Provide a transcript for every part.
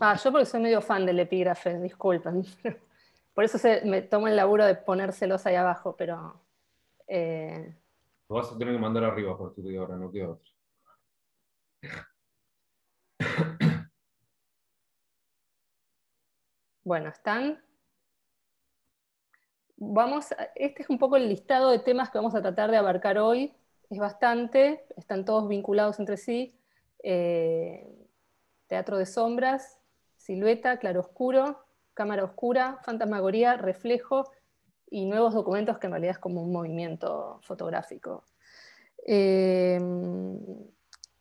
Ah, yo porque soy medio fan del epígrafe, disculpen. Por eso me tomo el laburo de ponérselos ahí abajo, pero... Eh, Lo vas a tener que mandar arriba por tu ahora, no queda otro. Bueno, están. Vamos, este es un poco el listado de temas que vamos a tratar de abarcar hoy. Es bastante, están todos vinculados entre sí. Eh, teatro de sombras, silueta, claroscuro, cámara oscura, fantasmagoría, reflejo y nuevos documentos que en realidad es como un movimiento fotográfico. Em,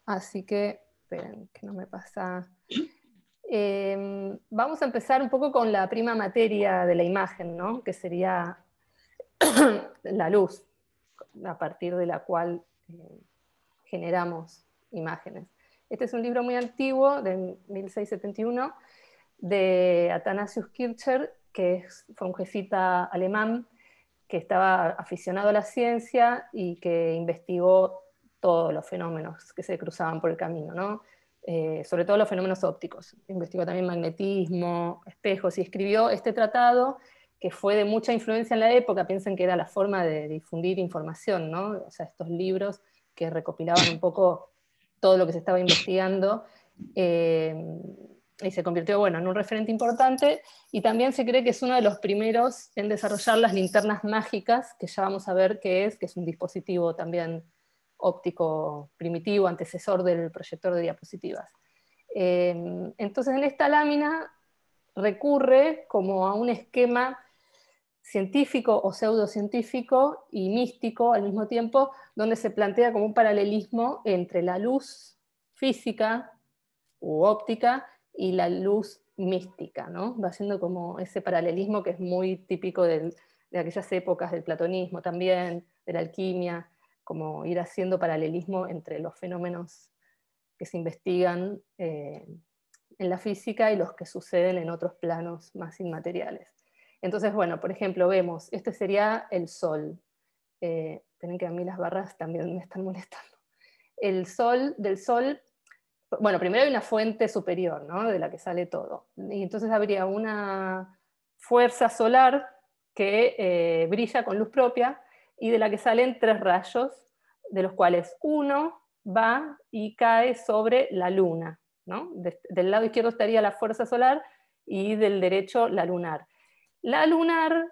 así que, esperen, que no me pasa. Em, vamos a empezar un poco con la prima materia de la imagen, ¿no? que sería la luz, a partir de la cual eh, generamos imágenes. Este es un libro muy antiguo, de 1671, de Athanasius Kircher, que fue un jefita alemán que estaba aficionado a la ciencia y que investigó todos los fenómenos que se cruzaban por el camino, eh, sobre todo los fenómenos ópticos. Investigó también magnetismo, espejos y escribió este tratado que fue de mucha influencia en la época, piensen que era la forma de difundir información, ¿no? o sea, estos libros que recopilaban un poco todo lo que se estaba investigando eh, y se convirtió bueno, en un referente importante. Y también se cree que es uno de los primeros en desarrollar las linternas mágicas, que ya vamos a ver qué es, que es un dispositivo también óptico primitivo, antecesor del proyector de diapositivas. Eh, entonces en esta lámina recurre como a un esquema científico o pseudocientífico y místico al mismo tiempo, donde se plantea como un paralelismo entre la luz física u óptica y la luz mística, ¿no? Va haciendo como ese paralelismo que es muy típico de aquellas épocas del platonismo también, de la alquimia, como ir haciendo paralelismo entre los fenómenos que se investigan eh, en la física y los que suceden en otros planos más inmateriales. Entonces, bueno, por ejemplo, vemos, este sería el sol. Eh, tienen que a mí las barras también me están molestando. El sol, del sol, bueno, primero hay una fuente superior, ¿no? De la que sale todo. Y entonces habría una fuerza solar que eh, brilla con luz propia y de la que salen tres rayos, de los cuales uno va y cae sobre la luna. ¿no? del lado izquierdo estaría la fuerza solar y del derecho la lunar. La lunar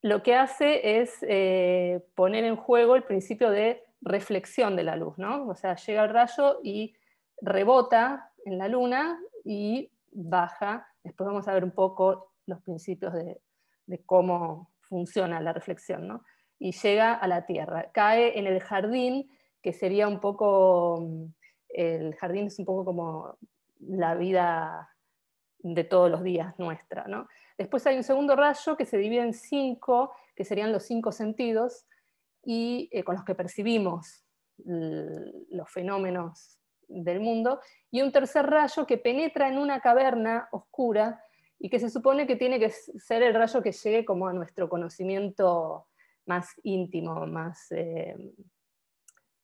lo que hace es eh, poner en juego el principio de reflexión de la luz, ¿no? O sea, llega el rayo y rebota en la luna y baja. Después vamos a ver un poco los principios de, de cómo funciona la reflexión, ¿no? Y llega a la Tierra. Cae en el jardín, que sería un poco, mm, el jardín es un poco como la vida de todos los días nuestra. Después hay un segundo rayo que se divide en cinco, que serían los cinco sentidos, y eh, con los que percibimos los fenómenos del mundo, y un tercer rayo que penetra en una caverna oscura y que se supone que tiene que ser el rayo que llegue como a nuestro conocimiento más íntimo, más eh,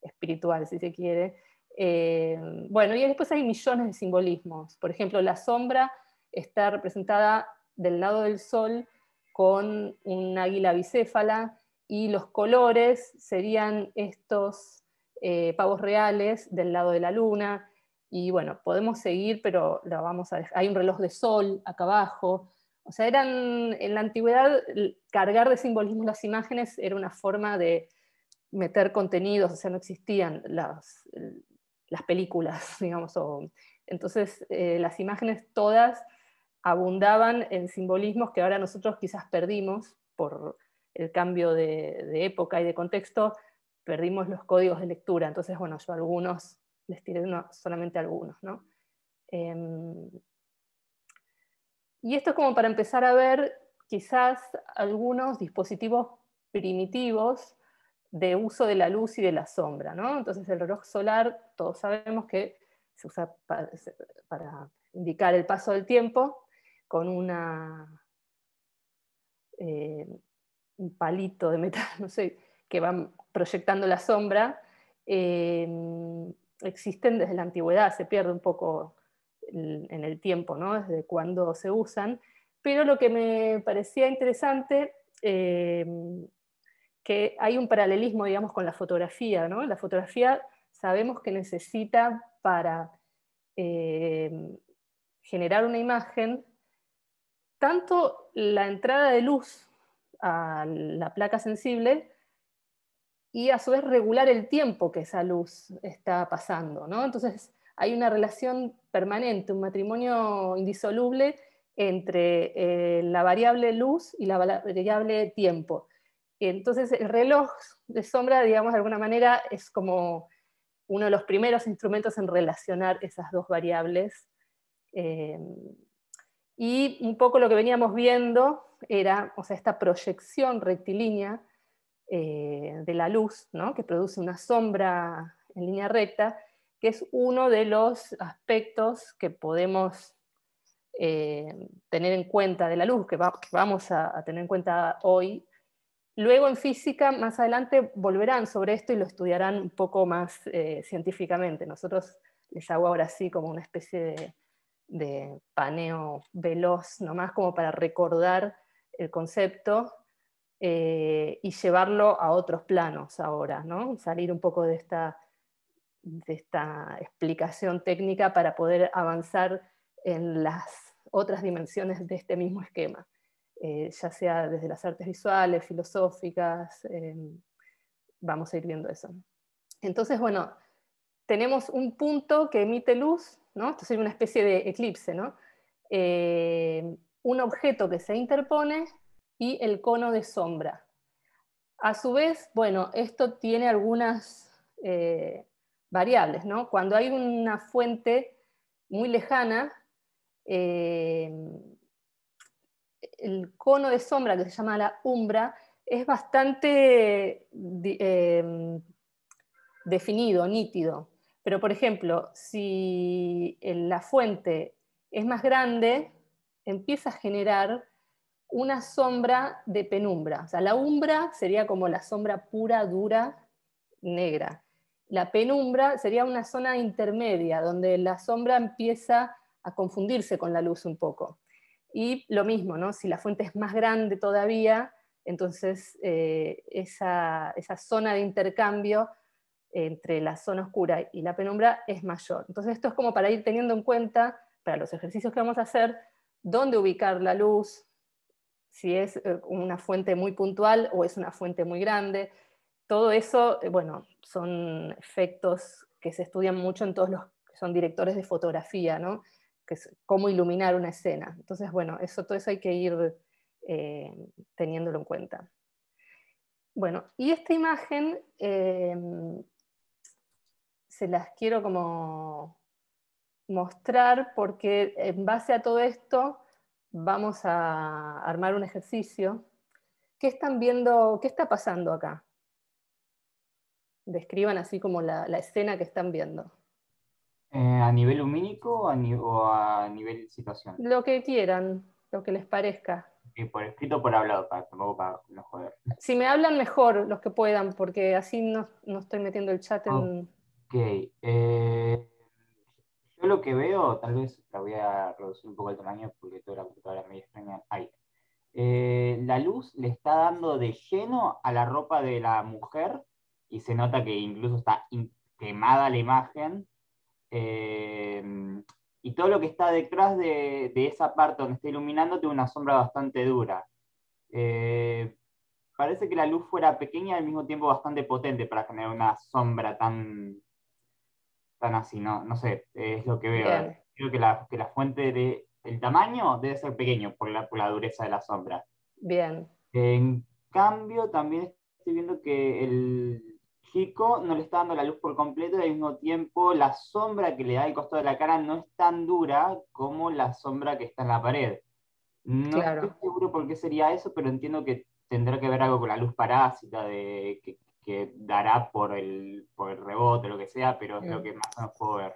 espiritual, si se quiere. Eh, bueno, y después hay millones de simbolismos. Por ejemplo, la sombra está representada del lado del sol con un águila bicéfala y los colores serían estos eh, pavos reales del lado de la luna. Y bueno, podemos seguir, pero vamos a hay un reloj de sol acá abajo. O sea, eran en la antigüedad cargar de simbolismo las imágenes era una forma de meter contenidos, o sea, no existían las, las películas, digamos. entonces, eh, las imágenes todas abundaban en simbolismos que ahora nosotros quizás perdimos por el cambio de, época y de contexto, perdimos los códigos de lectura. Entonces, bueno, yo algunos, les tiré solamente algunos. ¿no? Em, y esto es como para empezar a ver quizás algunos dispositivos primitivos de uso de la luz y de la sombra. ¿no? Entonces el reloj solar, todos sabemos que se usa para indicar el paso del tiempo, con eh, un palito de metal, no sé, que van proyectando la sombra, eh, existen desde la antigüedad, se pierde un poco en el tiempo, desde cuándo se usan, pero lo que me parecía interesante, eh, que hay un paralelismo, digamos, con la fotografía, la fotografía sabemos que necesita para generar una imagen tanto la entrada de luz a la placa sensible y a su vez regular el tiempo que esa luz está pasando. ¿no? Entonces hay una relación permanente, un matrimonio indisoluble entre eh, la variable luz y la variable tiempo. Entonces el reloj de sombra, digamos, de alguna manera es como uno de los primeros instrumentos en relacionar esas dos variables. Eh, y un poco lo que veníamos viendo era esta proyección rectilínea eh, de la luz, que produce una sombra en línea recta, que es uno de los aspectos que podemos eh, tener en cuenta de la luz, que, vamos a, tener en cuenta hoy. Luego en física, más adelante, volverán sobre esto y lo estudiarán un poco más eh, científicamente. Nosotros les hago ahora sí como una especie de de paneo veloz, nomás como para recordar el concepto eh, y llevarlo a otros planos ahora, ¿no? salir un poco de esta, esta explicación técnica para poder avanzar en las otras dimensiones de este mismo esquema, eh, ya sea desde las artes visuales, filosóficas, eh, vamos a ir viendo eso. Entonces, bueno, tenemos un punto que emite luz esto sería una especie de eclipse, eh, un objeto que se interpone y el cono de sombra. A su vez, bueno, esto tiene algunas eh, variables, Cuando hay una fuente muy lejana, eh, el cono de sombra que se llama la umbra es bastante definido, nítido. Pero, por ejemplo, si eh, la fuente es más grande, empieza a generar una sombra de penumbra. O sea, la umbra sería como la sombra pura, dura, negra. La penumbra sería una zona intermedia, donde la sombra empieza a confundirse con la luz un poco. Y lo mismo, ¿no? si la fuente es más grande todavía, entonces eh, esa zona de intercambio entre la zona oscura y la penumbra es mayor. Entonces esto es como para ir teniendo en cuenta, para los ejercicios que vamos a hacer, dónde ubicar la luz, si es eh, una fuente muy puntual o es una fuente muy grande. Todo eso, eh, bueno, son efectos que se estudian mucho en todos los que son directores de fotografía, ¿no? Que es cómo iluminar una escena. Entonces, bueno, eso, todo eso hay que ir eh, teniéndolo en cuenta. Bueno, y esta imagen se las quiero como mostrar porque en base a todo esto vamos a armar un ejercicio. ¿Qué están viendo? ¿Qué está pasando acá? Describan así como la, escena que están viendo. Eh, ¿A nivel lumínico o a, nivel situación? Lo que quieran, lo que les parezca. Y eh, por escrito o por hablado, para, no joder. Si me hablan mejor los que puedan, porque así no, no estoy metiendo el chat en... Ah eh, yo lo que veo, tal vez la voy a reducir un poco el tamaño porque toda la computadora me extraña. Eh, la luz le está dando de lleno a la ropa de la mujer y se nota que incluso está quemada la imagen. Eh, y todo lo que está detrás de, esa parte donde está iluminando tiene una sombra bastante dura. Eh, parece que la luz fuera pequeña y al mismo tiempo bastante potente para generar una sombra tan, tan así, no, no sé, es lo que veo. Creo que la, que la fuente de el tamaño debe ser pequeño por la, dureza de la sombra. Bien. En cambio, también estoy viendo que el chico no le está dando la luz por completo y al mismo tiempo la sombra que le da el costado de la cara no es tan dura como la sombra que está en la pared. No estoy seguro por qué sería eso, pero entiendo que tendrá que ver algo con la luz parásita de que dará por el, por el rebote, lo que sea, pero es lo que más nos puedo ver.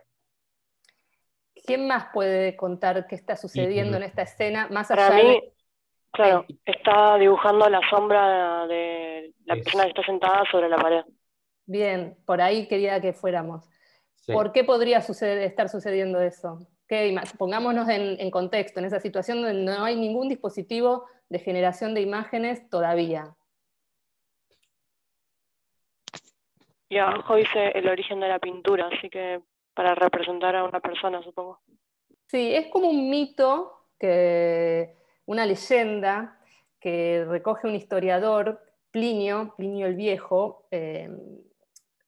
¿Quién más puede contar qué está sucediendo en esta escena? Más allá Para mí, claro, está dibujando la sombra de la persona que está sentada sobre la pared. Bien, por ahí quería que fuéramos. ¿Por qué podría estar sucediendo eso? ¿Qué pongámonos en contexto, en esa situación donde no hay ningún dispositivo de generación de imágenes todavía. Y abajo dice el origen de la pintura, así que para representar a una persona, supongo. Sí, es como un mito, que, una leyenda que recoge un historiador, Plinio, Plinio el Viejo, eh,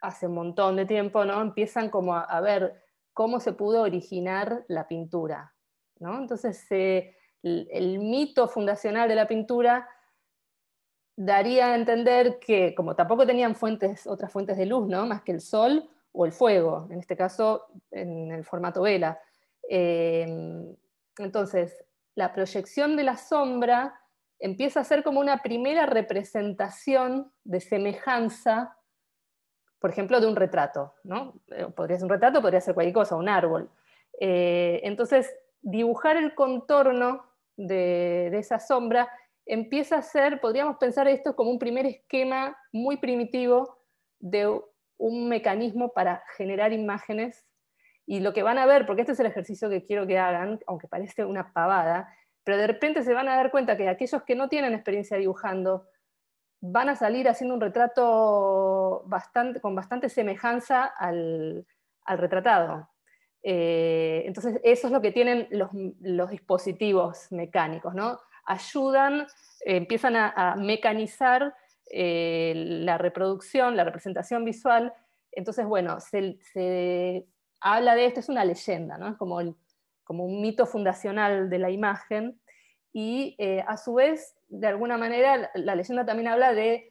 hace un montón de tiempo, ¿no? Empiezan como a, ver cómo se pudo originar la pintura, Entonces, eh, el, mito fundacional de la pintura daría a entender que, como tampoco tenían fuentes, otras fuentes de luz, ¿no? más que el sol o el fuego, en este caso en el formato vela. Em, entonces, la proyección de la sombra empieza a ser como una primera representación de semejanza, por ejemplo, de un retrato. ¿no? Eh, podría ser un retrato, podría ser cualquier cosa, un árbol. Eh, entonces, dibujar el contorno de esa sombra empieza a ser, podríamos pensar esto como un primer esquema muy primitivo de un mecanismo para generar imágenes. Y lo que van a ver, porque este es el ejercicio que quiero que hagan, aunque parece una pavada, pero de repente se van a dar cuenta que aquellos que no tienen experiencia dibujando van a salir haciendo un retrato bastante, con bastante semejanza al, retratado. Eh, entonces, eso es lo que tienen los, los dispositivos mecánicos, ¿no? ayudan, eh, empiezan a, mecanizar eh, la reproducción, la representación visual. Entonces, bueno, se, habla de esto, es una leyenda, es como, un mito fundacional de la imagen. Y eh, a su vez, de alguna manera, la, la leyenda también habla de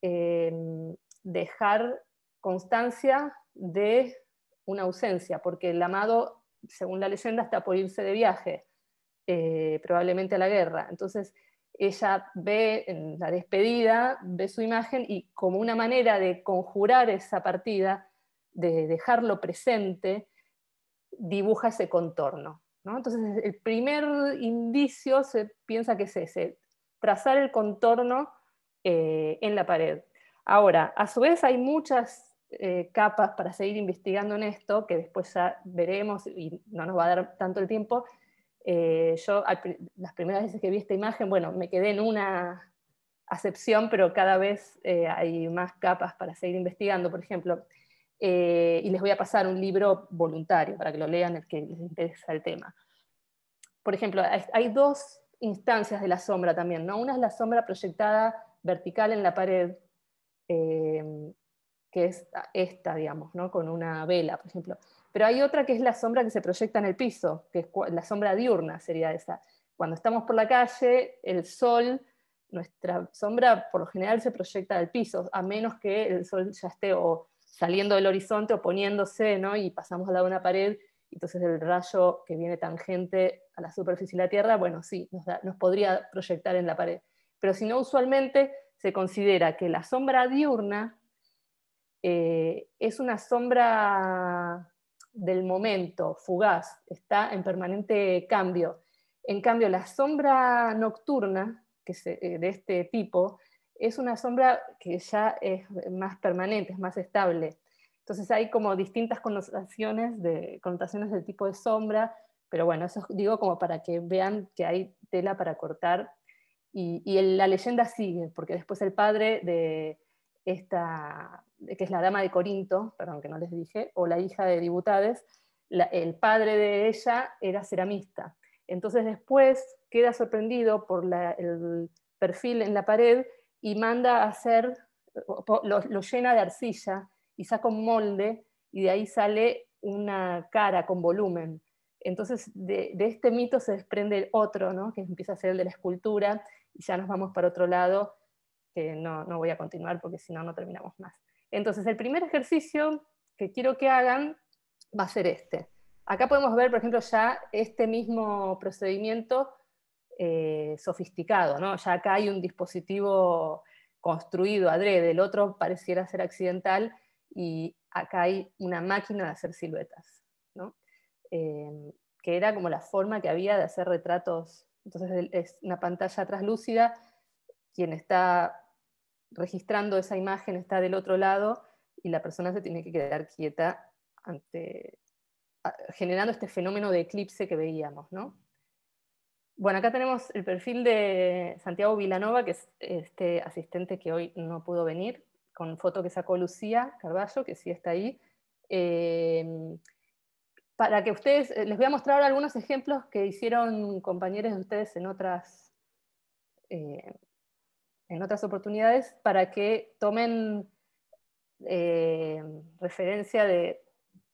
em, dejar constancia de una ausencia, porque el amado, según la leyenda, está por irse de viaje. Eh, probablemente a la guerra. Entonces, ella ve la despedida, ve su imagen y como una manera de conjurar esa partida, de dejarlo presente, dibuja ese contorno. Entonces, el primer indicio se piensa que es ese, trazar el contorno eh, en la pared. Ahora, a su vez hay muchas eh, capas para seguir investigando en esto, que después ya veremos y no nos va a dar tanto el tiempo, eh, yo las primeras veces que vi esta imagen, bueno, me quedé en una acepción, pero cada vez eh, hay más capas para seguir investigando, por ejemplo. Eh, y les voy a pasar un libro voluntario para que lo lean, el que les interesa el tema. Por ejemplo, hay dos instancias de la sombra también, ¿no? Una es la sombra proyectada vertical en la pared, que es esta, digamos, ¿no? con una vela, por ejemplo. Pero hay otra que es la sombra que se proyecta en el piso, que es la sombra diurna sería esa. Cuando estamos por la calle, el sol, nuestra sombra por lo general se proyecta del piso, a menos que el sol ya esté o saliendo del horizonte o poniéndose, ¿no? Y pasamos al lado de una pared, entonces el rayo que viene tangente a la superficie de la Tierra, bueno, sí, nos, podría proyectar en la pared. Pero si no, usualmente se considera que la sombra diurna eh, es una sombra del momento, fugaz, está en permanente cambio. En cambio, la sombra nocturna que eh, de este tipo es una sombra que ya es más permanente, es más estable. Entonces hay como distintas connotaciones, de, connotaciones del tipo de sombra, pero bueno, eso digo como para que vean que hay tela para cortar. Y, y la leyenda sigue, porque después el padre de esta que es la dama de Corinto, perdón que no les dije, o la hija de Dibutades, el padre de ella era ceramista. Entonces después queda sorprendido por el perfil en la pared y manda a hacer, lo, llena de arcilla y saca un molde y de ahí sale una cara con volumen. Entonces, de, este mito se desprende el otro, ¿no? que empieza a ser el de la escultura, y ya nos vamos para otro lado, que no, no voy a continuar porque si no, no terminamos más. Entonces, el primer ejercicio que quiero que hagan va a ser este. Acá podemos ver, por ejemplo, ya este mismo procedimiento eh, sofisticado, ¿no? Ya acá hay un dispositivo construido adrede, el otro pareciera ser accidental y acá hay una máquina de hacer siluetas, ¿no? Em, que era como la forma que había de hacer retratos. Entonces es una pantalla translúcida, quien está registrando esa imagen está del otro lado y la persona se tiene que quedar quieta ante, generando este fenómeno de eclipse que veíamos. Bueno, acá tenemos el perfil de Santiago Vilanova, que es este asistente que hoy no pudo venir, con foto que sacó Lucía Carballo, que sí está ahí. Eh, para que ustedes, eh, les voy a mostrar ahora algunos ejemplos que hicieron compañeros de ustedes en otras... Eh, en otras oportunidades para que tomen eh, referencia de,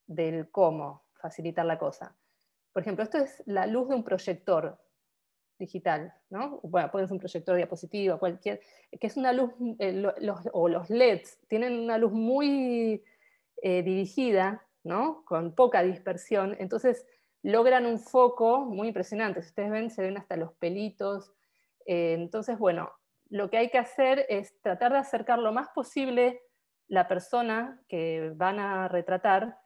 del cómo facilitar la cosa. Por ejemplo, esto es la luz de un proyector digital, ¿no? Bueno, puede ser un proyector diapositivo, cualquier, que es una luz, eh, los, o los LEDs, tienen una luz muy eh, dirigida, ¿no? Con poca dispersión, entonces logran un foco muy impresionante. Si ustedes ven, se ven hasta los pelitos. entonces, bueno, lo que hay que hacer es tratar de acercar lo más posible la persona que van a retratar,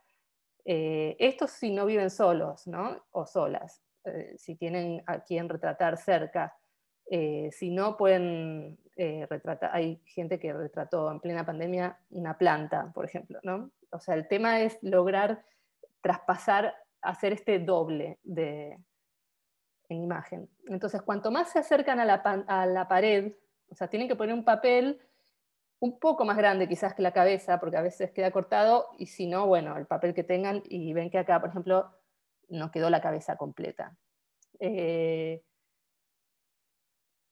eh, estos si no viven solos ¿no? o solas, eh, si tienen a quien retratar cerca, eh, si no pueden retratar, hay gente que retrató en plena pandemia una planta, por ejemplo, ¿no? O sea, el tema es lograr traspasar, hacer este doble de, en imagen. Entonces, cuanto más se acercan a la, a la pared, o sea, tienen que poner un papel un poco más grande quizás que la cabeza, porque a veces queda cortado, y si no, bueno, el papel que tengan, y ven que acá, por ejemplo, no quedó la cabeza completa. Eh,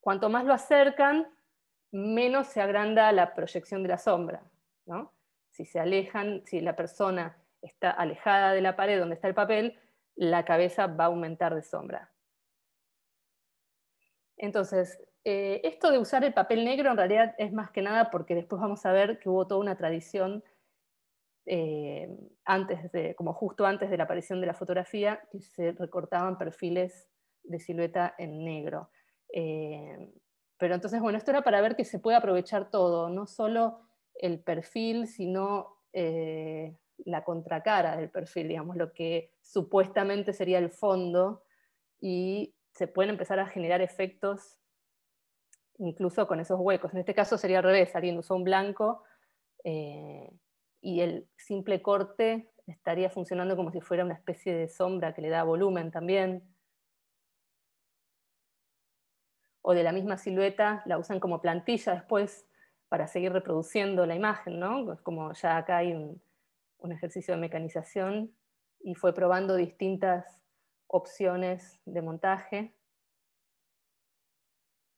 cuanto más lo acercan, menos se agranda la proyección de la sombra. Si se alejan, si la persona está alejada de la pared donde está el papel, la cabeza va a aumentar de sombra. Entonces, eh, esto de usar el papel negro en realidad es más que nada porque después vamos a ver que hubo toda una tradición eh, antes de, como justo antes de la aparición de la fotografía, que se recortaban perfiles de silueta en negro. Eh, pero entonces, bueno, esto era para ver que se puede aprovechar todo, no solo el perfil, sino la contracara del perfil, digamos, lo que supuestamente sería el fondo, y se pueden empezar a generar efectos incluso con esos huecos. En este caso sería al revés, alguien usó un blanco eh, y el simple corte estaría funcionando como si fuera una especie de sombra que le da volumen también. O de la misma silueta la usan como plantilla después para seguir reproduciendo la imagen, ¿no? Como ya acá hay un ejercicio de mecanización y fue probando distintas opciones de montaje.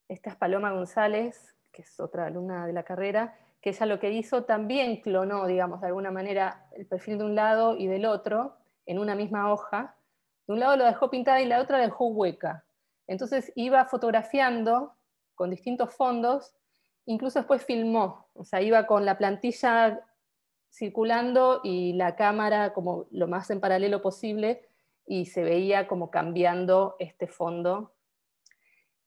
Esta es Paloma González, que es otra alumna de la carrera, que ella lo que hizo también clonó, digamos, de alguna manera, el perfil de un lado y del otro en una misma hoja. De un lado lo dejó pintada y la otra dejó hueca. Entonces iba fotografiando con distintos fondos, incluso después filmó, o sea, iba con la plantilla circulando y la cámara como lo más en paralelo posible y se veía como cambiando este fondo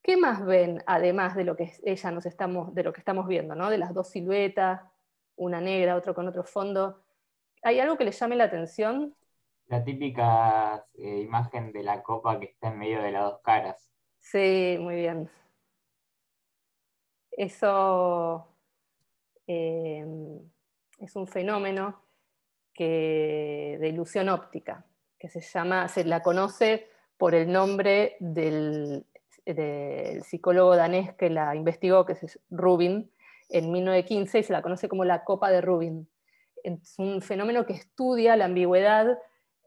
¿Qué más ven, además de lo que ella nos estamos, de lo que estamos viendo, de las dos siluetas, una negra, otro con otro fondo? ¿Hay algo que les llame la atención? La típica eh, imagen de la copa que está en medio de las dos caras. Sí, muy bien. Eso em, es un fenómeno de ilusión óptica, que se llama, se la conoce por el nombre del del psicólogo danés que la investigó, que es Rubin, en 1915 y se la conoce como la copa de Rubin. Es un fenómeno que estudia la ambigüedad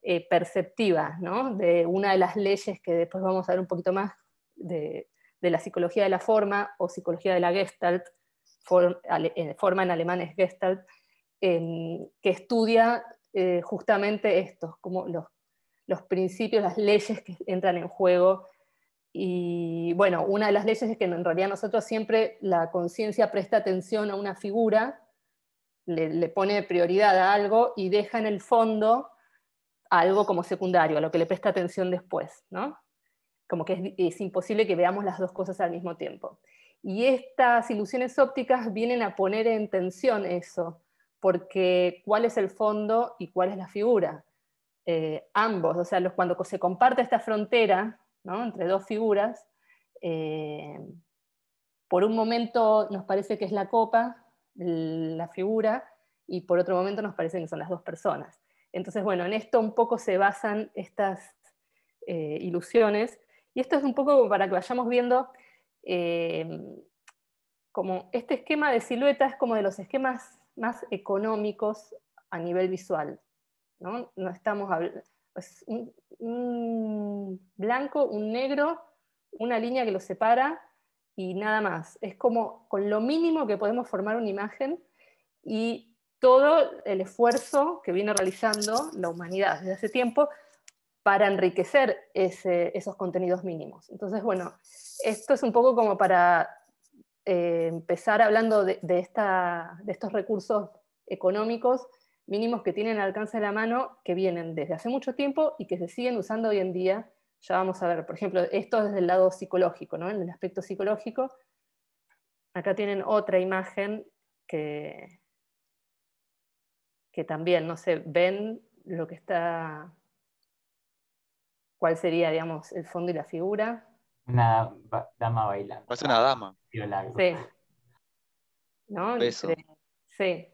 eh, perceptiva de una de las leyes que después vamos a ver un poquito más de, la psicología de la forma o psicología de la Gestalt, eh, forma en alemán es Gestalt, que estudia eh, justamente estos, como los principios, las leyes que entran en juego y bueno, una de las leyes es que en realidad nosotros siempre la conciencia presta atención a una figura, le, pone prioridad a algo y deja en el fondo algo como secundario, a lo que le presta atención después, ¿no? Como que es, imposible que veamos las dos cosas al mismo tiempo. Y estas ilusiones ópticas vienen a poner en tensión eso, porque cuál es el fondo y cuál es la figura. Eh, ambos, o sea, cuando se comparte esta frontera, entre dos figuras. Eh, por un momento nos parece que es la copa, la figura, y por otro momento nos parece que son las dos personas. Entonces, bueno, en esto un poco se basan estas eh, ilusiones, y esto es un poco para que vayamos viendo eh, como este esquema de silueta es como de los esquemas más económicos a nivel visual. No, no estamos pues, un, blanco, un negro, una línea que los separa y nada más. Es como con lo mínimo que podemos formar una imagen y todo el esfuerzo que viene realizando la humanidad desde hace tiempo para enriquecer esos contenidos mínimos. Entonces, bueno, esto es un poco como para eh, empezar hablando de, estos recursos económicos mínimos que tienen al alcance de la mano, que vienen desde hace mucho tiempo y que se siguen usando hoy en día. Ya vamos a ver, por ejemplo, esto desde el lado psicológico, ¿no? en el aspecto psicológico. Acá tienen otra imagen que, que también, no sé, ven lo que está, cuál sería, digamos, el fondo y la figura. Una dama bailando. es una dama. Sí. ¿No? Este, sí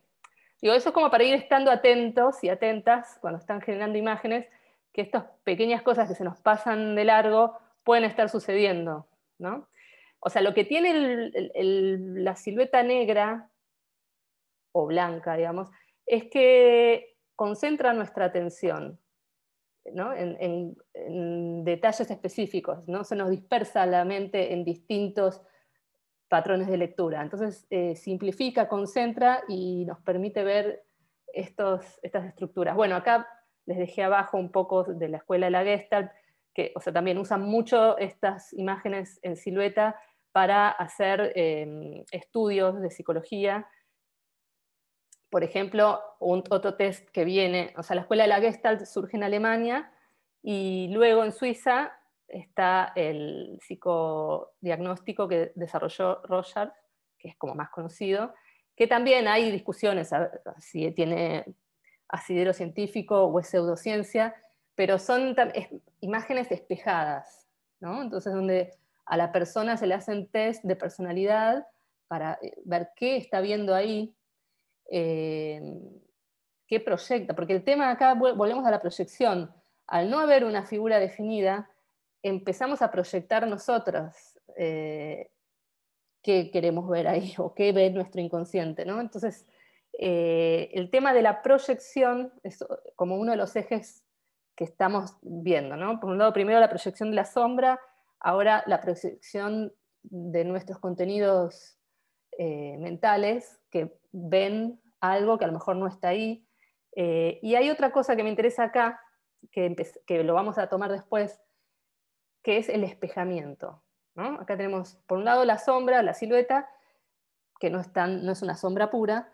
eso es como para ir estando atentos y atentas cuando están generando imágenes, que estas pequeñas cosas que se nos pasan de largo pueden estar sucediendo, ¿no? O sea, lo que tiene la silueta negra o blanca, digamos, es que concentra nuestra atención en, en, detalles específicos, ¿no? se nos dispersa la mente en distintos patrones de lectura. Entonces, eh, simplifica, concentra y nos permite ver estos, estas estructuras. Bueno, acá les dejé abajo un poco de la escuela de la Gestalt, que o sea, también usan mucho estas imágenes en silueta para hacer em, estudios de psicología. Por ejemplo, un, otro test que viene, o sea, la escuela de la Gestalt surge en Alemania y luego en Suiza está el psicodiagnóstico que desarrolló Rogers, que es como más conocido, que también hay discusiones si tiene asidero científico o es pseudociencia, pero son imágenes despejadas, ¿no? Entonces, donde a la persona se le hacen test de personalidad para eh, ver qué está viendo ahí, eh, qué proyecta, porque el tema acá, volvemos a la proyección, al no haber una figura definida, empezamos a proyectar nosotros eh, qué queremos ver ahí o qué ve nuestro inconsciente. Entonces, eh, el tema de la proyección es como uno de los ejes que estamos viendo. Por un lado, primero la proyección de la sombra, ahora la proyección de nuestros contenidos eh, mentales que ven algo que a lo mejor no está ahí. y hay otra cosa que me interesa acá, que, que lo vamos a tomar después, que es el espejamiento. Acá tenemos, por un lado, la sombra, la silueta, que no es, no es una sombra pura,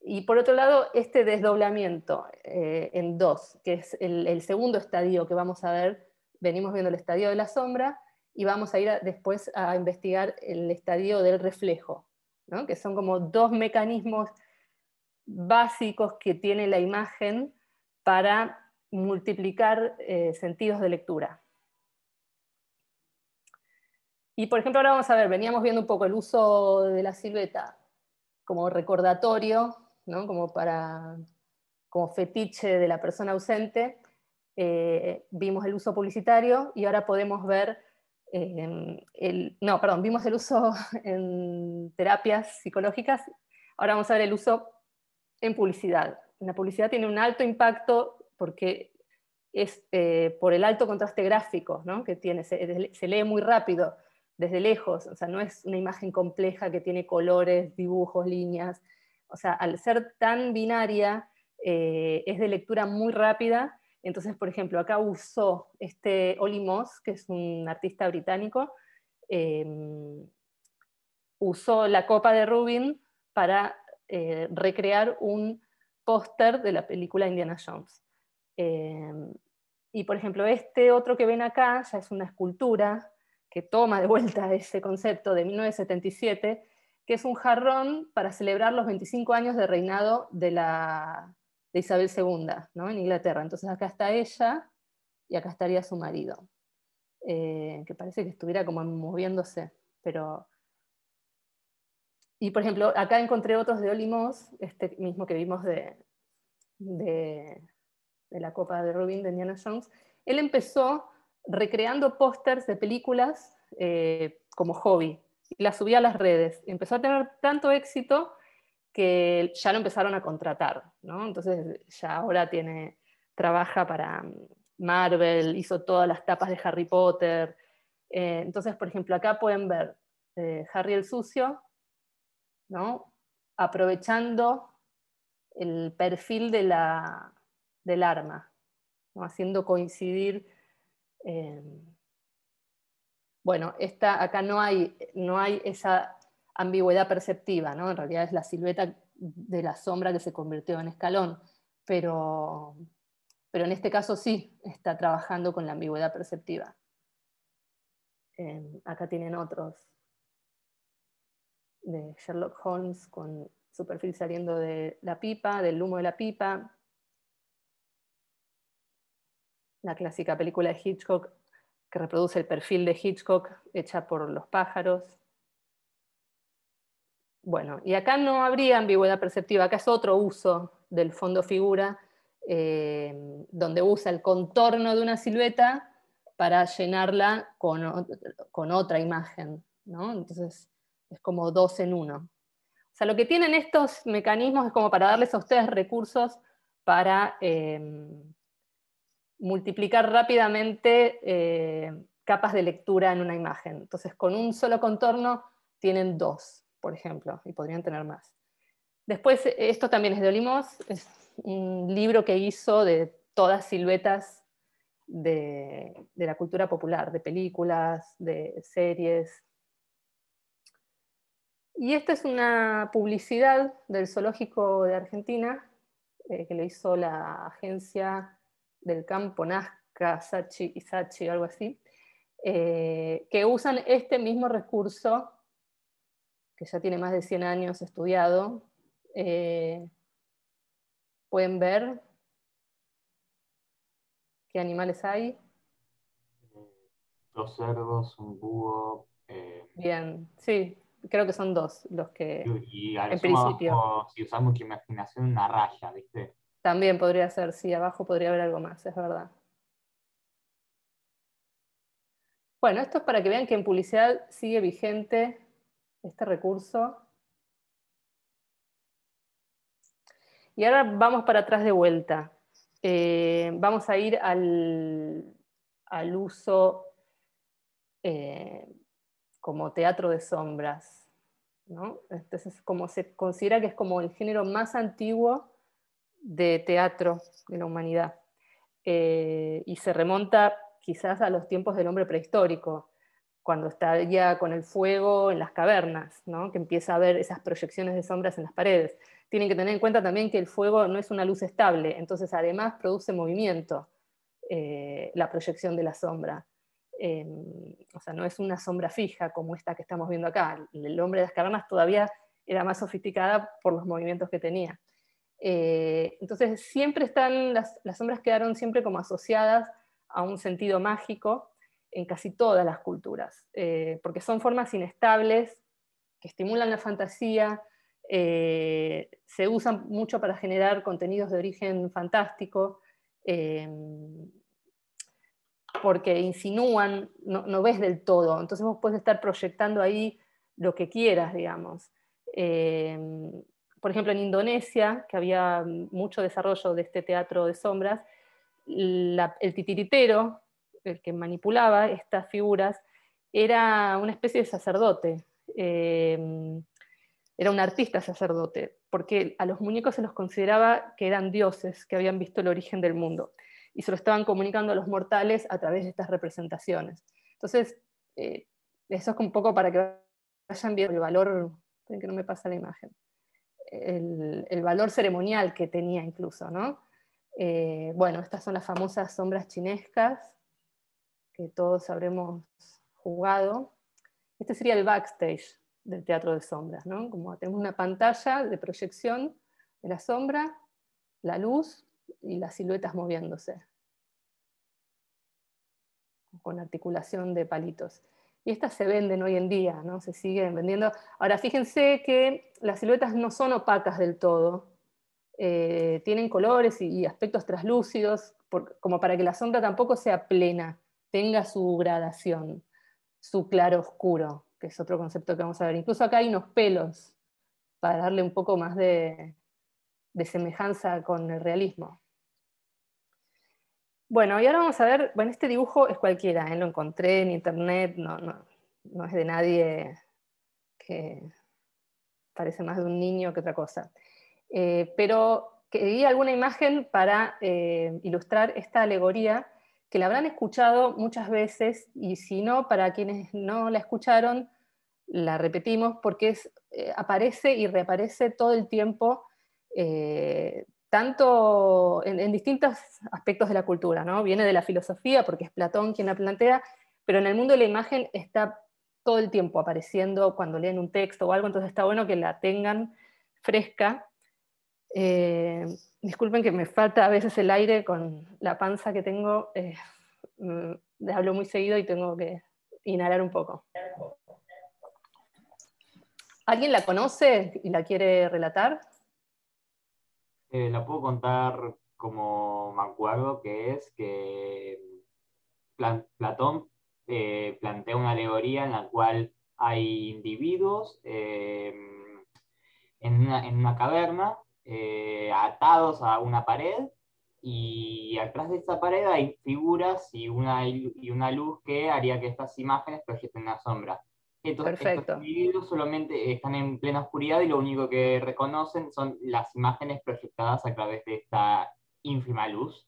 y por otro lado, este desdoblamiento eh, en dos, que es el, segundo estadio que vamos a ver, venimos viendo el estadio de la sombra y vamos a ir después a investigar el estadio del reflejo, que son como dos mecanismos básicos que tiene la imagen para multiplicar eh, sentidos de lectura. Y por ejemplo, ahora vamos a ver, veníamos viendo un poco el uso de la silueta como recordatorio, como, para, como fetiche de la persona ausente. Eh, vimos el uso publicitario y ahora podemos ver, em, el, no, perdón, vimos el uso en terapias psicológicas, ahora vamos a ver el uso en publicidad. La publicidad tiene un alto impacto porque es eh, por el alto contraste gráfico que tiene, se, lee muy rápido desde lejos, o sea, no es una imagen compleja que tiene colores, dibujos, líneas, o sea, al ser tan binaria, eh, es de lectura muy rápida, entonces, por ejemplo, acá usó este Oli Moss, que es un artista británico, em, usó la copa de Rubin para eh, recrear un póster de la película Indiana Jones. Em, y por ejemplo, este otro que ven acá ya es una escultura que toma de vuelta ese concepto de 1977, que es un jarrón para celebrar los 25 años de reinado de, la, de Isabel II ¿no? en Inglaterra. Entonces acá está ella y acá estaría su marido, eh, que parece que estuviera como moviéndose, pero... Y por ejemplo, acá encontré otros de Olimos, este mismo que vimos de, de, de la Copa de Rubin de Indiana Jones. Él empezó recreando pósters de películas eh, como hobby. Y las subía a las redes. Empezó a tener tanto éxito que ya lo empezaron a contratar, Entonces ya ahora tiene, trabaja para mm, Marvel, hizo todas las tapas de Harry Potter. Eh, entonces, por ejemplo, acá pueden ver eh, Harry el Sucio, ¿no? Aprovechando el perfil del arma, haciendo coincidir eh, bueno, esta, acá no hay, no hay esa ambigüedad perceptiva, ¿no? en realidad es la silueta de la sombra que se convirtió en escalón, pero, en este caso sí está trabajando con la ambigüedad perceptiva. Eh, acá tienen otros de Sherlock Holmes con su perfil saliendo de la pipa, del humo de la pipa, la clásica película de Hitchcock que reproduce el perfil de Hitchcock hecha por los pájaros. Bueno, y acá no habría ambigüedad perceptiva, acá es otro uso del fondo figura, eh, donde usa el contorno de una silueta para llenarla con, otra imagen. ¿no? Entonces es como dos en uno. O sea, lo que tienen estos mecanismos es como para darles a ustedes recursos para... Eh, multiplicar rápidamente eh, capas de lectura en una imagen. Entonces, con un solo contorno tienen dos, por ejemplo, y podrían tener más. Después, esto también es de Olimos, es un libro que hizo de todas siluetas de, la cultura popular, de películas, de series. Y esta es una publicidad del Zoológico de Argentina, eh, que lo hizo la agencia del campo Nazca, Sachi y Sachi, algo así, eh, que usan este mismo recurso, que ya tiene más de 100 años estudiado. Eh, pueden ver qué animales hay. Dos cerdos, un búho. Eh, Bien, sí, creo que son dos los que. Y, al en principio. si usamos imaginación, una raya, ¿viste? También podría ser, sí, abajo podría haber algo más, es verdad. Bueno, esto es para que vean que en publicidad sigue vigente este recurso. Y ahora vamos para atrás de vuelta. Eh, vamos a ir al, uso eh, como teatro de sombras. ¿no? Entonces, como se considera que es como el género más antiguo de teatro de la humanidad. Eh, y se remonta quizás a los tiempos del hombre prehistórico, cuando está ya con el fuego en las cavernas, que empieza a ver esas proyecciones de sombras en las paredes. Tienen que tener en cuenta también que el fuego no es una luz estable, entonces además produce movimiento eh, la proyección de la sombra. Em, o sea, no es una sombra fija como esta que estamos viendo acá. El hombre de las cavernas todavía era más sofisticada por los movimientos que tenía. Eh, entonces siempre están, las, sombras quedaron siempre como asociadas a un sentido mágico en casi todas las culturas, eh, porque son formas inestables que estimulan la fantasía, eh, se usan mucho para generar contenidos de origen fantástico, porque insinúan, no, ves del todo, entonces vos puedes estar proyectando ahí lo que quieras, digamos por ejemplo, en Indonesia, que había mm, mucho desarrollo de este teatro de sombras, el titiritero, el que manipulaba estas figuras, era una especie de sacerdote, eh, era un artista sacerdote, porque a los muñecos se los consideraba que eran dioses, que habían visto el origen del mundo, y se lo estaban comunicando a los mortales a través de estas representaciones. Entonces, eh, eso es un poco para que vayan viendo el valor, que no me pasa la imagen el, valor ceremonial que tenía incluso. ¿no? Eh, bueno, estas son las famosas sombras chinescas que todos habremos jugado. Este sería el backstage del teatro de sombras, ¿no? Como tenemos una pantalla de proyección de la sombra, la luz y las siluetas moviéndose con articulación de palitos y estas se venden hoy en día, ¿no? Se siguen vendiendo. Ahora, fíjense que las siluetas no son opacas del todo, eh, tienen colores y, aspectos traslúcidos, como para que la sombra tampoco sea plena, tenga su gradación, su claro oscuro, que es otro concepto que vamos a ver. Incluso acá hay unos pelos para darle un poco más de semejanza con el realismo. Bueno, y ahora vamos a ver, bueno, este dibujo es cualquiera, ¿eh? lo encontré en internet, no, es de nadie que parece más de un niño que otra cosa. Eh, pero quería alguna imagen para eh, ilustrar esta alegoría que la habrán escuchado muchas veces y si no, para quienes no la escucharon, la repetimos porque es, aparece y reaparece todo el tiempo tanto en, distintos aspectos de la cultura, ¿no? Viene de la filosofía, porque es Platón quien la plantea, pero en el mundo de la imagen está todo el tiempo apareciendo cuando leen un texto o algo, entonces está bueno que la tengan fresca. Eh, disculpen que me falta a veces el aire con la panza que tengo, eh, mm, hablo muy seguido y tengo que inhalar un poco. ¿Alguien la conoce y la quiere relatar? Eh, la puedo contar como me acuerdo, que es que Platón eh, plantea una alegoría en la cual hay individuos eh, en, una, caverna atados a una pared y atrás de esa pared hay figuras y una, y una luz que haría que estas imágenes proyecten la sombra. Estos, Perfecto. individuos solamente están en plena oscuridad y lo único que reconocen son las imágenes proyectadas a través de esta ínfima luz.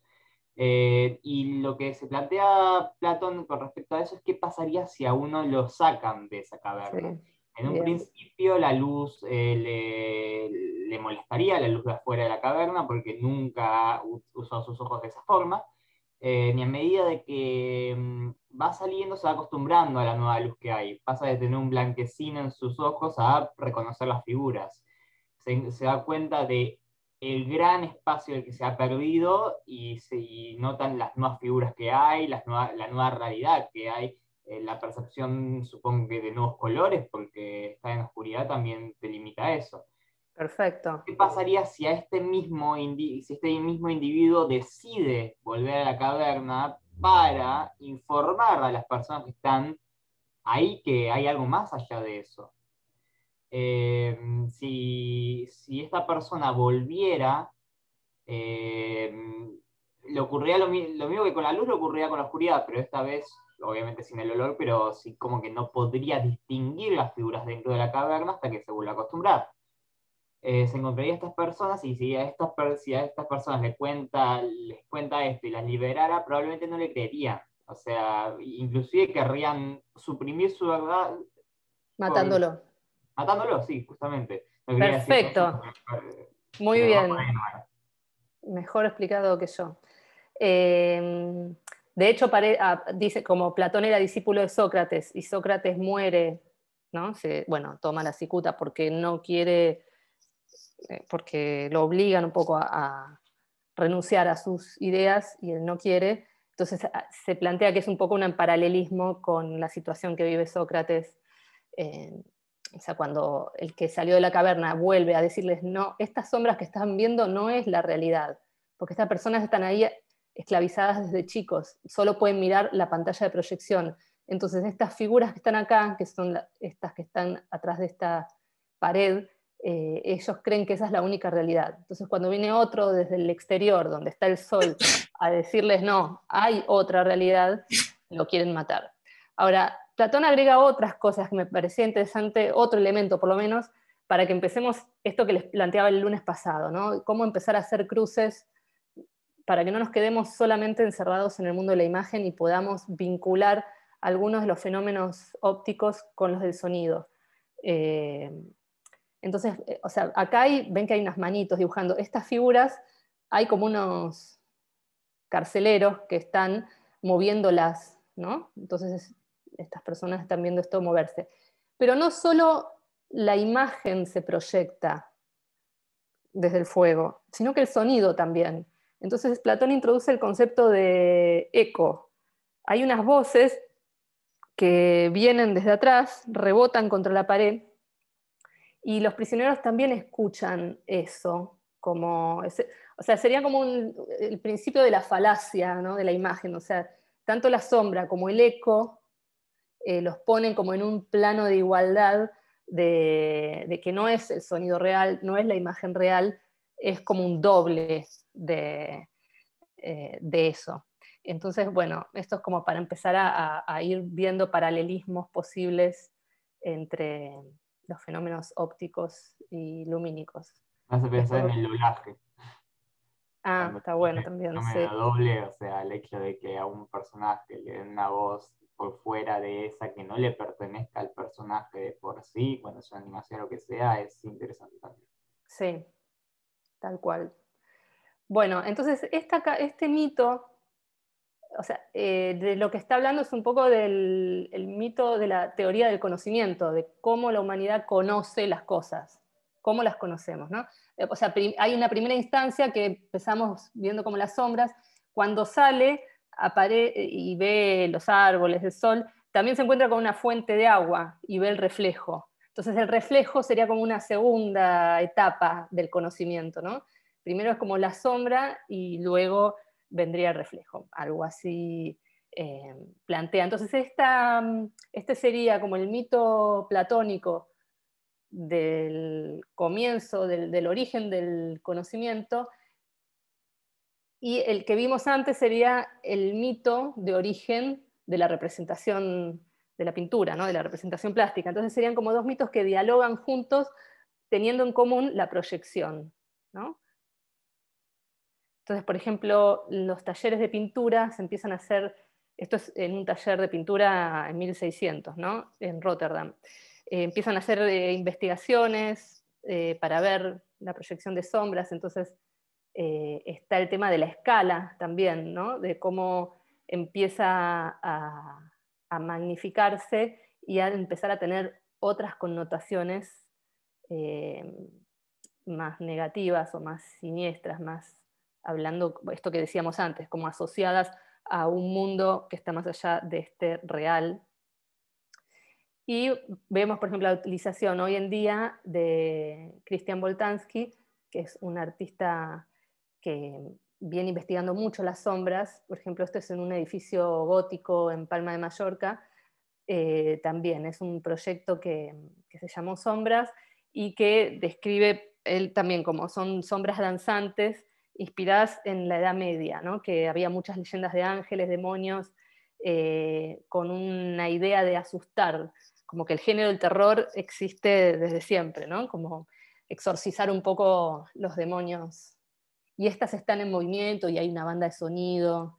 Eh, y lo que se plantea Platón con respecto a eso es qué pasaría si a uno lo sacan de esa caverna. en un principio la luz eh, le, le, molestaría, la luz de afuera de la caverna, porque nunca usó sus ojos de esa forma, eh, ni a medida de que mm, va saliendo se va acostumbrando a la nueva luz que hay. Pasa de tener un blanquecino en sus ojos a reconocer las figuras. Se, da cuenta de el gran espacio el que se ha perdido y, se, notan las nuevas figuras que hay, las la nueva realidad que hay, eh, la percepción supongo que de nuevos colores, porque estar en la oscuridad también te limita a eso. Perfecto. ¿Qué pasaría si, este mismo este mismo individuo decide volver a la caverna para informar a las personas que están ahí que hay algo más allá de eso? Eh, si, esta persona volviera, eh, le ocurría lo, mismo que con la luz, ocurría con la oscuridad, pero esta vez, obviamente sin el olor, pero sí como que no podría distinguir las figuras dentro de la caverna hasta que se vuelva a acostumbrar. Eh, se encontraría a estas personas y si a estas, si a estas personas les cuenta, les cuenta esto y las liberara, probablemente no le creería O sea, inclusive querrían suprimir su verdad. Matándolo. matándolo, sí, justamente. Perfecto. Eh, Muy bien. Mejor explicado que yo. Em, de hecho, ah, dice, como Platón era discípulo de Sócrates y Sócrates muere, ¿no? bueno, toma la cicuta porque no quiere eh, porque lo obligan un poco a, renunciar a sus ideas y él no quiere. Entonces ah, se plantea que es un poco un paralelismo con la situación que vive Sócrates. Eh, cuando el que salió de la caverna vuelve a decirles, no, estas sombras que están viendo no es la realidad, porque estas personas están ahí esclavizadas desde chicos, solo pueden mirar la pantalla de proyección. Entonces estas figuras que están acá, que son estas que están atrás de esta pared, eh, ellos creen que esa es la única realidad. Entonces, cuando viene otro desde el exterior, donde está el sol, a decirles, no, hay otra realidad, lo quieren matar. Ahora, Platón agrega otras cosas que me parecía interesante, otro elemento por lo menos, para que empecemos esto que les planteaba el lunes pasado, ¿no? Cómo empezar a hacer cruces para que no nos quedemos solamente encerrados en el mundo de la imagen y podamos vincular algunos de los fenómenos ópticos con los del sonido. Eh, entonces, eh, o sea, acá ven que hay unas manitos dibujando. Estas figuras, hay como unos carceleros que están moviéndolas, ¿no? Entonces, estas personas están viendo esto moverse. Pero no solo la imagen se proyecta desde el fuego, sino que el sonido también. Entonces, Platón introduce el concepto de eco. Hay unas voces que vienen desde atrás, rebotan contra la pared y los prisioneros también escuchan eso, como, o sea, sería como el principio de la falacia, ¿no? de la imagen, o sea, tanto la sombra como el eco eh, los ponen como en un plano de igualdad de, que no es el sonido real, no es la imagen real, es como un doble de, eh, eso. Entonces, bueno, esto es como para empezar a ir viendo paralelismos posibles entre, los fenómenos ópticos y lumínicos. Me hace pensar en el doblaje. Ah, está bueno también. No doble, o sea, el hecho de que a un personaje le den una voz por fuera de esa que no le pertenezca al personaje por sí, cuando sea animación o lo que sea, es interesante también. Sí, tal cual. Bueno, entonces este mito o sea, eh, de lo que está hablando es un poco del mito de la teoría del conocimiento, de cómo la humanidad conoce las cosas, cómo las conocemos. ¿no? Eh, o sea, hay una primera instancia que empezamos viendo como las sombras, cuando sale y ve los árboles, el sol, también se encuentra con una fuente de agua y ve el reflejo. Entonces el reflejo sería como una segunda etapa del conocimiento. ¿no? Primero es como la sombra y luego vendría el reflejo, algo así eh, plantea. Entonces, esta, mm, este sería como el mito platónico del comienzo, del, origen del conocimiento, y el que vimos antes sería el mito de origen de la representación de la pintura, ¿no? de la representación plástica. Entonces serían como dos mitos que dialogan juntos teniendo en común la proyección. Entonces, por ejemplo, los talleres de pintura se empiezan a hacer, esto es en un taller de pintura en 1600, ¿no? en Rotterdam. Eh, empiezan a hacer eh, investigaciones eh, para ver la proyección de sombras, entonces está el tema de la escala también, ¿no? de cómo empieza a, magnificarse y a empezar a tener otras connotaciones más negativas o más siniestras, más hablando esto que decíamos antes, como asociadas a un mundo que está más allá de este real. Y vemos, por ejemplo, la utilización hoy en día de Christian Boltansky, que es un artista que viene investigando mucho las sombras. Por ejemplo, esto es en un edificio gótico en Palma de Mallorca. Eh, también es un proyecto que, que se llamó Sombras y que describe él también como son sombras danzantes inspiradas en la Edad Media, ¿no? que había muchas leyendas de ángeles, demonios, eh, con una idea de asustar, como que el género del terror existe desde siempre, ¿no? como exorcizar un poco los demonios. Y estas están en movimiento y hay una banda de sonido.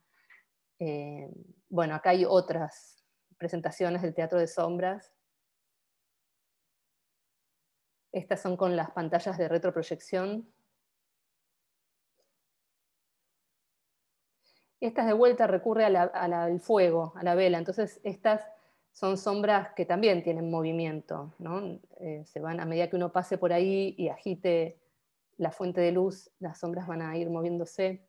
Eh, bueno, acá hay otras presentaciones del Teatro de Sombras. Estas son con las pantallas de retroproyección Estas de vuelta recurre al fuego, a la vela. Entonces, estas son sombras que también tienen movimiento. ¿no? Eh, se van, a medida que uno pase por ahí y agite la fuente de luz, las sombras van a ir moviéndose.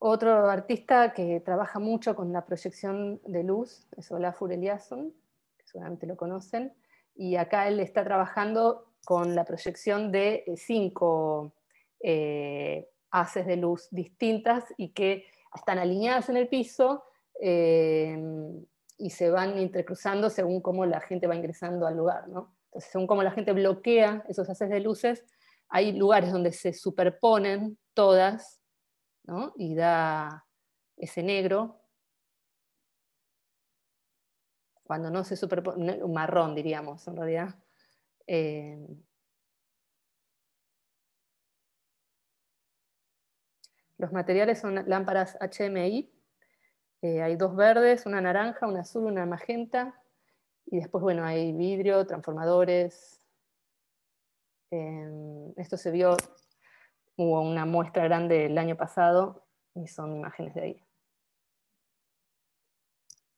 Otro artista que trabaja mucho con la proyección de luz es Olafur Eliasson, que seguramente lo conocen, y acá él está trabajando con la proyección de eh, cinco eh, haces de luz distintas y que están alineadas en el piso eh, y se van intercruzando según cómo la gente va ingresando al lugar. ¿no? Entonces, según cómo la gente bloquea esos haces de luces, hay lugares donde se superponen todas ¿no? y da ese negro. Cuando no se superpone, marrón diríamos en realidad. Eh, Los materiales son lámparas HMI. Eh, hay dos verdes, una naranja, una azul, una magenta. Y después, bueno, hay vidrio, transformadores. Em, esto se vio, hubo una muestra grande el año pasado y son imágenes de ahí.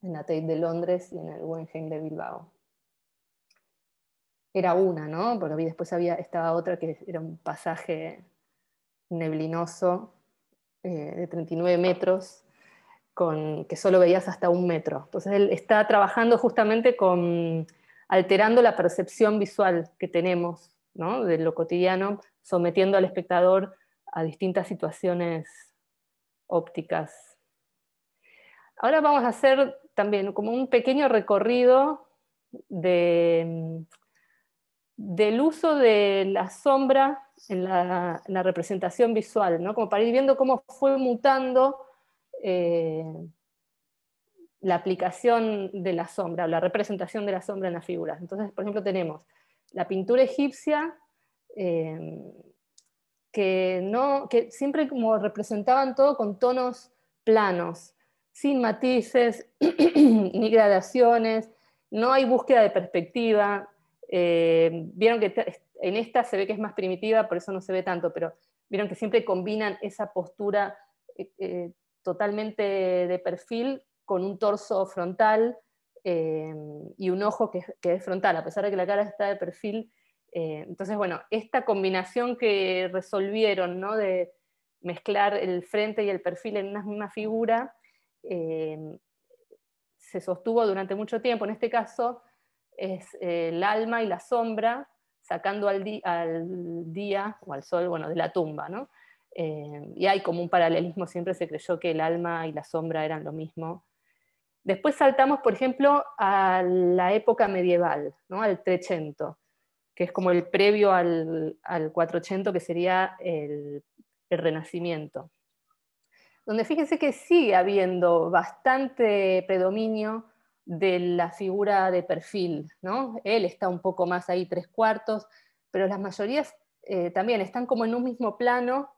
En la Tate de Londres y en el Wenheim de Bilbao. Era una, ¿no? Porque después había, estaba otra que era un pasaje neblinoso eh, de 39 metros, con, que solo veías hasta un metro. Entonces él está trabajando justamente con alterando la percepción visual que tenemos ¿no? de lo cotidiano, sometiendo al espectador a distintas situaciones ópticas. Ahora vamos a hacer también como un pequeño recorrido de del uso de la sombra en la, representación visual, ¿no? como para ir viendo cómo fue mutando eh, la aplicación de la sombra, o la representación de la sombra en las figuras. Entonces, por ejemplo, tenemos la pintura egipcia, eh, que, siempre como representaban todo con tonos planos, sin matices, ni gradaciones, no hay búsqueda de perspectiva, eh, vieron que en esta se ve que es más primitiva, por eso no se ve tanto, pero vieron que siempre combinan esa postura eh, eh, totalmente de perfil con un torso frontal y un ojo que, es frontal, a pesar de que la cara está de perfil. entonces, bueno, esta combinación que resolvieron de mezclar el frente y el perfil en una misma figura se sostuvo durante mucho tiempo. En este caso, es eh, el alma y la sombra sacando al, día o al sol, bueno, de la tumba, eh, y hay como un paralelismo, siempre se creyó que el alma y la sombra eran lo mismo. Después saltamos, por ejemplo, a la época medieval, ¿no? al Trecento, que es como el previo al, al que sería el, el Renacimiento. Donde fíjense que sigue habiendo bastante predominio de la figura de perfil, ¿no? Él está un poco más ahí tres cuartos, pero las mayorías eh, también están como en un mismo plano.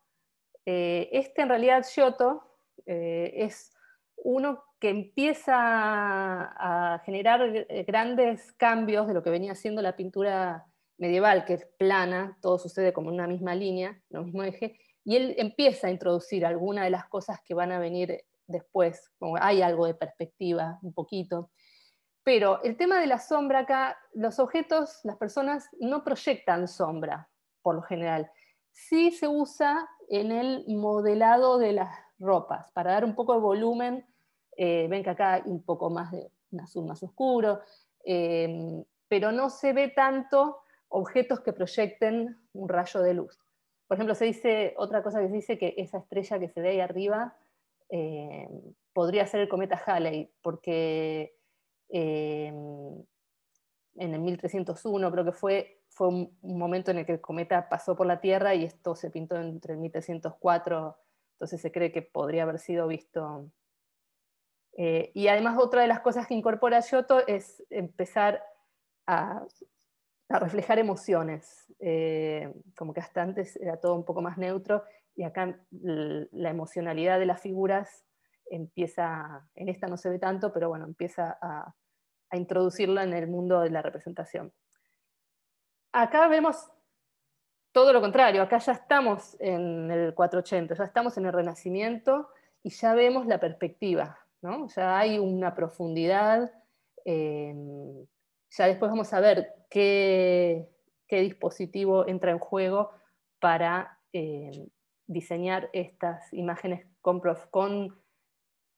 Eh, este en realidad, Giotto, eh, es uno que empieza a generar grandes cambios de lo que venía siendo la pintura medieval, que es plana, todo sucede como en una misma línea, en mismo eje, y él empieza a introducir algunas de las cosas que van a venir después, como hay algo de perspectiva, un poquito. Pero el tema de la sombra acá, los objetos, las personas no proyectan sombra, por lo general. Sí se usa en el modelado de las ropas, para dar un poco de volumen. Eh, ven que acá hay un poco más de azul más oscuro, eh, pero no se ve tanto objetos que proyecten un rayo de luz. Por ejemplo, se dice, otra cosa que se dice que esa estrella que se ve ahí arriba eh, podría ser el cometa Halley, porque eh, en el 1301 creo que fue, fue un, momento en el que el cometa pasó por la Tierra y esto se pintó entre el 1304, entonces se cree que podría haber sido visto. Eh, y además otra de las cosas que incorpora Giotto es empezar a, a reflejar emociones, como que hasta antes era todo un poco más neutro, y acá la emocionalidad de las figuras empieza, en esta no se ve tanto, pero bueno, empieza a, introducirla en el mundo de la representación. Acá vemos todo lo contrario, acá ya estamos en el 480, ya estamos en el Renacimiento y ya vemos la perspectiva, ¿no? ya hay una profundidad, em, ya después vamos a ver qué, qué, dispositivo entra en juego para em, diseñar estas imágenes con,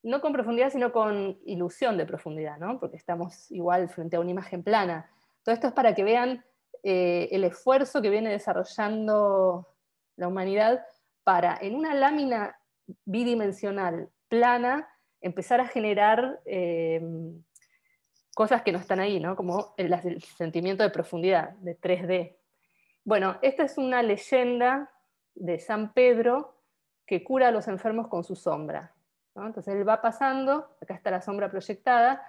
no con profundidad, sino con ilusión de profundidad, ¿no? porque estamos igual frente a una imagen plana. Todo esto es para que vean eh, el esfuerzo que viene desarrollando la humanidad para, en una lámina bidimensional plana, empezar a generar eh, cosas que no están ahí, ¿no? como el, el sentimiento de profundidad, de 3D. Bueno, esta es una leyenda de San Pedro que cura a los enfermos con su sombra. Entonces él va pasando, acá está la sombra proyectada,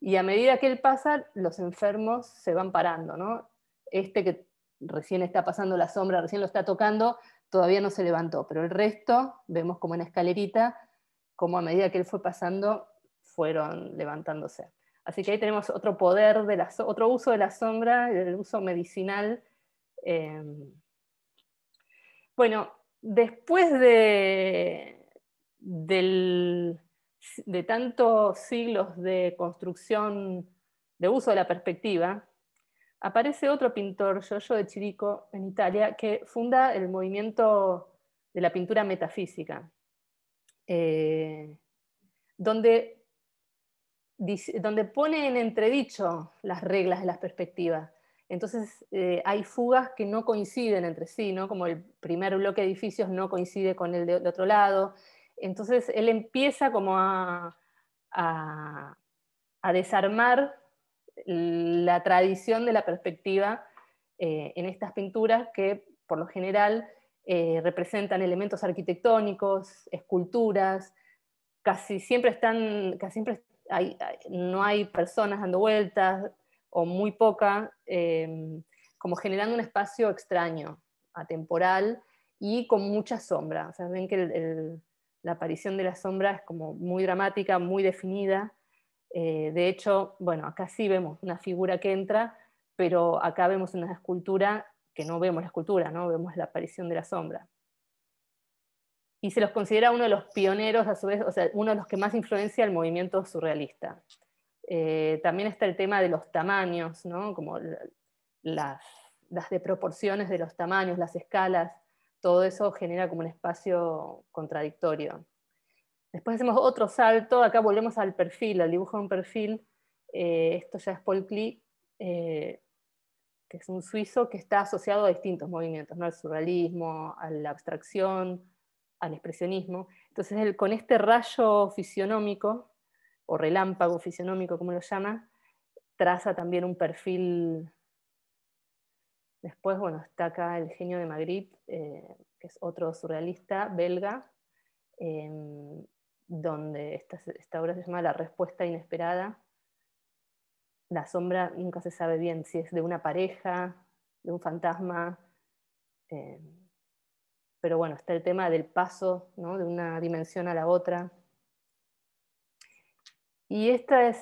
y a medida que él pasa, los enfermos se van parando. Este que recién está pasando la sombra, recién lo está tocando, todavía no se levantó, pero el resto vemos como en escalerita, como a medida que él fue pasando, fueron levantándose. Así que ahí tenemos otro poder, de la, otro uso de la sombra, el uso medicinal. Eh, bueno, después de, tantos siglos de construcción, de uso de la perspectiva, aparece otro pintor, Giorgio de Chirico, en Italia, que funda el movimiento de la pintura metafísica, eh, donde, donde pone en entredicho las reglas de las perspectivas entonces eh, hay fugas que no coinciden entre sí, ¿no? como el primer bloque de edificios no coincide con el de otro lado. Entonces él empieza como a, desarmar la tradición de la perspectiva eh, en estas pinturas que por lo general eh, representan elementos arquitectónicos, esculturas, casi siempre están, casi siempre no hay personas dando vueltas, o muy poca, em, como generando un espacio extraño, atemporal y con mucha sombra. O sea, ven que la aparición de la sombra es como muy dramática, muy definida. Eh, de hecho, bueno, acá sí vemos una figura que entra, pero acá vemos una escultura que no vemos la escultura, vemos la aparición de la sombra. Y se los considera uno de los pioneros, a su vez, o sea, uno de los que más influencia el movimiento surrealista. Eh, también está el tema de los tamaños, como las, de proporciones de los tamaños, las escalas, todo eso genera como un espacio contradictorio. Después hacemos otro salto, acá volvemos al perfil, al dibujo de un perfil. Eh, esto ya es Paul Klee, eh, que es un suizo que está asociado a distintos movimientos, ¿no? al surrealismo, a la abstracción, al expresionismo. Entonces con este rayo fisionómico o relámpago fisionómico, como lo llama, traza también un perfil. Después, bueno, está acá el genio de Magritte, eh, que es otro surrealista belga, em, donde esta, obra se llama La Respuesta Inesperada. La sombra nunca se sabe bien si es de una pareja, de un fantasma, em, pero bueno, está el tema del paso ¿no? de una dimensión a la otra. Y esta es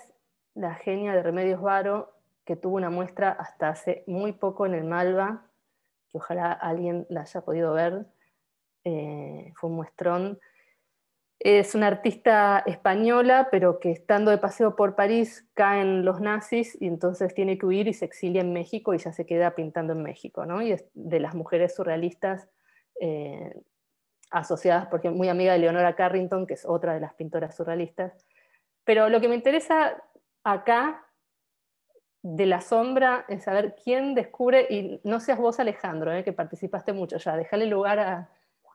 la genia de Remedios Varo, que tuvo una muestra hasta hace muy poco en el Malva, que ojalá alguien la haya podido ver. Eh, fue un muestrón. Es una artista española, pero que estando de paseo por París caen los nazis y entonces tiene que huir y se exilia en México y ya se queda pintando en México. Y es de las mujeres surrealistas eh, asociadas, porque muy amiga de Leonora Carrington, que es otra de las pintoras surrealistas, pero lo que me interesa acá de la sombra es saber quién descubre, y no seas vos Alejandro, eh, que participaste mucho ya, déjale lugar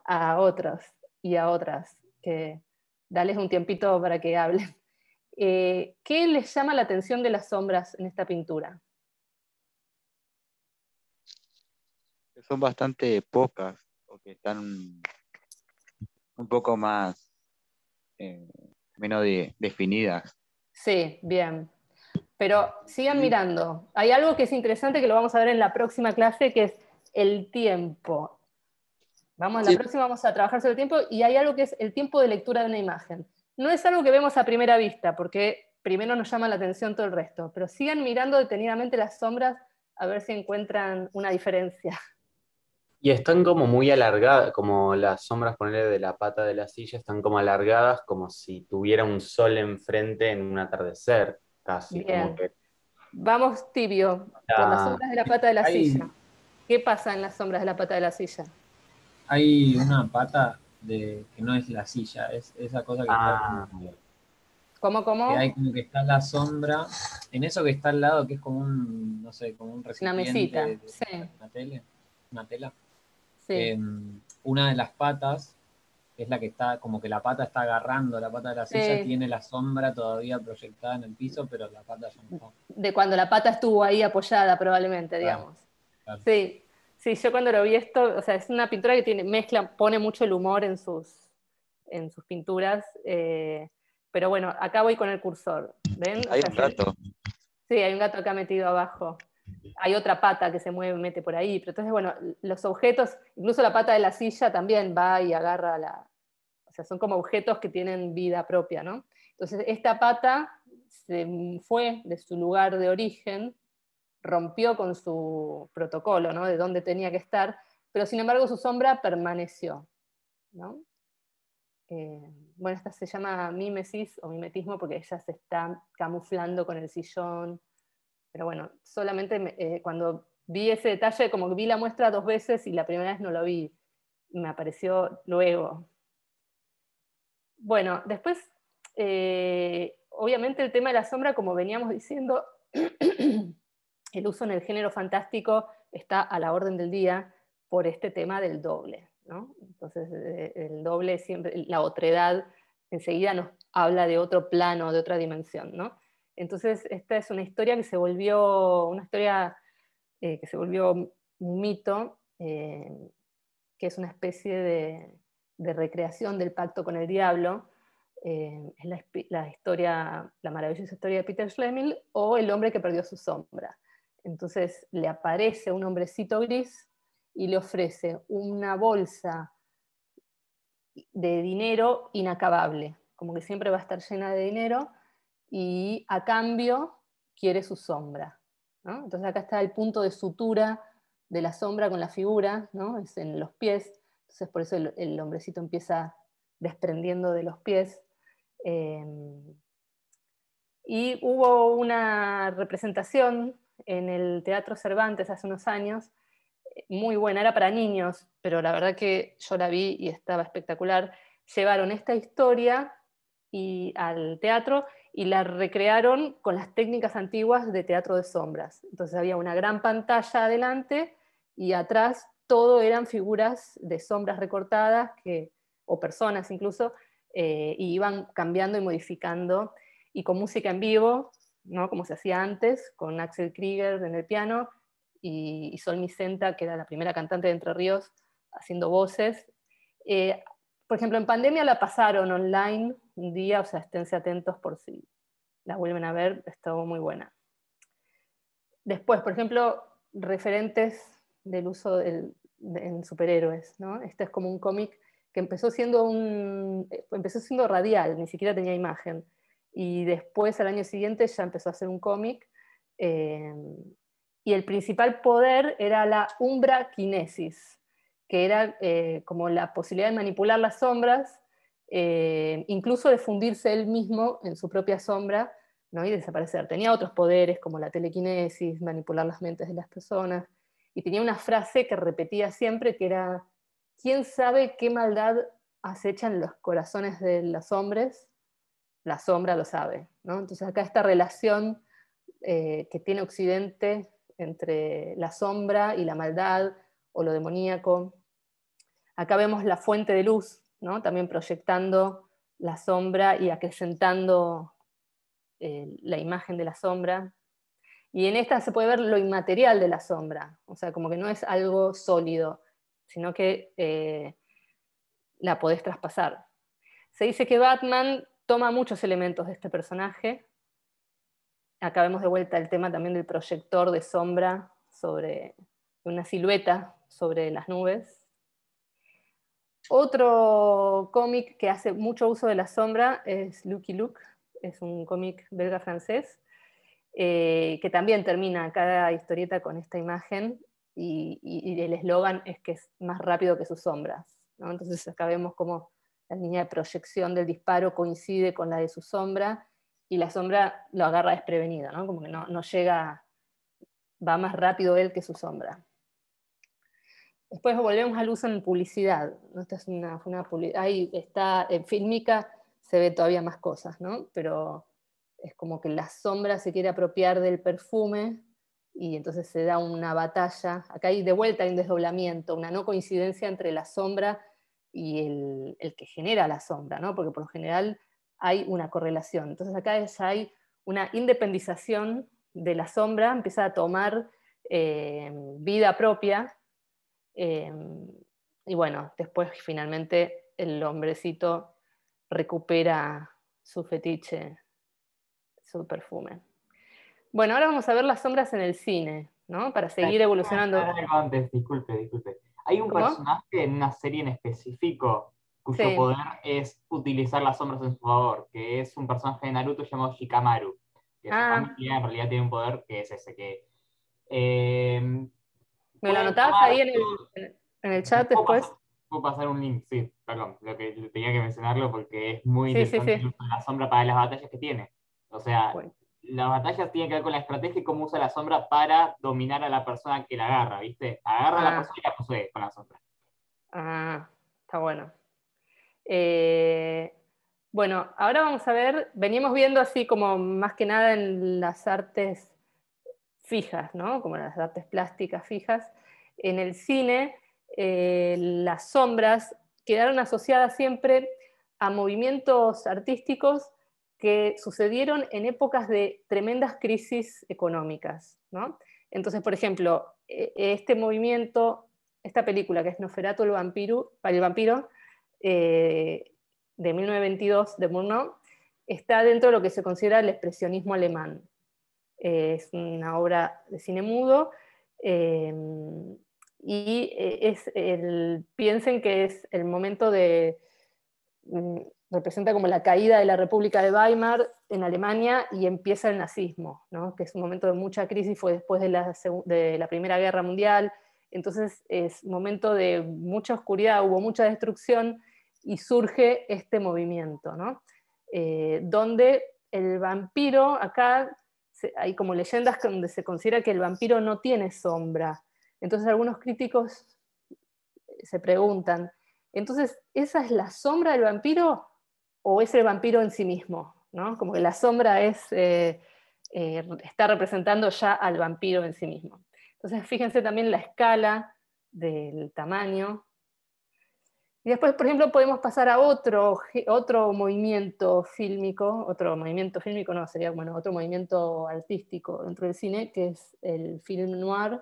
a, otras, y a otras, que dales un tiempito para que hablen. Eh, ¿Qué les llama la atención de las sombras en esta pintura? Son bastante pocas, o que están un, poco más eh, menos definidas. Sí, bien. Pero sigan mirando. Hay algo que es interesante que lo vamos a ver en la próxima clase, que es el tiempo. Vamos, la próxima vamos a trabajar sobre el tiempo y hay algo que es el tiempo de lectura de una imagen. No es algo que vemos a primera vista, porque primero nos llama la atención todo el resto, pero sigan mirando detenidamente las sombras a ver si encuentran una diferencia. Y están como muy alargadas, como las sombras, ponerle de la pata de la silla, están como alargadas, como si tuviera un sol enfrente en un atardecer, casi. Como que... Vamos tibio, con las sombras de la pata de la silla. ¿Qué pasa en las sombras de la pata de la silla? Hay una pata de, que no es la silla, es esa cosa que está. Ah. ¿Cómo, cómo? Que hay como que está la sombra, en eso que está al lado, que es como un, no sé, como un recipiente. Una mesita, Una tele, una tela una de las patas es la que está, como que la pata está agarrando, la pata de la silla tiene la sombra todavía proyectada en el piso, pero la pata ya no. De cuando la pata estuvo ahí apoyada, probablemente, digamos. Sí, sí, yo cuando lo vi esto, o sea, es una pintura que tiene, mezcla, pone mucho el humor en sus, en sus pinturas. Eh, pero bueno, acá voy con el cursor. ¿Ven? Hay un gato. Sí, hay un gato que ha metido abajo hay otra pata que se mueve, y mete por ahí. Pero entonces, bueno, los objetos, incluso la pata de la silla también va y agarra la... O sea, son como objetos que tienen vida propia, ¿no? Entonces, esta pata se fue de su lugar de origen, rompió con su protocolo, ¿no? De dónde tenía que estar, pero sin embargo su sombra permaneció, ¿no? Eh, bueno, esta se llama mimesis o mimetismo porque ella se está camuflando con el sillón, pero bueno, solamente eh, cuando vi ese detalle, como vi la muestra dos veces y la primera vez no lo vi, me apareció luego. Bueno, después, eh, obviamente el tema de la sombra, como veníamos diciendo, el uso en el género fantástico está a la orden del día por este tema del doble. ¿no? Entonces, eh, el doble siempre, la otredad enseguida nos habla de otro plano, de otra dimensión. ¿no? Entonces, esta es una historia que se volvió, una historia eh, que se volvió un mito, eh, que es una especie de, recreación del pacto con el diablo. Eh, es la, historia, la maravillosa historia de Peter Schlemil o El hombre que perdió su sombra. Entonces le aparece un hombrecito gris y le ofrece una bolsa de dinero inacabable, como que siempre va a estar llena de dinero, y a cambio quiere su sombra. Entonces acá está el punto de sutura de la sombra con la figura, es en los pies, entonces por eso el, hombrecito empieza desprendiendo de los pies. Eh, y hubo una representación en el Teatro Cervantes hace unos años, eh, muy buena, era para niños, pero la verdad que yo la vi y estaba espectacular. Llevaron esta historia y al teatro y la recrearon con las técnicas antiguas de teatro de sombras. Entonces había una gran pantalla adelante y atrás todo eran figuras de sombras recortadas que, o personas incluso, eh, y iban cambiando y modificando, y con música en vivo, ¿no? como se hacía antes, con Axel Krieger en el piano y, Sol Micenta, que era la primera cantante de Entre Ríos, haciendo voces. Eh, por ejemplo, en pandemia la pasaron online un día, o sea, esténse atentos por si la vuelven a ver, estuvo muy buena. Después, por ejemplo, referentes del uso en superhéroes, ¿no? Este es como un cómic que empezó siendo, un, empezó siendo radial, ni siquiera tenía imagen. Y después, al año siguiente, ya empezó a ser un cómic. Eh, y el principal poder era la umbra kinesis, que era eh, como la posibilidad de manipular las sombras, eh, incluso de fundirse él mismo en su propia sombra y desaparecer. Tenía otros poderes como la telequinesis, manipular las mentes de las personas, y tenía una frase que repetía siempre que era, ¿quién sabe qué maldad acechan los corazones de los hombres? La sombra lo sabe. ¿no? Entonces acá esta relación eh, que tiene Occidente entre la sombra y la maldad, o lo demoníaco. Acá vemos la fuente de luz, ¿no? también proyectando la sombra y acrecentando eh, la imagen de la sombra. Y en esta se puede ver lo inmaterial de la sombra, o sea, como que no es algo sólido, sino que eh, la podés traspasar. Se dice que Batman toma muchos elementos de este personaje. Acá vemos de vuelta el tema también del proyector de sombra sobre una silueta sobre las nubes. Otro cómic que hace mucho uso de la sombra es Lucky Luke, es un cómic belga francés, eh, que también termina cada historieta con esta imagen y, el eslogan es que es más rápido que sus sombras. Entonces acá vemos cómo la línea de proyección del disparo coincide con la de su sombra y la sombra lo agarra desprevenido, como que no llega, va más rápido él que su sombra. Después volvemos al luz en publicidad. Esta es una, Ahí está, en filmica se ve todavía más cosas, Pero es como que la sombra se quiere apropiar del perfume y entonces se da una batalla. Acá hay de vuelta un desdoblamiento, una no coincidencia entre la sombra y el, que genera la sombra, Porque por lo general hay una correlación. Entonces acá ya hay una independización de la sombra, empieza a tomar eh, vida propia Em, y bueno, después finalmente el hombrecito recupera su fetiche, su perfume. Bueno, ahora vamos a ver las sombras en el cine, ¿no? Para seguir evolucionando. disculpe, disculpe. Hay un personaje en una serie en específico cuyo poder es utilizar las sombras en su favor, que es un personaje de Naruto llamado Shikamaru, que ah. en realidad tiene un poder que es ese, que eh, me lo anotabas ahí en el, chat después. puedo pasar un link, sí, perdón, lo que tenía que mencionarlo porque es muy importante la sombra para las batallas que tiene. O sea, las batallas tienen que ver con la estrategia y cómo usa la sombra para dominar a la persona que la agarra, ¿viste? Agarra a la ah. persona y la posee con la sombra. Ah, está bueno. Eh, bueno, ahora vamos a ver, venimos viendo así como más que nada en las artes fijas, ¿no? como las artes plásticas fijas, en el cine eh, las sombras quedaron asociadas siempre a movimientos artísticos que sucedieron en épocas de tremendas crisis económicas. Entonces, por ejemplo, e, este movimiento, esta película que es Noferato el vampiro, el eh, vampiro de 1922 de Murnau, está dentro de lo que se considera el expresionismo alemán. Eh, es una obra de cine mudo. Eh, y eh, es el, piensen que es el momento de, mm, representa como la caída de la República de Weimar en Alemania y empieza el nazismo, que es un momento de mucha crisis, fue después de la, de la Primera Guerra Mundial, entonces es momento de mucha oscuridad, hubo mucha destrucción y surge este movimiento, ¿no? donde el vampiro acá hay como leyendas donde se considera que el vampiro no tiene sombra. Entonces algunos críticos eh, se preguntan, entonces, ¿esa es la sombra del vampiro o es el vampiro en sí mismo? ¿no? Como que la sombra es, eh, eh, está representando ya al vampiro en sí mismo. Entonces, fíjense también la escala del tamaño y después, por ejemplo, podemos pasar a otro, otro movimiento fílmico, otro movimiento fílmico no, sería bueno, otro movimiento artístico dentro del cine, que es el film noir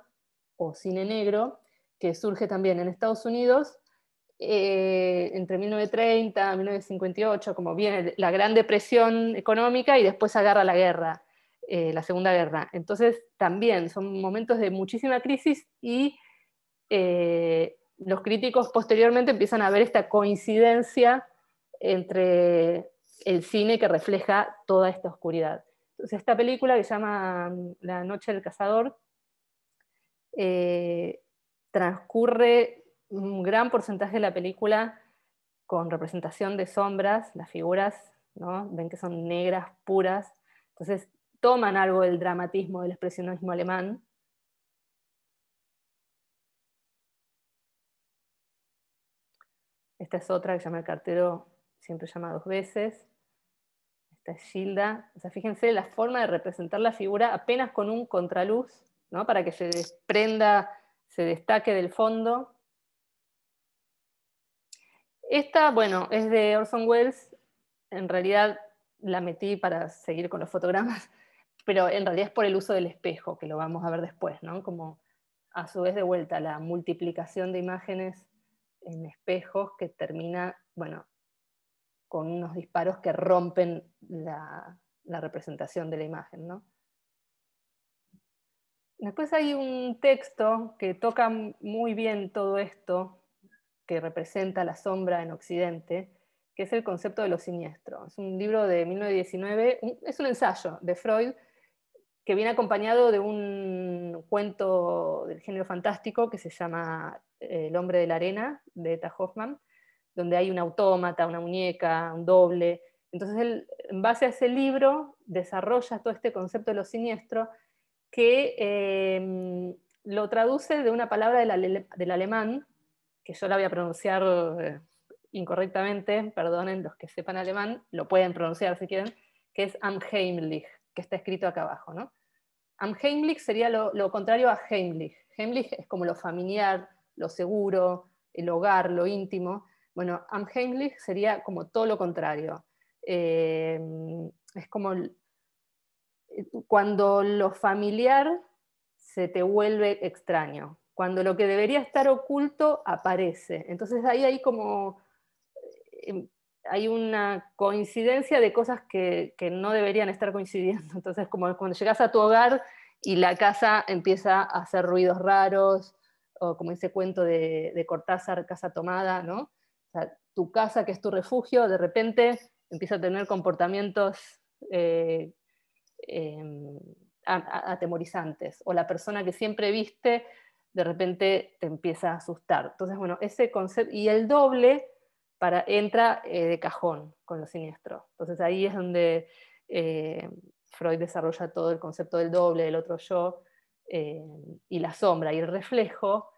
o cine negro, que surge también en Estados Unidos eh, entre 1930 y 1958, como viene la Gran Depresión económica y después agarra la guerra, eh, la Segunda Guerra. Entonces, también son momentos de muchísima crisis y... Eh, los críticos posteriormente empiezan a ver esta coincidencia entre el cine que refleja toda esta oscuridad. Entonces, esta película que se llama um, La Noche del Cazador eh, transcurre un gran porcentaje de la película con representación de sombras, las figuras, ¿no? ven que son negras, puras, entonces toman algo del dramatismo del expresionismo alemán, Esta es otra que llama el cartero, siempre llama dos veces. Esta es Gilda. fíjense la forma de representar la figura apenas con un contraluz, ¿no? para que se desprenda, se destaque del fondo. Esta, bueno, es de Orson Welles. En realidad la metí para seguir con los fotogramas, pero en realidad es por el uso del espejo, que lo vamos a ver después, ¿no? Como a su vez de vuelta la multiplicación de imágenes en espejos que termina, bueno, con unos disparos que rompen la, representación de la imagen, Después hay un texto que toca muy bien todo esto, que representa la sombra en Occidente, que es el concepto de lo siniestro. Es un libro de 1919, es un ensayo de Freud, que viene acompañado de un cuento del género fantástico que se llama eh, El hombre de la arena, de Eta Hoffman, donde hay un autómata, una muñeca, un doble. Entonces él, en base a ese libro, desarrolla todo este concepto de lo siniestro que em, lo traduce de una palabra del, alemán, que yo la voy a pronunciar eh, incorrectamente, perdonen los que sepan alemán, lo pueden pronunciar si quieren, que es Amheimlich, que está escrito acá abajo. ¿no? Amheimlich sería lo, lo, contrario a Heimlich. Heimlich es como lo familiar, lo seguro, el hogar, lo íntimo. Bueno, Amheimlich sería como todo lo contrario. Eh, es como cuando lo familiar se te vuelve extraño, cuando lo que debería estar oculto aparece. Entonces ahí hay como em, hay una coincidencia de cosas que, que, no deberían estar coincidiendo. Entonces, como cuando llegas a tu hogar y la casa empieza a hacer ruidos raros, o como ese cuento de, Cortázar, Casa Tomada, ¿no? tu casa que es tu refugio, de repente empieza a tener comportamientos eh, em, atemorizantes, o la persona que siempre viste, de repente te empieza a asustar. Entonces, bueno, ese concepto, y el doble para, entra eh, de cajón con lo siniestro. Entonces ahí es donde eh, Freud desarrolla todo el concepto del doble, del otro yo, eh, y la sombra y el reflejo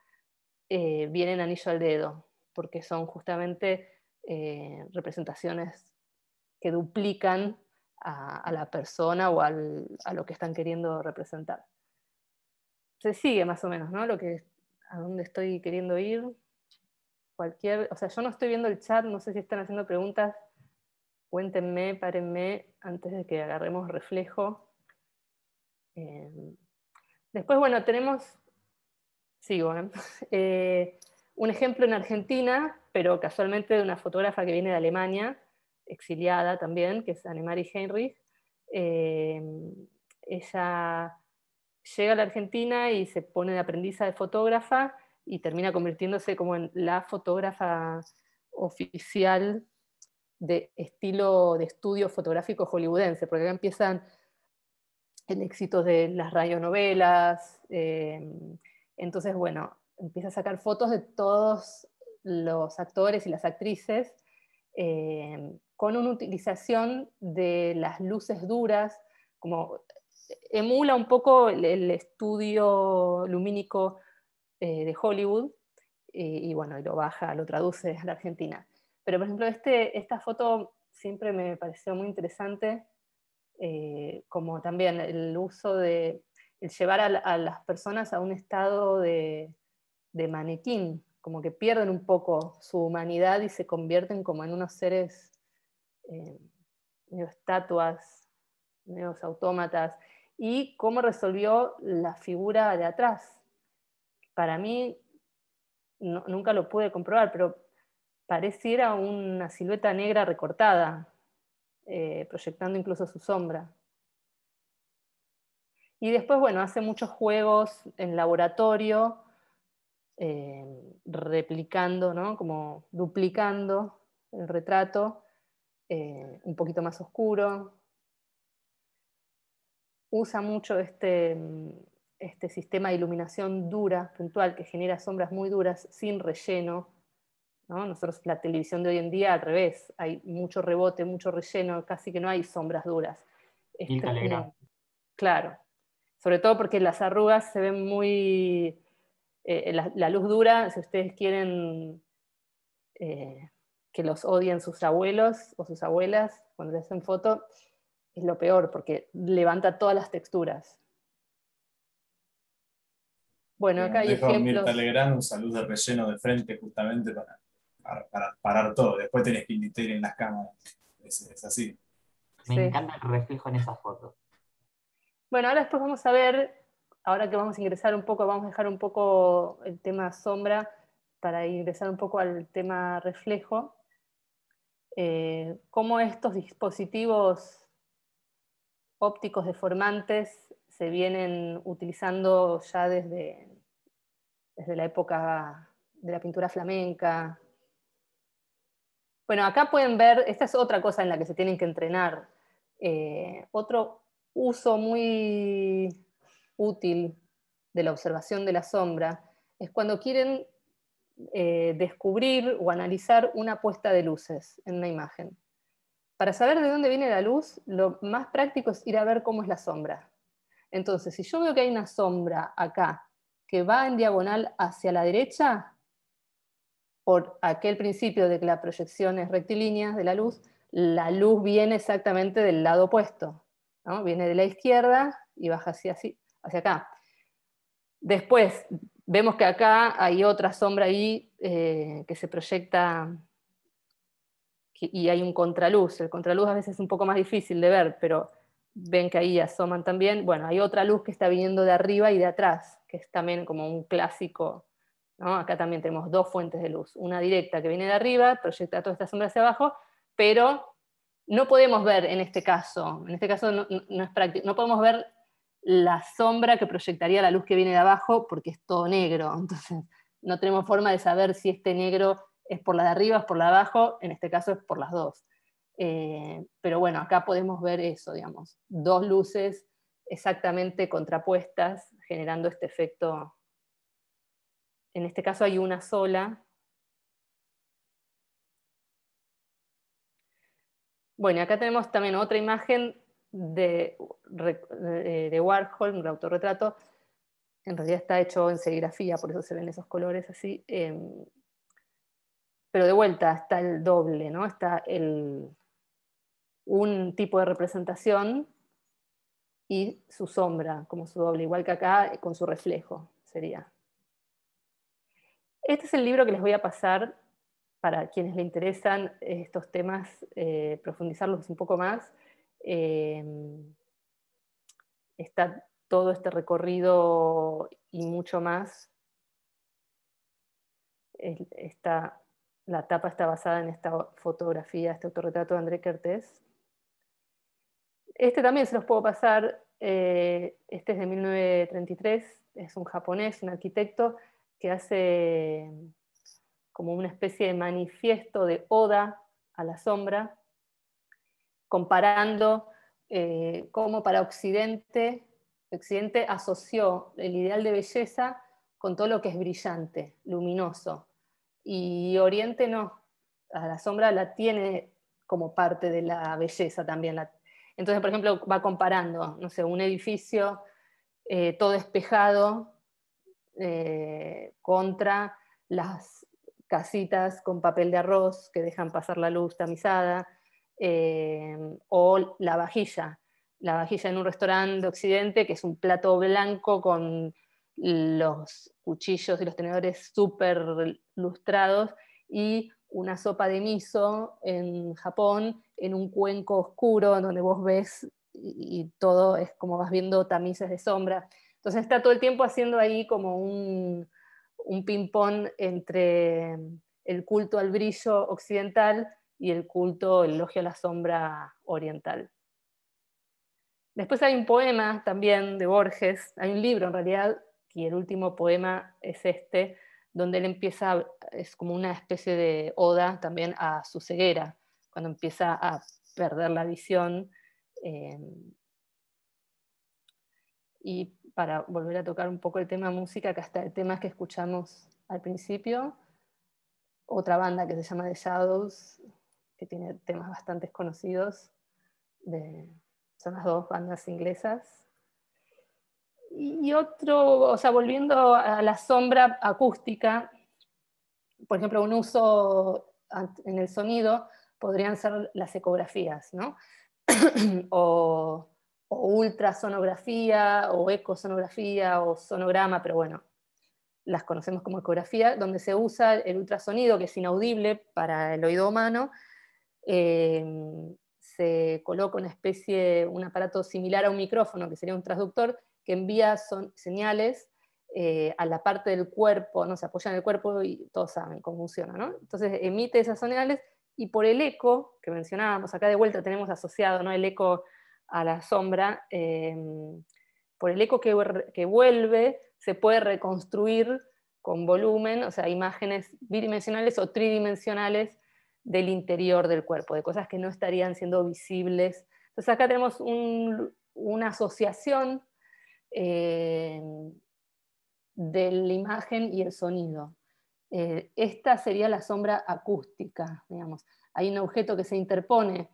eh, vienen anillo al dedo, porque son justamente eh, representaciones que duplican a, la persona o a lo que están queriendo representar. Se sigue más o menos, ¿no? Lo que, a dónde estoy queriendo ir. Cualquier, o sea, yo no estoy viendo el chat, no sé si están haciendo preguntas. Cuéntenme, párenme antes de que agarremos reflejo. Después, bueno, tenemos, sigo, ¿eh? Eh, un ejemplo en Argentina, pero casualmente de una fotógrafa que viene de Alemania, exiliada también, que es Annemarie Heinrich. Eh, ella llega a la Argentina y se pone de aprendiza de fotógrafa y termina convirtiéndose como en la fotógrafa oficial de estilo de estudio fotográfico hollywoodense, porque acá empiezan el éxito de las radionovelas. Em, entonces, bueno, empieza a sacar fotos de todos los actores y las actrices em, con una utilización de las luces duras, como emula un poco el, estudio lumínico eh, de Hollywood y, y, bueno, y lo baja, lo traduce a la Argentina. Pero por ejemplo, este, esta foto siempre me pareció muy interesante eh, como también el uso de llevar a, las personas a un estado de, manequín, como que pierden un poco su humanidad y se convierten como en unos seres eh, estatuas, autómatas, y cómo resolvió la figura de atrás. Para mí, nunca lo pude comprobar, pero pareciera una silueta negra recortada, eh, proyectando incluso su sombra. Y después, bueno, hace muchos juegos en laboratorio, eh, replicando, ¿no? como duplicando el retrato, eh, un poquito más oscuro. Usa mucho este, este sistema de iluminación dura, puntual, que genera sombras muy duras, sin relleno, nosotros la televisión de hoy en día al revés, hay mucho rebote, mucho relleno, casi que no hay sombras duras. Este, claro, sobre todo porque las arrugas se ven muy... Eh, la, luz dura, si ustedes quieren eh, que los odien sus abuelos o sus abuelas cuando les hacen foto, es lo peor porque levanta todas las texturas. Bueno, acá hay ejemplos. un saludo de relleno de frente justamente para, para, parar todo. Después tenés que invitar en las cámaras. Es, así. Me encanta el reflejo en esa foto. Bueno, ahora después vamos a ver, ahora que vamos a ingresar un poco, vamos a dejar un poco el tema sombra para ingresar un poco al tema reflejo. Eh, cómo estos dispositivos ópticos deformantes se vienen utilizando ya desde, desde la época de la pintura flamenca, bueno, acá pueden ver, esta es otra cosa en la que se tienen que entrenar. Eh, otro uso muy útil de la observación de la sombra es cuando quieren eh, descubrir o analizar una puesta de luces en una imagen. Para saber de dónde viene la luz, lo más práctico es ir a ver cómo es la sombra. Entonces, si yo veo que hay una sombra acá que va en diagonal hacia la derecha, por aquel principio de que la proyección es rectilínea de la luz, la luz viene exactamente del lado opuesto, viene de la izquierda y baja hacia, así, hacia acá. Después, vemos que acá hay otra sombra ahí eh, que se proyecta y hay un contraluz. El contraluz a veces es un poco más difícil de ver, pero ven que ahí asoman también. Bueno, hay otra luz que está viniendo de arriba y de atrás, que es también como un clásico Acá también tenemos dos fuentes de luz, una directa que viene de arriba, proyecta toda esta sombra hacia abajo, pero no podemos ver en este caso, en este caso no, es práctico, no podemos ver la sombra que proyectaría la luz que viene de abajo porque es todo negro, entonces no tenemos forma de saber si este negro es por la de arriba, es por la de abajo, en este caso es por las dos. Eh, pero bueno, acá podemos ver eso, digamos, dos luces exactamente contrapuestas generando este efecto en este caso hay una sola. Bueno, acá tenemos también otra imagen de, Warhol, un autorretrato. En realidad está hecho en serigrafía, por eso se ven esos colores así. Em, pero de vuelta está el doble, ¿no? Está un tipo de representación y su sombra como su doble, igual que acá con su reflejo sería. Este es el libro que les voy a pasar para quienes le interesan estos temas, eh, profundizarlos un poco más. Eh, está todo este recorrido y mucho más. Está, la tapa está basada en esta fotografía, este autorretrato de André Kertész. Este también se los puedo pasar, eh, este es de 1933, es un japonés, un arquitecto, que hace como una especie de manifiesto de oda a la sombra, comparando eh, cómo para Occidente, Occidente asoció el ideal de belleza con todo lo que es brillante, luminoso, y Oriente no, a la sombra la tiene como parte de la belleza también. entonces, por ejemplo, va comparando, no sé, un edificio eh, todo despejado eh, contra las casitas con papel de arroz que dejan pasar la luz tamizada, eh, o la vajilla. La vajilla en un restaurante de Occidente, que es un plato blanco con los cuchillos y los tenedores súper lustrados, y una sopa de miso en Japón, en un cuenco oscuro, donde vos ves y, todo es como vas viendo tamices de sombra. Entonces está todo el tiempo haciendo ahí como un, un ping-pong entre el culto al brillo occidental y el culto, el elogio a la sombra oriental. Después hay un poema también de Borges, hay un libro en realidad, y el último poema es este, donde él empieza, es como una especie de oda también a su ceguera, cuando empieza a perder la visión. Eh, y para volver a tocar un poco el tema música, que hasta el tema que escuchamos al principio, otra banda que se llama The Shadows, que tiene temas bastante conocidos, de, son las dos bandas inglesas. Y otro, o sea, volviendo a la sombra acústica, por ejemplo, un uso en el sonido podrían ser las ecografías, ¿no? o o ultrasonografía o ecosonografía o sonograma, pero bueno, las conocemos como ecografía, donde se usa el ultrasonido que es inaudible para el oído humano. Eh, se coloca una especie, un aparato similar a un micrófono, que sería un transductor, que envía señales eh, a la parte del cuerpo, no se apoya en el cuerpo y todos saben cómo funciona, ¿no? Entonces emite esas señales y por el eco que mencionábamos, acá de vuelta tenemos asociado ¿no? el eco a la sombra, em, por el eco que, vuelve, se puede reconstruir con volumen, o sea, imágenes bidimensionales o tridimensionales del interior del cuerpo, de cosas que no estarían siendo visibles. Entonces acá tenemos una asociación em, de la imagen y el sonido. Eh, esta sería la sombra acústica, digamos. Hay un objeto que se interpone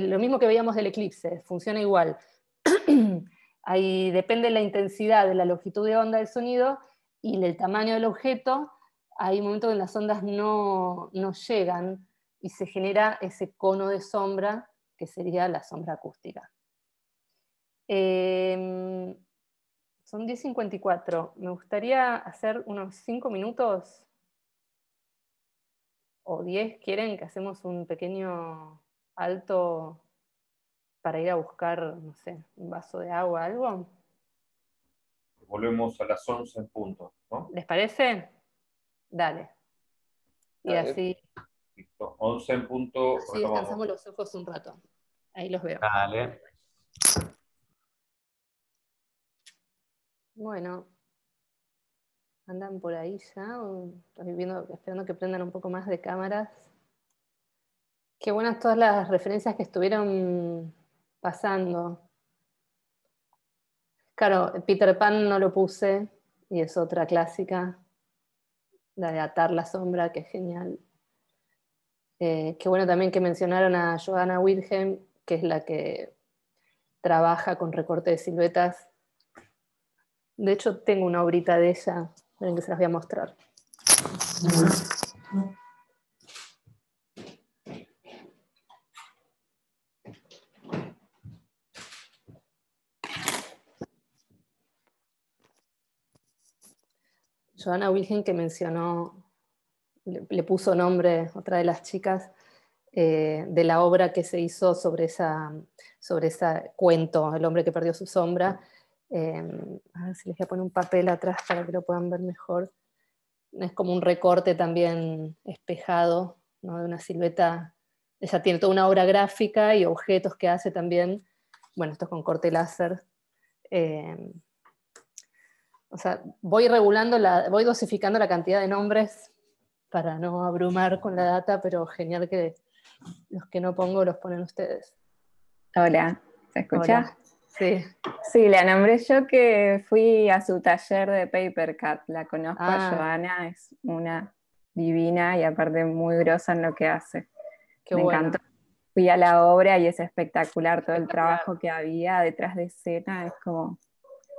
lo mismo que veíamos del eclipse, funciona igual. Ahí depende de la intensidad, de la longitud de onda del sonido y del tamaño del objeto, hay momentos en las ondas no, llegan y se genera ese cono de sombra que sería la sombra acústica. Em, son 10.54. Me gustaría hacer unos 5 minutos o 10. ¿Quieren que hacemos un pequeño alto para ir a buscar, no sé, un vaso de agua, algo. Volvemos a las 11 en punto, ¿no? ¿Les parece? Dale. Y así. Listo. 11 en punto. Sí, descansamos los ojos un rato. Ahí los veo. Dale. Bueno. Andan por ahí ya, estoy esperando que prendan un poco más de cámaras. Qué buenas todas las referencias que estuvieron pasando. Claro, Peter Pan no lo puse y es otra clásica, la de atar la sombra, que es genial. Eh, qué bueno también que mencionaron a Johanna Wilhelm, que es la que trabaja con recorte de siluetas. De hecho, tengo una obrita de ella, en que se las voy a mostrar. Joana Wilgen, que mencionó, le, puso nombre otra de las chicas, eh, de la obra que se hizo sobre sobre ese cuento, El hombre que perdió su sombra. Em, a ver si les voy a poner un papel atrás para que lo puedan ver mejor. Es como un recorte también espejado, ¿no? de una silueta. Ella tiene toda una obra gráfica y objetos que hace también. Bueno, esto es con corte láser. Em, o sea, voy regulando, la, voy dosificando la cantidad de nombres para no abrumar con la data, pero genial que los que no pongo los ponen ustedes. Hola, ¿se escucha? Sí. Sí, la nombré yo que fui a su taller de Paper Cut. La conozco a ah. Joana, es una divina y aparte muy grosa en lo que hace. Me encantó. Fui a la obra y es espectacular todo el trabajo que había detrás de escena, es como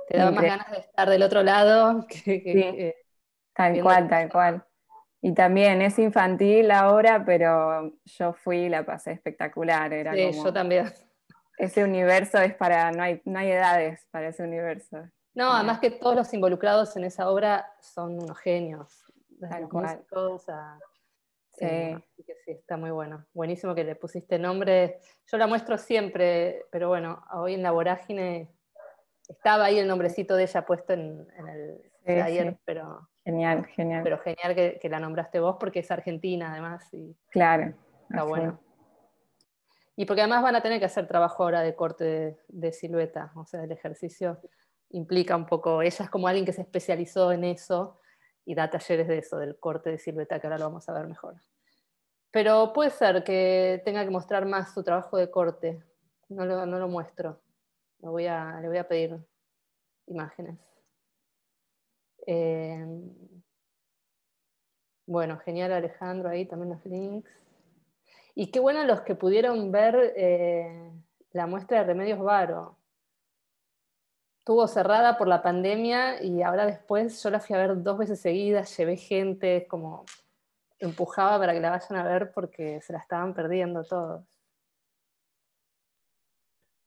te daba más ganas de estar del otro lado que, tal cual, tal cual. Y también es infantil la obra, pero yo fui y la pasé espectacular. Era sí, yo también. Ese universo es para, no hay, no hay edades para ese universo. No, además que todos los involucrados en esa obra son unos genios. Tal cual. Sí. Eh, que sí, está muy bueno. Buenísimo que le pusiste nombre. Yo la muestro siempre, pero bueno, hoy en la vorágine estaba ahí el nombrecito de ella puesto en, el taller, pero... Genial, genial. Pero genial que, la nombraste vos porque es argentina además. Y claro. Está bueno. Y porque además van a tener que hacer trabajo ahora de corte de, silueta, o sea, el ejercicio implica un poco, ella es como alguien que se especializó en eso y da talleres de eso, del corte de silueta, que ahora lo vamos a ver mejor. Pero puede ser que tenga que mostrar más su trabajo de corte, no lo muestro voy a, le voy a pedir imágenes. Eh, bueno, genial Alejandro, ahí también los links. Y qué bueno los que pudieron ver eh, la muestra de Remedios Varo. Estuvo cerrada por la pandemia y ahora después yo la fui a ver dos veces seguidas, llevé gente, como empujaba para que la vayan a ver porque se la estaban perdiendo todos.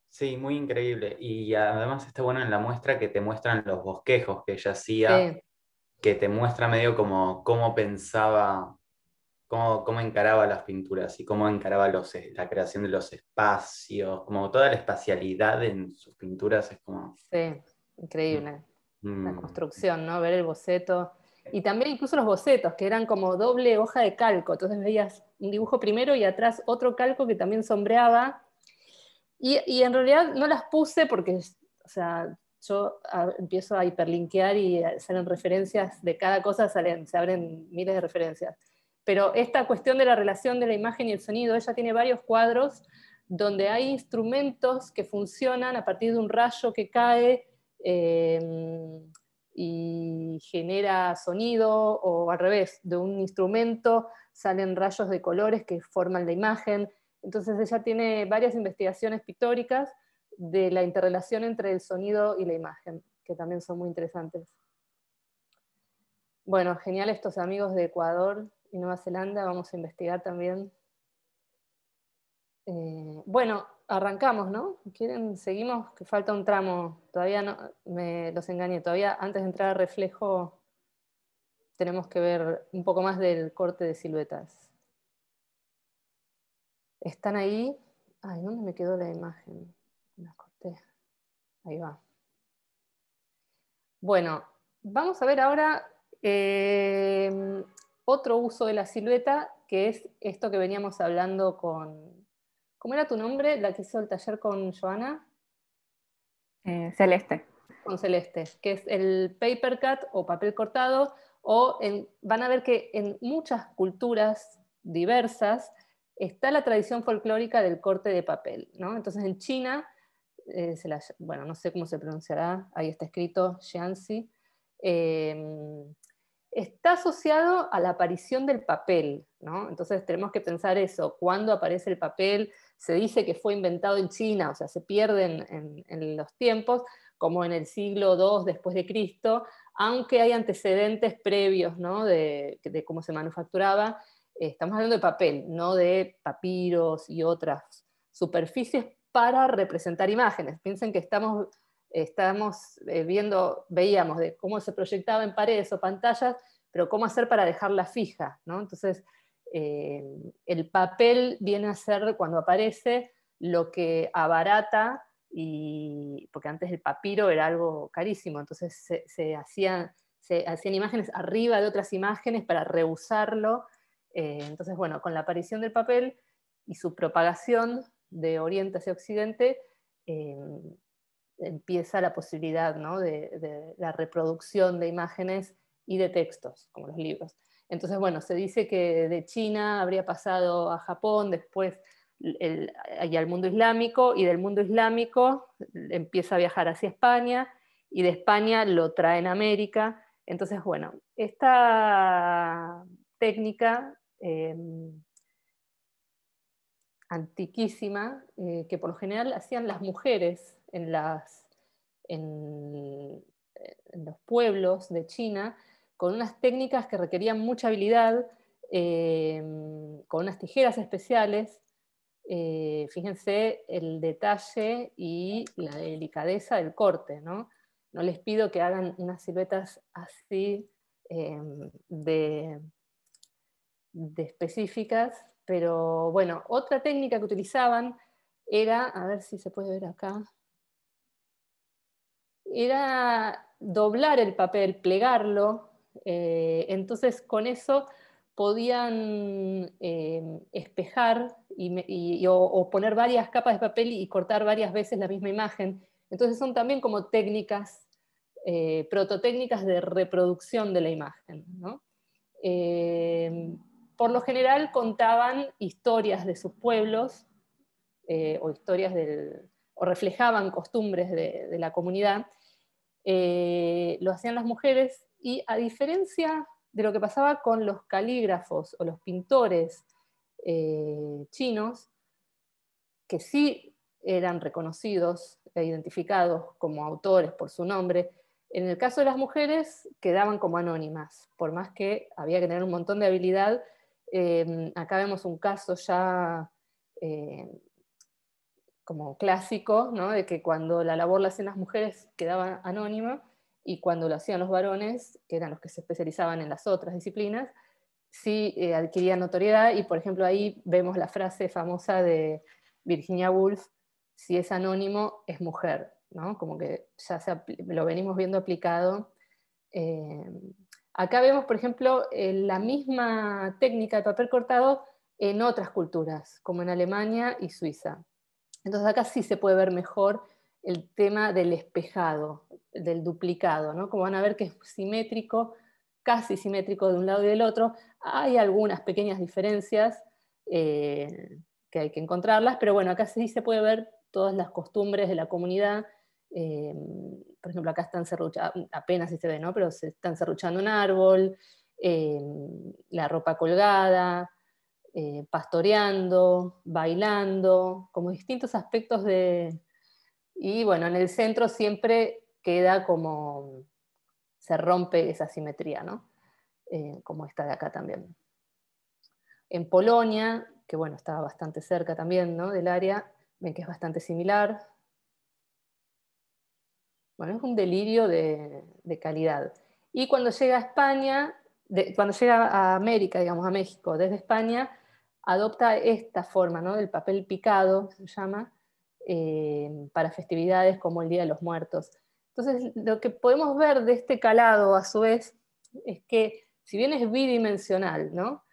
Sí, muy increíble. Y además está bueno en la muestra que te muestran los bosquejos que ella hacía, que te muestra medio como cómo pensaba, cómo, encaraba las pinturas y cómo encaraba los, la creación de los espacios, como toda la espacialidad en sus pinturas es como... Sí, increíble. Mm. La construcción, ¿no? Ver el boceto. Y también incluso los bocetos, que eran como doble hoja de calco. Entonces veías un dibujo primero y atrás otro calco que también sombreaba y, en realidad no las puse porque, o sea, yo empiezo a hiperlinkear y salen referencias de cada cosa, salen, se abren miles de referencias. Pero esta cuestión de la relación de la imagen y el sonido, ella tiene varios cuadros donde hay instrumentos que funcionan a partir de un rayo que cae em, y genera sonido, o al revés, de un instrumento salen rayos de colores que forman la imagen. Entonces ella tiene varias investigaciones pictóricas de la interrelación entre el sonido y la imagen, que también son muy interesantes. Bueno, genial estos amigos de Ecuador y Nueva Zelanda, vamos a investigar también. Eh, bueno, arrancamos, ¿no? ¿Quieren, seguimos? Que falta un tramo, todavía no, me los engañé, todavía antes de entrar a reflejo tenemos que ver un poco más del corte de siluetas. Están ahí. Ay, ¿dónde me quedó la imagen? La corté. Ahí va. Bueno, vamos a ver ahora eh, otro uso de la silueta, que es esto que veníamos hablando con... ¿Cómo era tu nombre? La que hizo el taller con Joana. Eh, celeste. Con celeste, que es el paper cut o papel cortado, o van a ver que en muchas culturas diversas está la tradición folclórica del corte de papel. ¿no? Entonces en China, eh, bueno, no sé cómo se pronunciará, ahí está escrito Xianxi, em, está asociado a la aparición del papel. ¿no? Entonces tenemos que pensar eso, cuándo aparece el papel, se dice que fue inventado en China, o sea, se pierde en, los tiempos, como en el siglo II después de Cristo, aunque hay antecedentes previos ¿no? de cómo se manufacturaba estamos hablando de papel, no de papiros y otras superficies para representar imágenes. Piensen que estamos, eh, viendo, veíamos de cómo se proyectaba en paredes o pantallas, pero cómo hacer para dejarla fija. Entonces, eh, el papel viene a ser cuando aparece lo que abarata, y, porque antes el papiro era algo carísimo, entonces se, hacían, se hacían imágenes arriba de otras imágenes para rehusarlo eh, entonces, bueno, con la aparición del papel y su propagación de Oriente hacia Occidente, eh, empieza la posibilidad ¿no? de, la reproducción de imágenes y de textos, como los libros. Entonces, bueno, se dice que de China habría pasado a Japón, después el, al mundo islámico, y del mundo islámico empieza a viajar hacia España, y de España lo trae en América. Entonces, bueno, esta técnica Em, antiquísima eh, que por lo general hacían las mujeres en, los pueblos de China con unas técnicas que requerían mucha habilidad, em, con unas tijeras especiales. Eh, fíjense el detalle y la delicadeza del corte. No, no les pido que hagan unas siluetas así em, de de específicas, pero bueno, otra técnica que utilizaban era, a ver si se puede ver acá, era doblar el papel, plegarlo, eh, entonces con eso podían eh, espejar y, o, poner varias capas de papel y cortar varias veces la misma imagen. Entonces son también como técnicas, eh, prototécnicas de reproducción de la imagen. ¿no? por lo general contaban historias de sus pueblos eh, o historias o reflejaban costumbres de, la comunidad, eh, lo hacían las mujeres y a diferencia de lo que pasaba con los calígrafos o los pintores eh, chinos, que sí eran reconocidos e identificados como autores por su nombre, en el caso de las mujeres quedaban como anónimas, por más que había que tener un montón de habilidad Em, acá vemos un caso ya eh, como clásico, de que cuando la labor la hacían las mujeres quedaba anónima y cuando lo hacían los varones, que eran los que se especializaban en las otras disciplinas, sí eh, adquirían notoriedad y por ejemplo ahí vemos la frase famosa de Virginia Woolf, si es anónimo es mujer, como que ya lo venimos viendo aplicado em, Acá vemos, por ejemplo, eh, la misma técnica de papel cortado en otras culturas, como en Alemania y Suiza. Entonces acá sí se puede ver mejor el tema del espejado, del duplicado, ¿no? Como van a ver que es simétrico, casi simétrico de un lado y del otro. Hay algunas pequeñas diferencias eh, que hay que encontrarlas, pero bueno, acá sí se puede ver todas las costumbres de la comunidad Em, por ejemplo, acá están cerruchando mm, apenas si se ve, ¿no? Pero se están cerruchando un árbol, em, la ropa colgada, eh, pastoreando, bailando, como distintos aspectos de... Y bueno, en el centro siempre queda como se rompe esa simetría, ¿no? Eh, como esta de acá también. En Polonia, que bueno, estaba bastante cerca también del área, ven que es bastante similar, bueno, es un delirio de, calidad. Y cuando llega a España, cuando llega a América, digamos, a México, desde España, adopta esta forma, ¿no? Del papel picado, se llama, eh, para festividades como el Día de los Muertos. Entonces, lo que podemos ver de este calado, a su vez, es que, si bien es bidimensional, ¿no?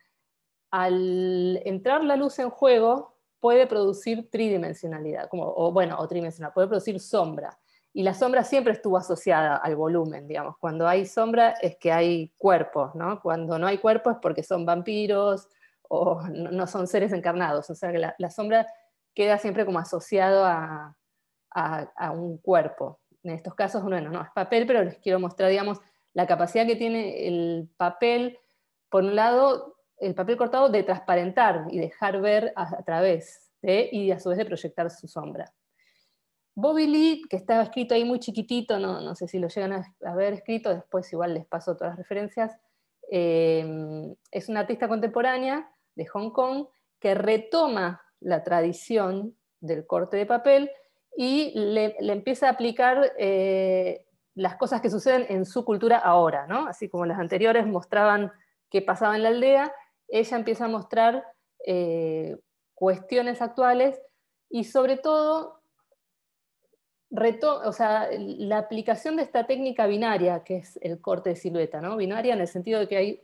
al entrar la luz en juego, puede producir tridimensionalidad, como, o bueno, o tridimensional, puede producir sombra y la sombra siempre estuvo asociada al volumen, digamos. Cuando hay sombra es que hay cuerpos, ¿no? Cuando no hay cuerpos es porque son vampiros o no son seres encarnados. O sea que la, sombra queda siempre como asociado a, un cuerpo. En estos casos, bueno, no es papel, pero les quiero mostrar, digamos, la capacidad que tiene el papel, por un lado, el papel cortado de transparentar y dejar ver a, través y a su vez de proyectar su sombra. Bobby Lee, que estaba escrito ahí muy chiquitito, no, sé si lo llegan a, haber escrito, después igual les paso todas las referencias, em, es una artista contemporánea de Hong Kong que retoma la tradición del corte de papel y le, empieza a aplicar eh, las cosas que suceden en su cultura ahora, ¿no? Así como las anteriores mostraban qué pasaba en la aldea, ella empieza a mostrar eh, cuestiones actuales y sobre todo reto, o sea, la aplicación de esta técnica binaria, que es el corte de silueta, ¿no? Binaria en el sentido de que hay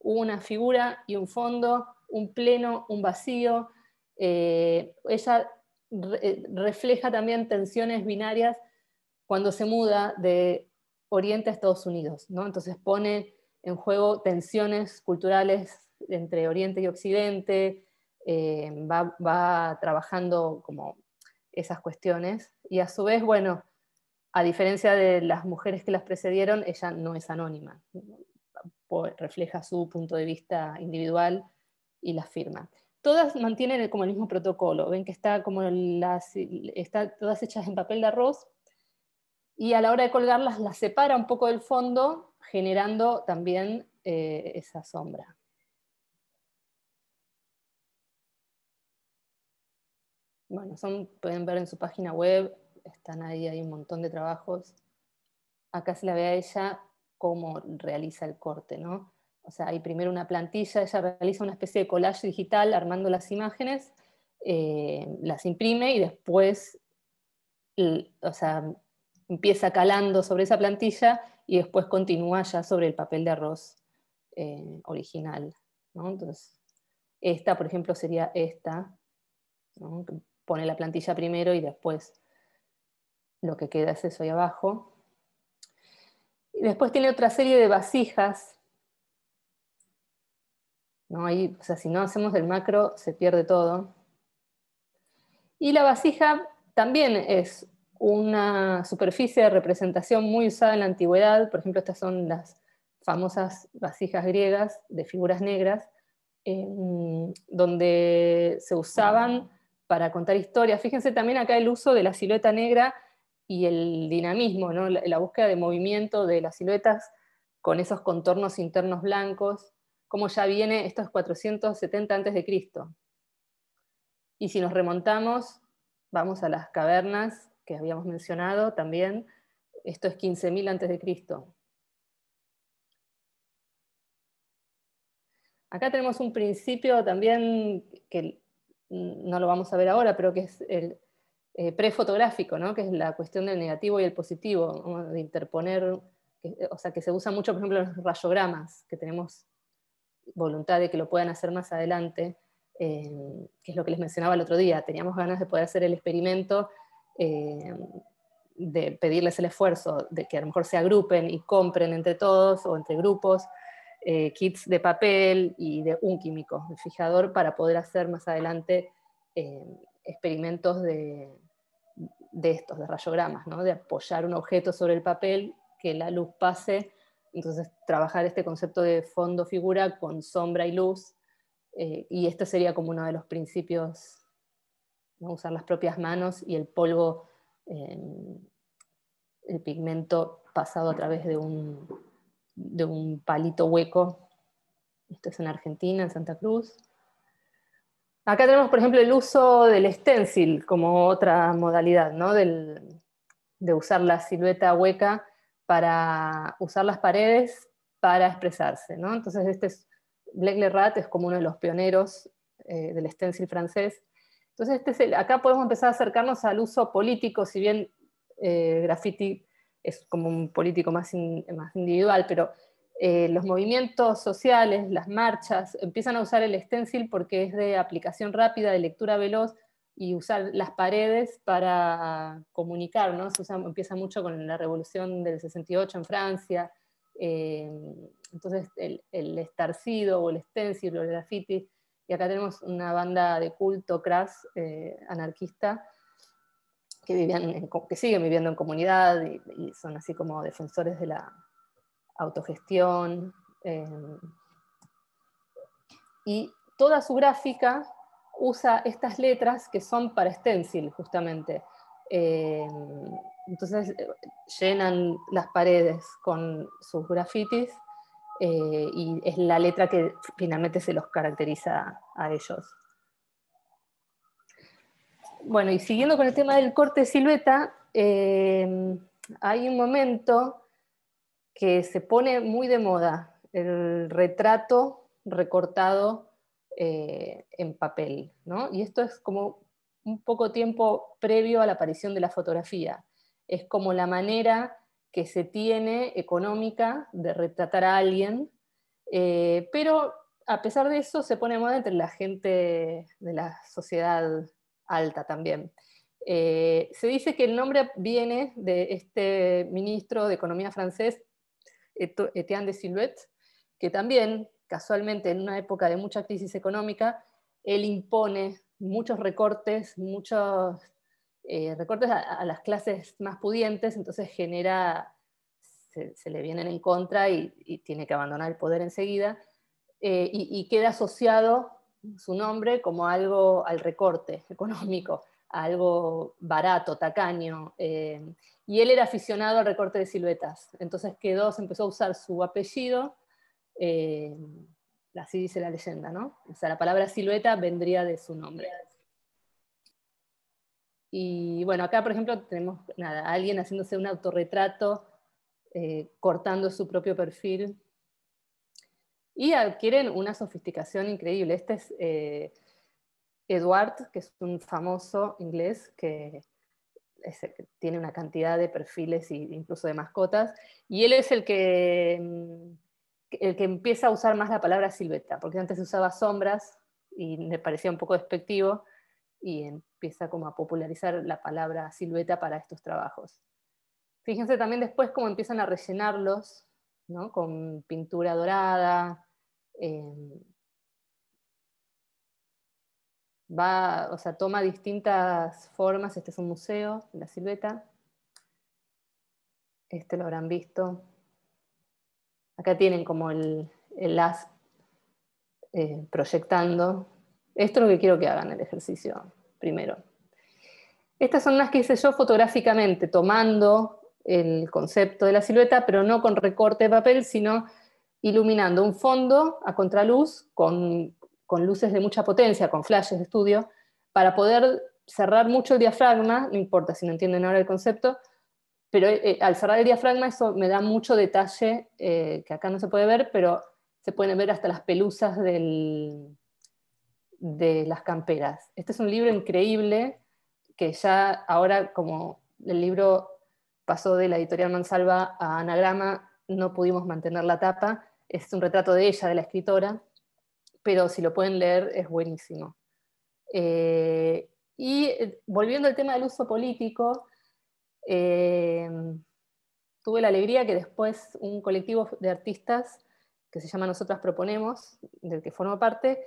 una figura y un fondo, un pleno, un vacío. Eh, ella eh, refleja también tensiones binarias cuando se muda de Oriente a Estados Unidos, ¿no? Entonces pone en juego tensiones culturales entre Oriente y Occidente, eh, va trabajando como esas cuestiones. Y a su vez, bueno, a diferencia de las mujeres que las precedieron, ella no es anónima, pues, refleja su punto de vista individual y la firma. Todas mantienen como el mismo protocolo, ven que está como las, está todas hechas en papel de arroz y a la hora de colgarlas las separa un poco del fondo, generando también eh, esa sombra. bueno, son, pueden ver en su página web, están ahí, hay un montón de trabajos. Acá se la ve a ella cómo realiza el corte, ¿no? O sea, hay primero una plantilla, ella realiza una especie de collage digital armando las imágenes, eh, las imprime y después, o sea, empieza calando sobre esa plantilla y después continúa ya sobre el papel de arroz eh, original. ¿no? Entonces, esta, por ejemplo, sería esta, ¿no? pone la plantilla primero y después lo que queda es eso ahí abajo. Y después tiene otra serie de vasijas. ¿no? sea, si no hacemos el macro, se pierde todo. Y la vasija también es una superficie de representación muy usada en la antigüedad. Por ejemplo, estas son las famosas vasijas griegas de figuras negras, donde se usaban para contar historias. Fíjense también acá el uso de la silueta negra y el dinamismo, la, búsqueda de movimiento de las siluetas con esos contornos internos blancos, como ya viene estos 470 a.C. Y si nos remontamos, vamos a las cavernas que habíamos mencionado también, esto es 15.000 a.C. Acá tenemos un principio también que no lo vamos a ver ahora, pero que es el eh, prefotográfico, ¿no? que es la cuestión del negativo y el positivo, de interponer, o sea, que se usa mucho, por ejemplo, los rayogramas, que tenemos voluntad de que lo puedan hacer más adelante, eh, que es lo que les mencionaba el otro día, teníamos ganas de poder hacer el experimento. Eh, de pedirles el esfuerzo, de que a lo mejor se agrupen y compren entre todos o entre grupos, eh, kits de papel y de un químico, de fijador, para poder hacer más adelante eh, experimentos de, estos, de rayogramas, de apoyar un objeto sobre el papel, que la luz pase, entonces trabajar este concepto de fondo-figura con sombra y luz, eh, y esto sería como uno de los principios, usar las propias manos y el polvo, el pigmento pasado a través de un, de un palito hueco. Esto es en Argentina, en Santa Cruz. Acá tenemos, por ejemplo, el uso del stencil como otra modalidad, ¿no? de usar la silueta hueca para usar las paredes para expresarse. ¿no? Entonces, este es, Blake es como uno de los pioneros eh, del stencil francés. Entonces, este es acá podemos empezar a acercarnos al uso político, si bien eh, graffiti es como un político más, más individual, pero eh, los movimientos sociales, las marchas, empiezan a usar el stencil porque es de aplicación rápida, de lectura veloz, y usar las paredes para comunicar, empieza mucho con la revolución del 68 en Francia, eh, entonces el, estarcido o el stencil o el graffiti, y acá tenemos una banda de culto crass eh, anarquista que, vivían que siguen viviendo en comunidad y, son así como defensores de la autogestión. Em, y toda su gráfica usa estas letras que son para stencil, justamente. Em, entonces eh, llenan las paredes con sus grafitis eh, y es la letra que finalmente se los caracteriza a ellos bueno, y siguiendo con el tema del corte de silueta, eh, hay un momento que se pone muy de moda, el retrato recortado eh, en papel, Y esto es como un poco tiempo previo a la aparición de la fotografía. Es como la manera que se tiene económica de retratar a alguien, eh, pero a pesar de eso se pone de moda entre la gente de la sociedad alta también. Eh, se dice que el nombre viene de este ministro de Economía francés, Etienne de Silhouette, que también, casualmente, en una época de mucha crisis económica, él impone muchos recortes, muchos eh, recortes a, las clases más pudientes, entonces genera, se, le vienen en contra y, tiene que abandonar el poder enseguida, eh, y, y queda asociado su nombre como algo al recorte económico, algo barato, tacaño. Eh, y él era aficionado al recorte de siluetas. Entonces quedó, empezó a usar su apellido, eh, así dice la leyenda, ¿no? O sea, la palabra silueta vendría de su nombre. Y bueno, acá por ejemplo tenemos nada, alguien haciéndose un autorretrato, eh, cortando su propio perfil y adquieren una sofisticación increíble. Este es eh, Edward, que es un famoso inglés que tiene una cantidad de perfiles e incluso de mascotas, y él es el que, mm, el que empieza a usar más la palabra silueta, porque antes usaba sombras y le parecía un poco despectivo, y empieza como a popularizar la palabra silueta para estos trabajos. Fíjense también después cómo empiezan a rellenarlos con pintura dorada. Em, va, o sea, toma distintas formas. Este es un museo, la silueta. Este lo habrán visto. Acá tienen como el, el eh, proyectando. Esto es lo que quiero que hagan el ejercicio primero. Estas son las que hice yo fotográficamente, tomando el concepto de la silueta, pero no con recorte de papel, sino iluminando un fondo a contraluz con, luces de mucha potencia, con flashes de estudio, para poder cerrar mucho el diafragma, no importa si no entienden ahora el concepto, pero eh, eh, al cerrar el diafragma eso me da mucho detalle, eh, que acá no se puede ver, pero se pueden ver hasta las pelusas de las camperas. Este es un libro increíble, que ya ahora como el libro pasó de la editorial Mansalva a Anagrama, no pudimos mantener la tapa, es un retrato de ella, de la escritora, pero si lo pueden leer es buenísimo. Eh, y eh, volviendo al tema del uso político, eh, tuve la alegría que después un colectivo de artistas que se llama Nosotras Proponemos, del que formo parte,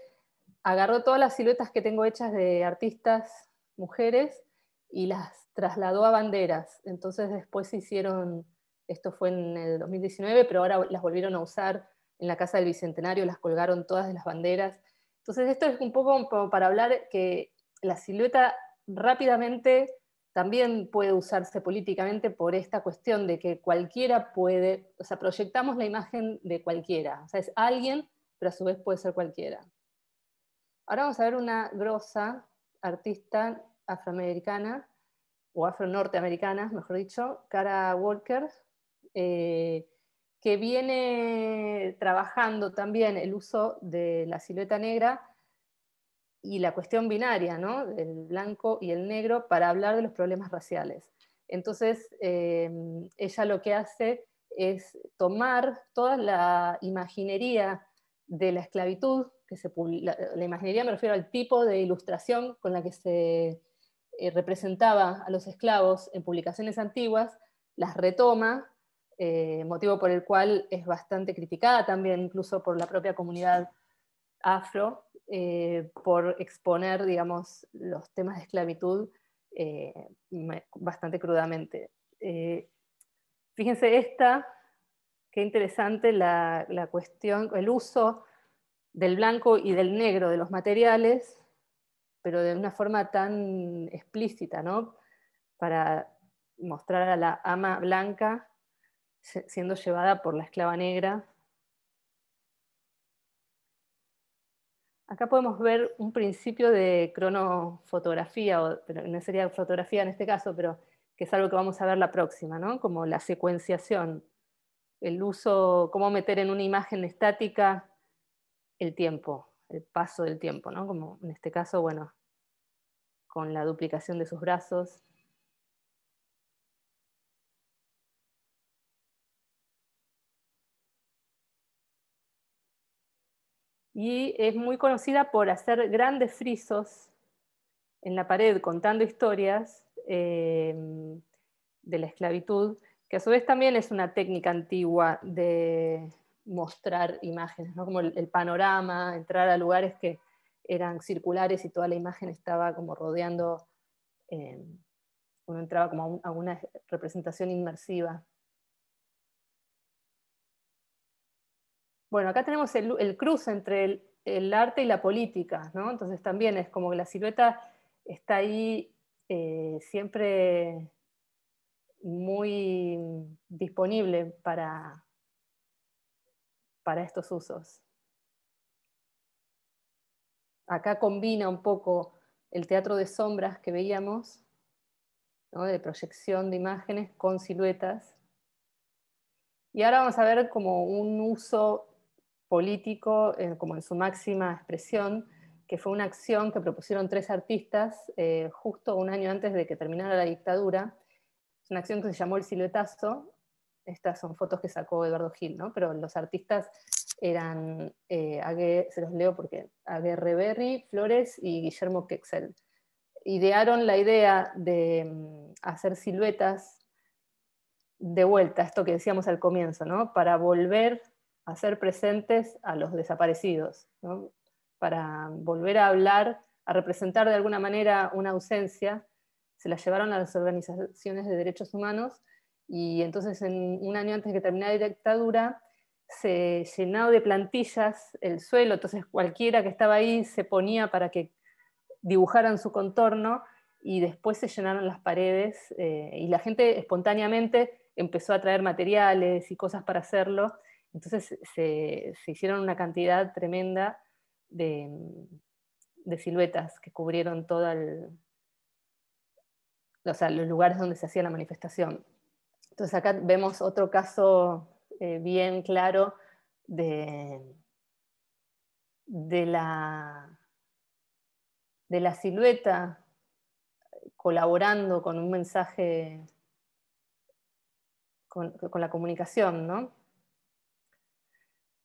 agarró todas las siluetas que tengo hechas de artistas mujeres y las trasladó a banderas. Entonces después se hicieron, esto fue en el 2019, pero ahora las volvieron a usar en la Casa del Bicentenario, las colgaron todas de las banderas. Entonces esto es un poco para hablar que la silueta rápidamente también puede usarse políticamente por esta cuestión de que cualquiera puede, o sea, proyectamos la imagen de cualquiera, o sea, es alguien, pero a su vez puede ser cualquiera. Ahora vamos a ver una grosa artista afroamericana o afro-norteamericanas, mejor dicho, Cara Walker, eh, que viene trabajando también el uso de la silueta negra y la cuestión binaria, ¿no? el blanco y el negro, para hablar de los problemas raciales. Entonces, eh, ella lo que hace es tomar toda la imaginería de la esclavitud, que se la, imaginería me refiero al tipo de ilustración con la que se eh, representaba a los esclavos en publicaciones antiguas, las retoma, eh, motivo por el cual es bastante criticada también incluso por la propia comunidad afro, eh, por exponer, digamos, los temas de esclavitud bastante crudamente. fíjense esta, qué interesante la cuestión, el uso del blanco y del negro de los materiales pero de una forma tan explícita, ¿no? Para mostrar a la ama blanca siendo llevada por la esclava negra. Acá podemos ver un principio de cronofotografía, o, pero no sería fotografía en este caso, pero que es algo que vamos a ver la próxima, ¿no? como la secuenciación, el uso, cómo meter en una imagen estática el tiempo el paso del tiempo, ¿no? Como en este caso, bueno, con la duplicación de sus brazos. Y es muy conocida por hacer grandes frisos en la pared contando historias eh, de la esclavitud, que a su vez también es una técnica antigua de, mostrar imágenes, como el, panorama, entrar a lugares que eran circulares y toda la imagen estaba como rodeando, eh, uno entraba como a, una representación inmersiva. Bueno, acá tenemos el, cruce entre el, arte y la política, ¿no? Entonces también es como que la silueta está ahí eh, siempre muy disponible para, para estos usos. Acá combina un poco el teatro de sombras que veíamos, de proyección de imágenes con siluetas. Y ahora vamos a ver como un uso político, eh, como en su máxima expresión, que fue una acción que propusieron tres artistas eh, justo un año antes de que terminara la dictadura. Es una acción que se llamó el siluetazo estas son fotos que sacó Eduardo Gil, ¿no? Pero los artistas eran, eh, se los leo porque, Aguerre Berry, Flores y Guillermo Quexel. Idearon la idea de mm, hacer siluetas de vuelta, esto que decíamos al comienzo, ¿no? Para volver a ser presentes a los desaparecidos, Para volver a hablar, a representar de alguna manera una ausencia, se la llevaron a las organizaciones de derechos humanos y entonces, en, un año antes de que terminara la dictadura, se llenó de plantillas el suelo, entonces cualquiera que estaba ahí se ponía para que dibujaran su contorno y después se llenaron las paredes eh, y la gente espontáneamente empezó a traer materiales y cosas para hacerlo. Entonces se, hicieron una cantidad tremenda de, siluetas que cubrieron todos los lugares donde se hacía la manifestación. Entonces acá vemos otro caso eh, bien claro de, la, silueta colaborando con un mensaje, con, la comunicación. ¿no?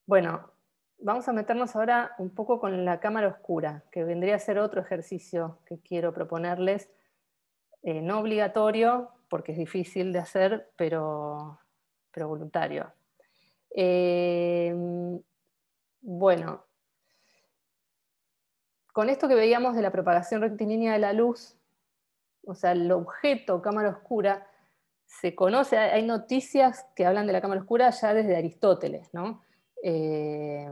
Bueno, vamos a meternos ahora un poco con la cámara oscura, que vendría a ser otro ejercicio que quiero proponerles, eh, no obligatorio, porque es difícil de hacer, pero, pero voluntario. Em, bueno, con esto que veíamos de la propagación rectilínea de la luz, o sea, el objeto cámara oscura, se conoce, hay noticias que hablan de la cámara oscura ya desde Aristóteles, ¿no? Em,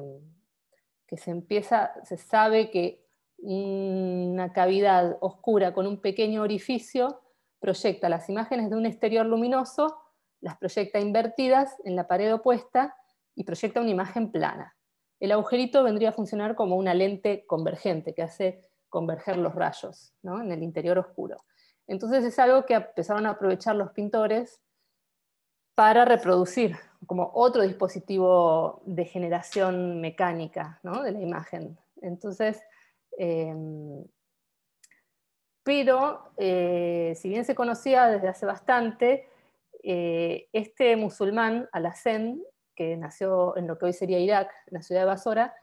que se empieza, se sabe que una cavidad oscura con un pequeño orificio proyecta las imágenes de un exterior luminoso, las proyecta invertidas en la pared opuesta y proyecta una imagen plana. El agujerito vendría a funcionar como una lente convergente que hace converger los rayos en el interior oscuro. Entonces es algo que empezaron a aprovechar los pintores para reproducir como otro dispositivo de generación mecánica de la imagen. Entonces, eh, pero eh, si bien se conocía desde hace bastante, eh, este musulmán, al hassan que nació en lo que hoy sería Irak, en la ciudad de Basora,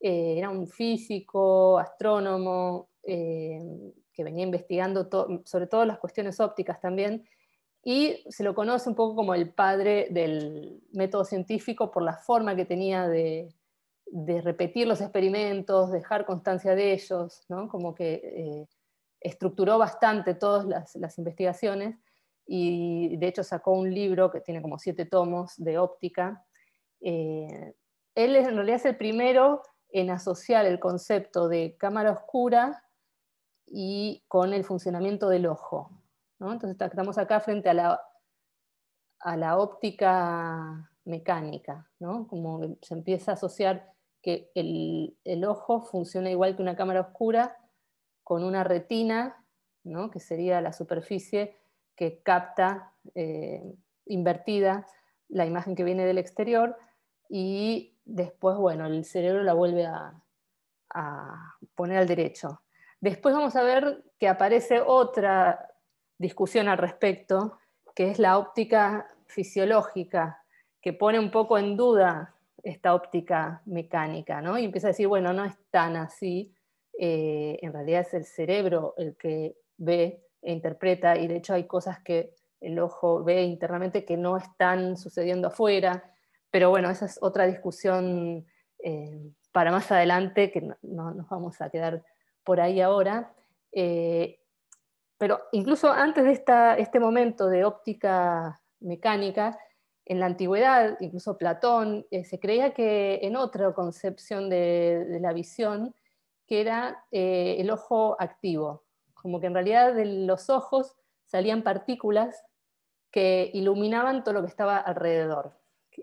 eh, era un físico, astrónomo, que venía investigando sobre todo las cuestiones ópticas también, y se lo conoce un poco como el padre del método científico por la forma que tenía de, repetir los experimentos, dejar constancia de ellos, ¿no? como que estructuró bastante todas las, investigaciones y de hecho sacó un libro que tiene como siete tomos de óptica. Eh, él en realidad es el primero en asociar el concepto de cámara oscura y con el funcionamiento del ojo. Entonces estamos acá frente a la, óptica mecánica, ¿no? como se empieza a asociar que el, el ojo funciona igual que una cámara oscura con una retina, ¿no? que sería la superficie que capta eh, invertida la imagen que viene del exterior y después, bueno, el cerebro la vuelve a, a poner al derecho. Después vamos a ver que aparece otra discusión al respecto, que es la óptica fisiológica, que pone un poco en duda esta óptica mecánica, ¿no? Y empieza a decir, bueno, no es tan así, eh, en realidad es el cerebro el que ve e interpreta, y de hecho hay cosas que el ojo ve internamente que no están sucediendo afuera, pero bueno, esa es otra discusión eh, para más adelante, que no, nos vamos a quedar por ahí ahora. Eh, pero incluso antes de este momento de óptica mecánica, en la antigüedad, incluso Platón, se creía que en otra concepción de la visión, que era eh, el ojo activo, como que en realidad de los ojos salían partículas que iluminaban todo lo que estaba alrededor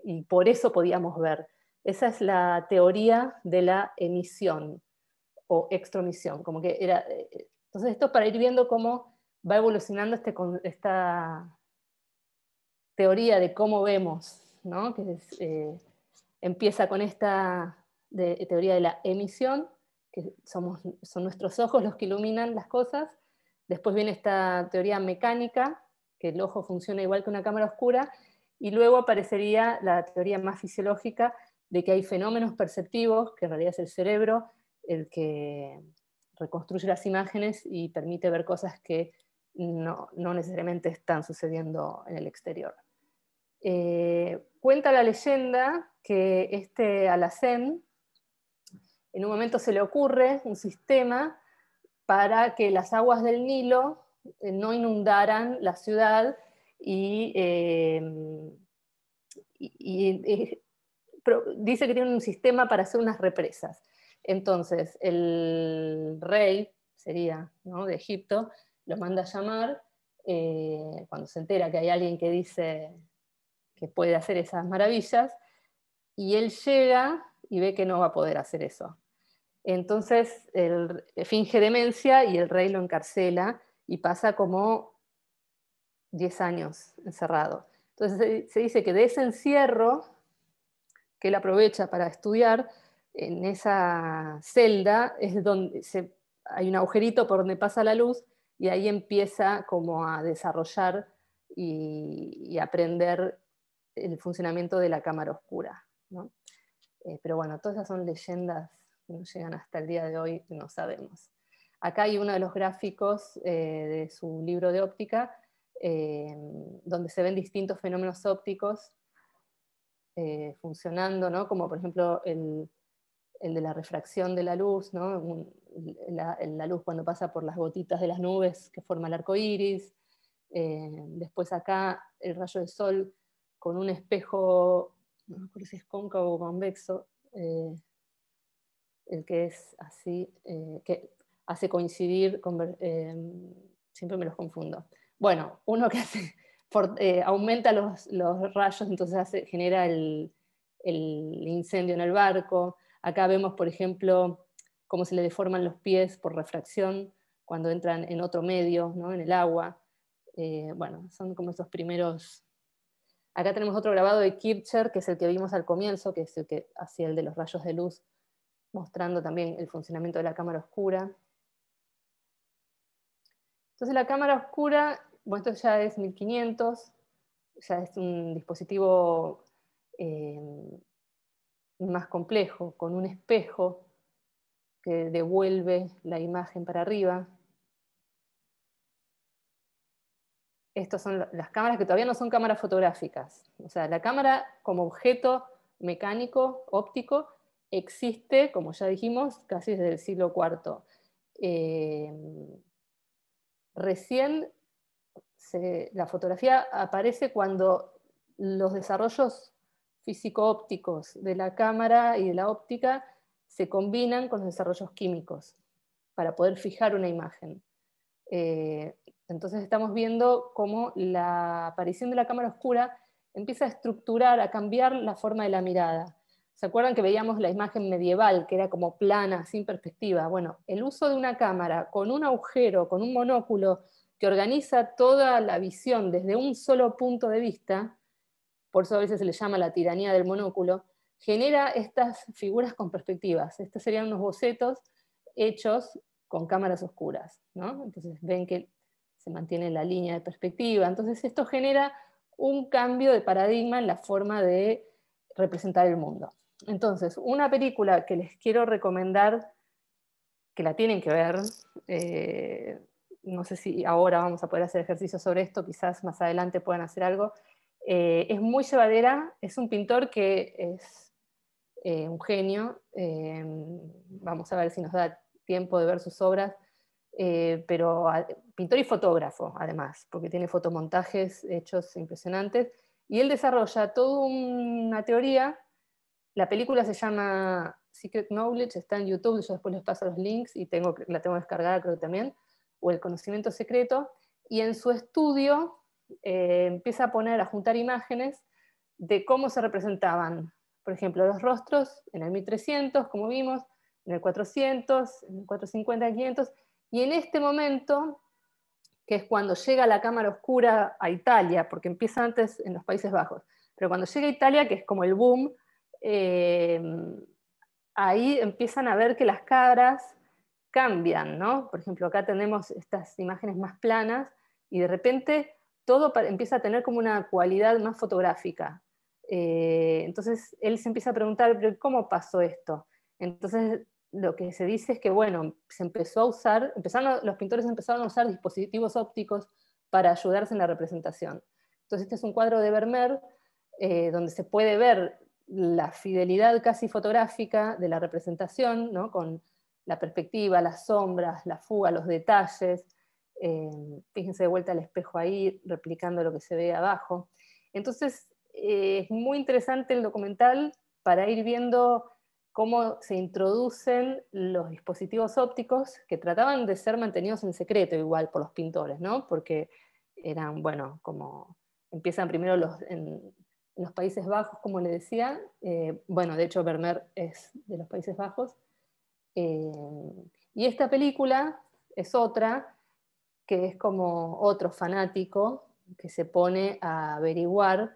y por eso podíamos ver. Esa es la teoría de la emisión o extromisión, como que era... Eh, entonces esto es para ir viendo cómo va evolucionando este esta teoría de cómo vemos, ¿no? que eh, empieza con esta teoría de la emisión que son nuestros ojos los que iluminan las cosas. Después viene esta teoría mecánica, que el ojo funciona igual que una cámara oscura, y luego aparecería la teoría más fisiológica de que hay fenómenos perceptivos, que en realidad es el cerebro el que reconstruye las imágenes y permite ver cosas que no, no necesariamente están sucediendo en el exterior. Eh, cuenta la leyenda que este Alacén, en un momento se le ocurre un sistema para que las aguas del Nilo eh, no inundaran la ciudad y, eh, eh, dice que tiene un sistema para hacer unas represas. Entonces, el rey, sería de Egipto, lo manda a llamar cuando se entera que hay alguien que dice que puede hacer esas maravillas, y él llega y ve que no va a poder hacer eso. Entonces el finge demencia y el rey lo encarcela y pasa como 10 años encerrado. Entonces se dice que de ese encierro que él aprovecha para estudiar, en esa celda es donde hay un agujerito por donde pasa la luz y ahí empieza como a desarrollar y, aprender el funcionamiento de la cámara oscura. Eh, pero bueno, todas esas son leyendas no llegan hasta el día de hoy, no sabemos. Acá hay uno de los gráficos eh, de su libro de óptica, eh, donde se ven distintos fenómenos ópticos eh, funcionando, como por ejemplo el, de la refracción de la luz, la, luz cuando pasa por las gotitas de las nubes que forma el arco iris, después acá el rayo del sol con un espejo, no sé si es cóncavo o convexo, el que es así, eh, que hace coincidir, em, siempre me los confundo. Bueno, uno que hace, eh, aumenta los, los, rayos, entonces genera el, el, incendio en el barco. Acá vemos, por ejemplo, cómo se le deforman los pies por refracción cuando entran en otro medio, ¿no? en el agua. Eh, bueno, son como esos primeros Acá tenemos otro grabado de Kircher, que es el que vimos al comienzo, que es el que hacía el de los rayos de luz mostrando también el funcionamiento de la cámara oscura. Entonces la cámara oscura, bueno, esto ya es 1500, ya es un dispositivo eh, más complejo, con un espejo que devuelve la imagen para arriba. Estas son las cámaras que todavía no son cámaras fotográficas. O sea, la cámara como objeto mecánico, óptico, existe, como ya dijimos, casi desde el siglo IV. Eh, recién la fotografía aparece cuando los desarrollos físico-ópticos de la cámara y de la óptica se combinan con los desarrollos químicos para poder fijar una imagen. Eh, entonces estamos viendo cómo la aparición de la cámara oscura empieza a estructurar, a cambiar la forma de la mirada. ¿Se acuerdan que veíamos la imagen medieval, que era como plana, sin perspectiva? Bueno, el uso de una cámara con un agujero, con un monóculo, que organiza toda la visión desde un solo punto de vista, por eso a veces se le llama la tiranía del monóculo, genera estas figuras con perspectivas. Estos serían unos bocetos hechos con cámaras oscuras. ¿no? Entonces ven que se mantiene la línea de perspectiva. Entonces esto genera un cambio de paradigma en la forma de representar el mundo. Entonces, una película que les quiero recomendar, que la tienen que ver, eh, no sé si ahora vamos a poder hacer ejercicio sobre esto, quizás más adelante puedan hacer algo, eh, es muy llevadera, es un pintor que es eh, un genio, vamos a ver si nos da tiempo de ver sus obras, pero pintor y fotógrafo además, porque tiene fotomontajes hechos impresionantes, y él desarrolla toda una teoría la película se llama Secret Knowledge, está en YouTube, yo después les paso los links y tengo, la tengo descargada creo también, o El conocimiento secreto, y en su estudio eh, empieza a poner, a juntar imágenes de cómo se representaban, por ejemplo, los rostros en el 1300, como vimos, en el 400, en el 450, 500, y en este momento, que es cuando llega la cámara oscura a Italia, porque empieza antes en los Países Bajos, pero cuando llega a Italia, que es como el boom, eh, ahí empiezan a ver que las cabras cambian, ¿no? Por ejemplo, acá tenemos estas imágenes más planas y de repente todo empieza a tener como una cualidad más fotográfica. Eh, entonces él se empieza a preguntar, ¿cómo pasó esto? Entonces lo que se dice es que, bueno, se empezó a usar, los pintores empezaron a usar dispositivos ópticos para ayudarse en la representación. Entonces este es un cuadro de Vermeer eh, donde se puede ver la fidelidad casi fotográfica de la representación, ¿no? con la perspectiva, las sombras, la fuga, los detalles. Eh, fíjense de vuelta al espejo ahí, replicando lo que se ve abajo. Entonces, eh, es muy interesante el documental para ir viendo cómo se introducen los dispositivos ópticos que trataban de ser mantenidos en secreto igual por los pintores, ¿no? Porque eran, bueno, como empiezan primero los, los Países Bajos, como le decía, eh, bueno, de hecho Vermeer es de los Países Bajos, eh, y esta película es otra, que es como otro fanático que se pone a averiguar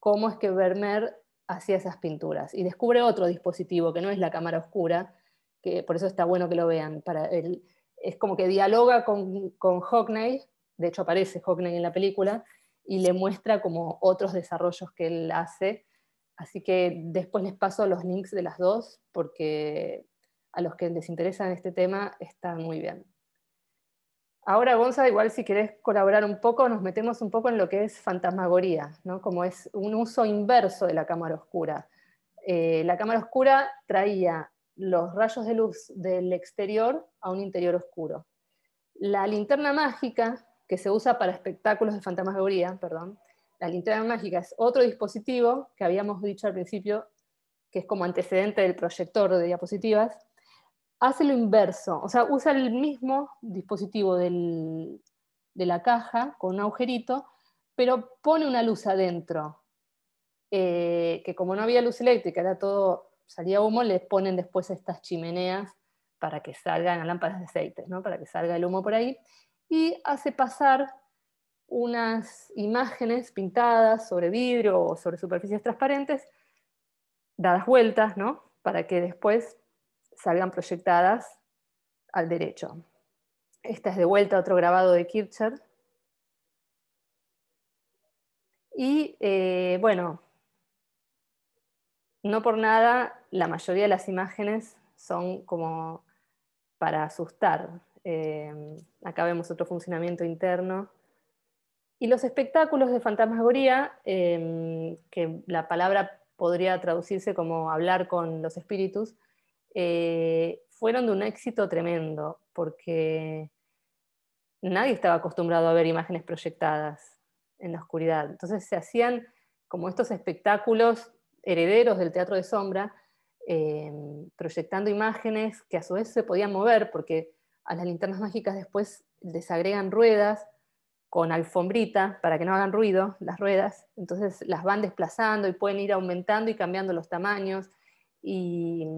cómo es que Vermeer hacía esas pinturas, y descubre otro dispositivo que no es la cámara oscura, que por eso está bueno que lo vean, para él, es como que dialoga con, con Hockney, de hecho aparece Hockney en la película, y le muestra como otros desarrollos que él hace. Así que después les paso los links de las dos porque a los que les interesa este tema está muy bien. Ahora, Gonza, igual si querés colaborar un poco, nos metemos un poco en lo que es fantasmagoría, ¿no? como es un uso inverso de la cámara oscura. Eh, la cámara oscura traía los rayos de luz del exterior a un interior oscuro. La linterna mágica que se usa para espectáculos de fantasmagoría, perdón. La linterna mágica es otro dispositivo que habíamos dicho al principio, que es como antecedente del proyector de diapositivas, hace lo inverso, o sea, usa el mismo dispositivo de la caja con un agujerito, pero pone una luz adentro, eh, que como no había luz eléctrica, era todo, salía humo, les ponen después estas chimeneas para que salgan lámparas de aceite, para que salga el humo por ahí, y hace pasar unas imágenes pintadas sobre vidrio o sobre superficies transparentes, dadas vueltas, ¿no? Para que después salgan proyectadas al derecho. Esta es de vuelta otro grabado de Kircher. Y eh, bueno, no por nada la mayoría de las imágenes son como para asustar, Em, acá vemos otro funcionamiento interno. Y los espectáculos de fantasmagoría, em, que la palabra podría traducirse como hablar con los espíritus, eh, fueron de un éxito tremendo, porque nadie estaba acostumbrado a ver imágenes proyectadas en la oscuridad. Entonces se hacían como estos espectáculos herederos del teatro de sombra, em, proyectando imágenes que a su vez se podían mover, porque a las linternas mágicas después les agregan ruedas con alfombrita para que no hagan ruido las ruedas, entonces las van desplazando y pueden ir aumentando y cambiando los tamaños y,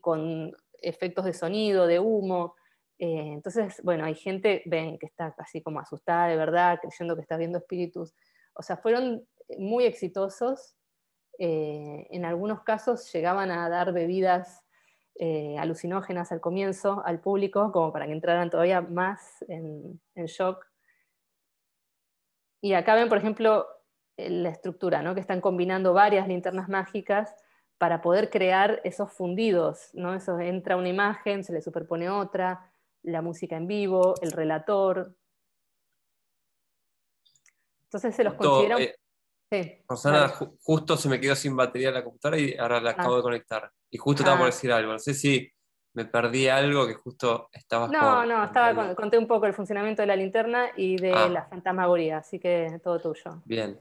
con efectos de sonido, de humo. Eh, entonces, bueno, hay gente, ven, que está así como asustada de verdad, creyendo que está viendo espíritus. O sea, fueron muy exitosos. Eh, en algunos casos llegaban a dar bebidas eh, alucinógenas al comienzo al público, como para que entraran todavía más en, shock. Y acá ven, por ejemplo, la estructura, ¿no? que están combinando varias linternas mágicas para poder crear esos fundidos. ¿no? Eso, entra una imagen, se le superpone otra, la música en vivo, el relator. Entonces se los considera... Eh, Sí. Rosana, justo se me quedó sin batería la computadora y ahora la acabo ah. de conectar. Y justo estaba por ah. decir algo. No sé si me perdí algo que justo estaba. No, no, estaba conté un poco el funcionamiento de la linterna y de ah. la fantasmagoría, así que todo tuyo. Bien.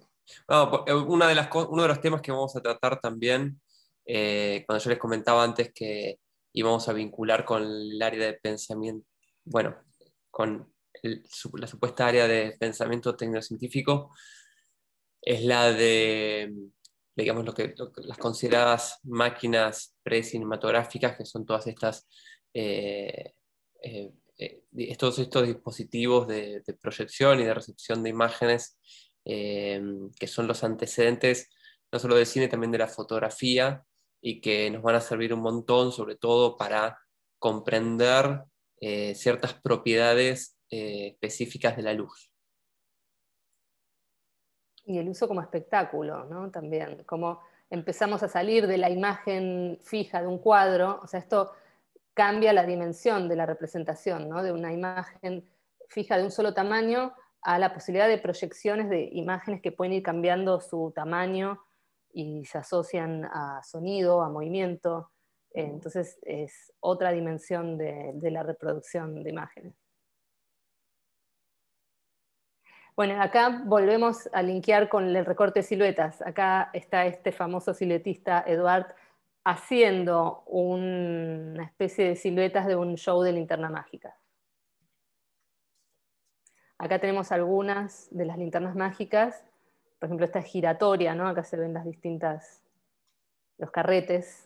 Eh, una de las, uno de los temas que vamos a tratar también, eh, cuando yo les comentaba antes que íbamos a vincular con el área de pensamiento, bueno, con la supuesta área de pensamiento tecnocientífico, es la de, digamos, lo que, las consideradas máquinas precinematográficas, que son todas estas, eh, eh, eh, estos, dispositivos de, proyección y de recepción de imágenes, que son los antecedentes no solo del cine, también de la fotografía, y que nos van a servir un montón, sobre todo para comprender ciertas propiedades específicas de la luz y el uso como espectáculo, ¿no? También, como empezamos a salir de la imagen fija de un cuadro, o sea, esto cambia la dimensión de la representación, ¿no? de una imagen fija de un solo tamaño a la posibilidad de proyecciones de imágenes que pueden ir cambiando su tamaño y se asocian a sonido, a movimiento. Entonces es otra dimensión de, de la reproducción de imágenes. Bueno, acá volvemos a linkear con el recorte de siluetas. Acá está este famoso siluetista Eduard haciendo una especie de siluetas de un show de linterna mágica. Acá tenemos algunas de las linternas mágicas. Por ejemplo, esta es giratoria, ¿no? Acá se ven las distintas, los carretes.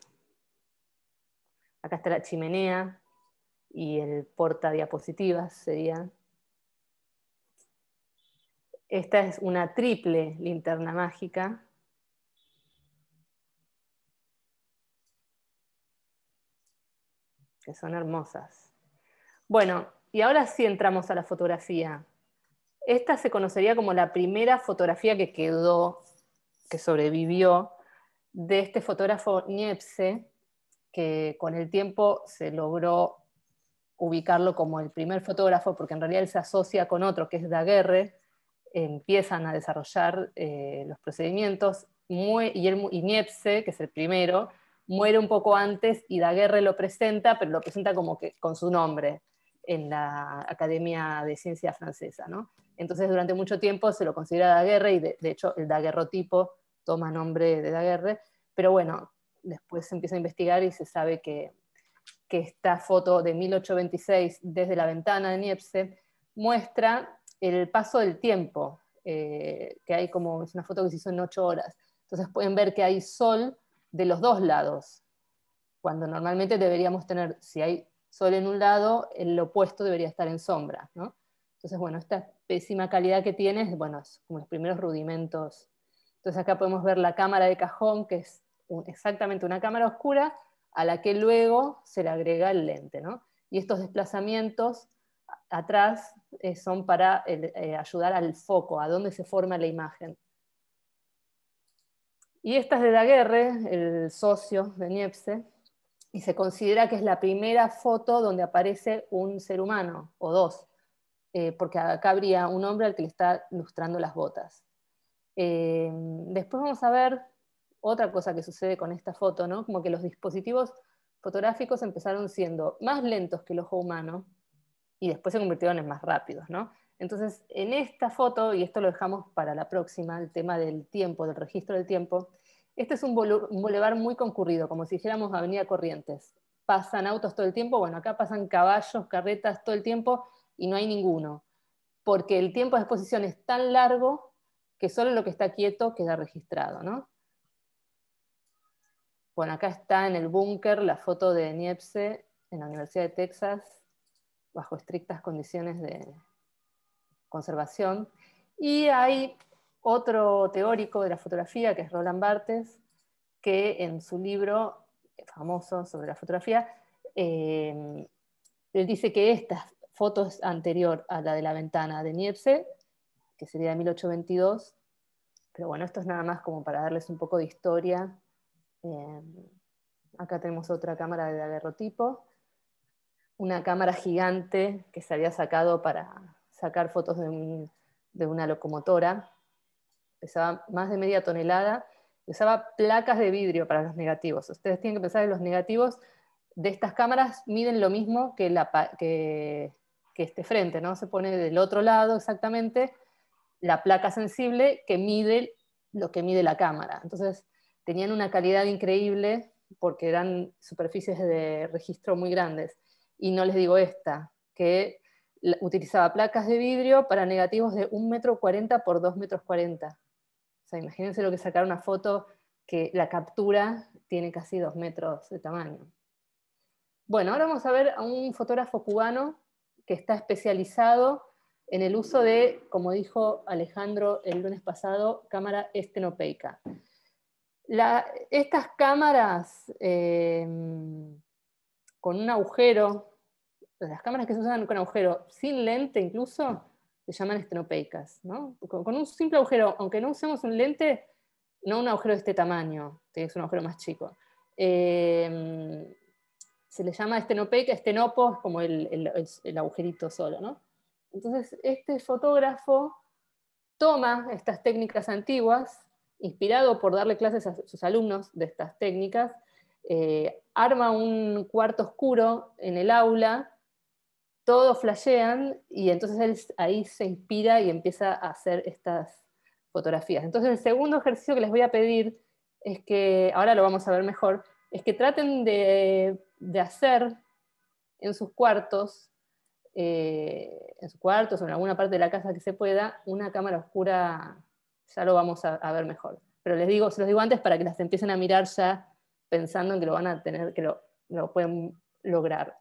Acá está la chimenea y el porta diapositivas sería. Esta es una triple linterna mágica. que son hermosas. Bueno, y ahora sí entramos a la fotografía. Esta se conocería como la primera fotografía que quedó, que sobrevivió, de este fotógrafo Niepce, que con el tiempo se logró ubicarlo como el primer fotógrafo, porque en realidad él se asocia con otro, que es Daguerre, empiezan a desarrollar eh, los procedimientos y, y Niepce, que es el primero, muere un poco antes y Daguerre lo presenta, pero lo presenta como que con su nombre en la Academia de Ciencia Francesa. ¿no? Entonces durante mucho tiempo se lo considera Daguerre y de, hecho el daguerrotipo toma nombre de Daguerre, pero bueno, después se empieza a investigar y se sabe que, que esta foto de 1826 desde la ventana de Niepce muestra el paso del tiempo, eh, que hay como, es una foto que se hizo en ocho horas. Entonces pueden ver que hay sol de los dos lados, cuando normalmente deberíamos tener, si hay sol en un lado, el opuesto debería estar en sombra. ¿no? Entonces, bueno, esta pésima calidad que tiene es, bueno, es como los primeros rudimentos. Entonces acá podemos ver la cámara de cajón, que es exactamente una cámara oscura, a la que luego se le agrega el lente. ¿no? Y estos desplazamientos atrás eh, son para eh, ayudar al foco, a dónde se forma la imagen. Y esta es de Daguerre, el socio de Niepce, y se considera que es la primera foto donde aparece un ser humano, o dos, eh, porque acá habría un hombre al que le está lustrando las botas. después vamos a ver otra cosa que sucede con esta foto, ¿no? como que los dispositivos fotográficos empezaron siendo más lentos que el ojo humano, y después se convirtieron en más rápidos, ¿no? Entonces, en esta foto, y esto lo dejamos para la próxima, el tema del tiempo, del registro del tiempo, este es un bulevar muy concurrido, como si dijéramos Avenida Corrientes. Pasan autos todo el tiempo, bueno, acá pasan caballos, carretas todo el tiempo y no hay ninguno, porque el tiempo de exposición es tan largo que solo lo que está quieto queda registrado, ¿no? Bueno, acá está en el búnker la foto de Niepce en la Universidad de Texas, bajo estrictas condiciones de conservación. Y hay otro teórico de la fotografía, que es Roland Barthes, que en su libro famoso sobre la fotografía, eh, él dice que esta foto es anterior a la de la ventana de Niepce, que sería de 1822, pero bueno, esto es nada más como para darles un poco de historia. Eh, acá tenemos otra cámara de daguerrotipo una cámara gigante que se había sacado para sacar fotos de, una locomotora. Pesaba más de media tonelada. Usaba placas de vidrio para los negativos. Ustedes tienen que pensar que los negativos de estas cámaras miden lo mismo que, la, que, que este frente, ¿no? Se pone del otro lado exactamente la placa sensible que mide lo que mide la cámara. Entonces, tenían una calidad increíble porque eran superficies de registro muy grandes y no les digo esta, que utilizaba placas de vidrio para negativos de 1,40 m x por 2,40 metros O sea, imagínense lo que sacar una foto que la captura tiene casi 2 metros de tamaño. Bueno, ahora vamos a ver a un fotógrafo cubano que está especializado en el uso de, como dijo Alejandro el lunes pasado, cámara estenopeica. estas cámaras eh, con un agujero, las cámaras que se usan con agujero, sin lente incluso, se llaman estenopeicas. ¿no? Con, un simple agujero, aunque no usemos un lente, no un agujero de este tamaño, que es un agujero más chico. Em, se le llama estenopeica, estenopo es como el, agujerito solo. ¿no? Entonces, este fotógrafo toma estas técnicas antiguas, inspirado por darle clases a sus alumnos de estas técnicas, eh, arma un cuarto oscuro en el aula, todos flashean y entonces él ahí se inspira y empieza a hacer estas fotografías. Entonces el segundo ejercicio que les voy a pedir es que, ahora lo vamos a ver mejor, es que traten de, de hacer en sus cuartos, eh, en sus cuartos o en alguna parte de la casa que se pueda, una cámara oscura, ya lo vamos a, a ver mejor. Pero les digo, se los digo antes para que las empiecen a mirar ya pensando en que lo van a tener, que lo, pueden lograr.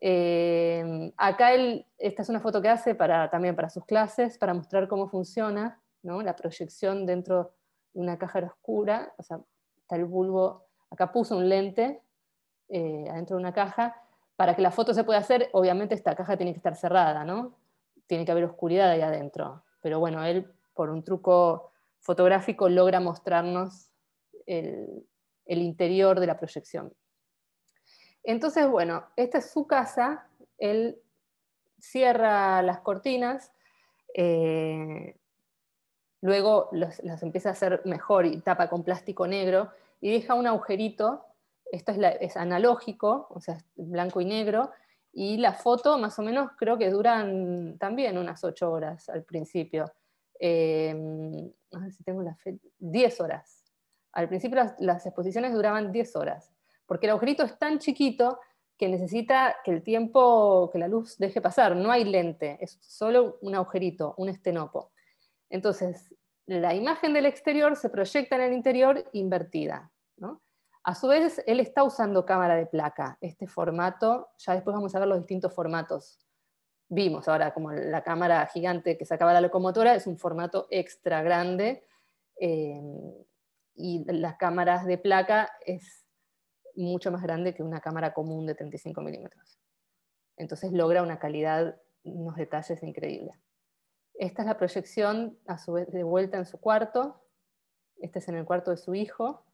Eh, acá él, esta es una foto que hace para, también para sus clases, para mostrar cómo funciona ¿no? la proyección dentro de una caja oscura, o sea, está el bulbo, acá puso un lente eh, adentro de una caja, para que la foto se pueda hacer, obviamente esta caja tiene que estar cerrada, ¿no? tiene que haber oscuridad ahí adentro, pero bueno, él por un truco fotográfico logra mostrarnos el, el interior de la proyección. Entonces, bueno, esta es su casa, él cierra las cortinas, eh, luego las empieza a hacer mejor y tapa con plástico negro y deja un agujerito, esto es, analógico, o sea, es blanco y negro, y la foto más o menos creo que duran también unas ocho horas al principio. no eh, si tengo la fe, 10 horas, al principio las, exposiciones duraban 10 horas, porque el agujerito es tan chiquito que necesita que el tiempo, que la luz deje pasar, no hay lente, es solo un agujerito, un estenopo. Entonces, la imagen del exterior se proyecta en el interior invertida. A su vez, él está usando cámara de placa, este formato, ya después vamos a ver los distintos formatos. Vimos ahora como la cámara gigante que sacaba la locomotora, es un formato extra grande, eh, y las cámaras de placa es mucho más grande que una cámara común de 35 milímetros. Entonces logra una calidad, unos detalles increíbles. Esta es la proyección a su vez de vuelta en su cuarto. Este es en el cuarto de su hijo.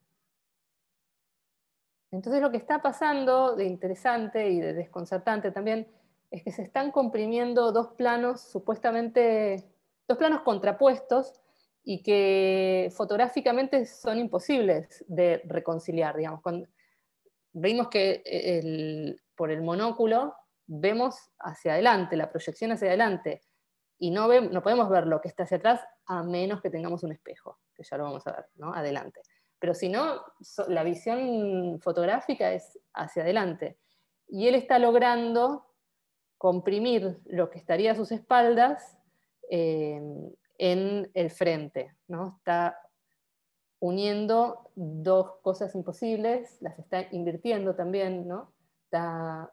Entonces lo que está pasando de interesante y de desconcertante también es que se están comprimiendo dos planos supuestamente, dos planos contrapuestos y que fotográficamente son imposibles de reconciliar, digamos. vimos que eh, por el monóculo vemos hacia adelante, la proyección hacia adelante, y no, no podemos ver lo que está hacia atrás a menos que tengamos un espejo, que ya lo vamos a ver, ¿no? Adelante. Pero si no, la visión fotográfica es hacia adelante. Y él está logrando comprimir lo que estaría a sus espaldas eh, en el frente, ¿no? Está uniendo dos cosas imposibles, las está invirtiendo también, ¿no? Está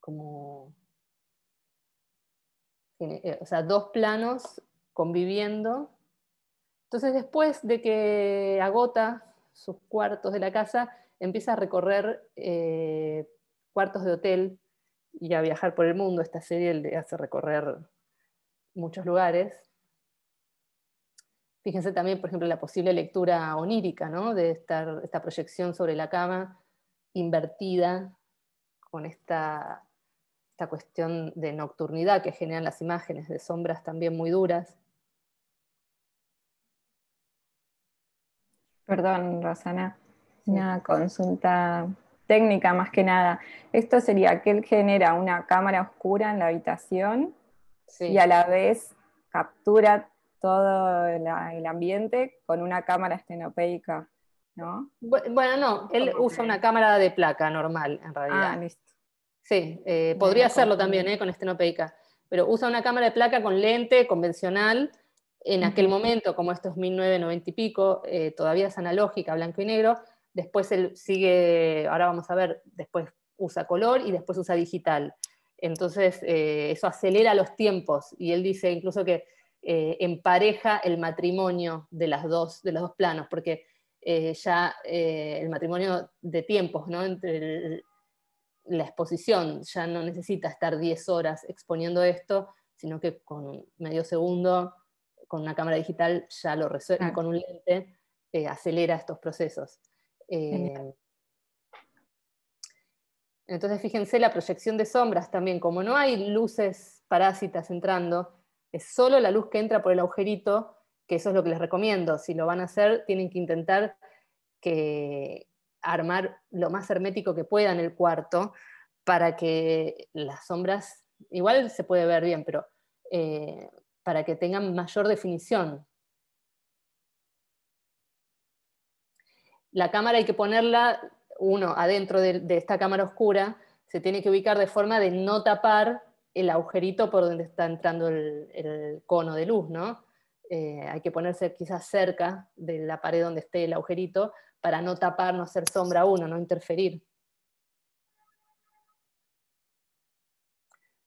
como... Eh, o sea, dos planos conviviendo. Entonces, después de que agota sus cuartos de la casa, empieza a recorrer eh, cuartos de hotel y a viajar por el mundo. Esta serie le hace recorrer muchos lugares. Fíjense también, por ejemplo, la posible lectura onírica, De esta, proyección sobre la cama invertida con esta, cuestión de nocturnidad que generan las imágenes, de sombras también muy duras. Perdón, Rosana, una consulta técnica más que nada. Esto sería que él genera una cámara oscura en la habitación y a la vez captura todo el ambiente con una cámara estenopeica, ¿no? Bueno, no, él usa una cámara de placa normal, en ah, realidad. Sí, eh, podría hacerlo también eh, con estenopeica, pero usa una cámara de placa con lente convencional. En aquel momento, como esto es 1990 y pico, eh, todavía es analógica, blanco y negro. Después él sigue, ahora vamos a ver, después usa color y después usa digital. Entonces, eso acelera los tiempos. Y él dice incluso que eh, empareja el matrimonio de, las dos, de los dos planos, porque eh, ya eh, el matrimonio de tiempos, ¿no? entre la exposición, ya no necesita estar 10 horas exponiendo esto, sino que con medio segundo, con una cámara digital, ya lo resuelve, con un lente, acelera estos procesos. entonces fíjense la proyección de sombras también, como no hay luces parásitas entrando, es solo la luz que entra por el agujerito, que eso es lo que les recomiendo. Si lo van a hacer, tienen que intentar que armar lo más hermético que puedan el cuarto para que las sombras, igual se puede ver bien, pero eh, para que tengan mayor definición. La cámara hay que ponerla, uno, adentro de esta cámara oscura, se tiene que ubicar de forma de no tapar el agujerito por donde está entrando el, cono de luz, ¿no? Eh, hay que ponerse quizás cerca de la pared donde esté el agujerito para no tapar, no hacer sombra a uno, no interferir.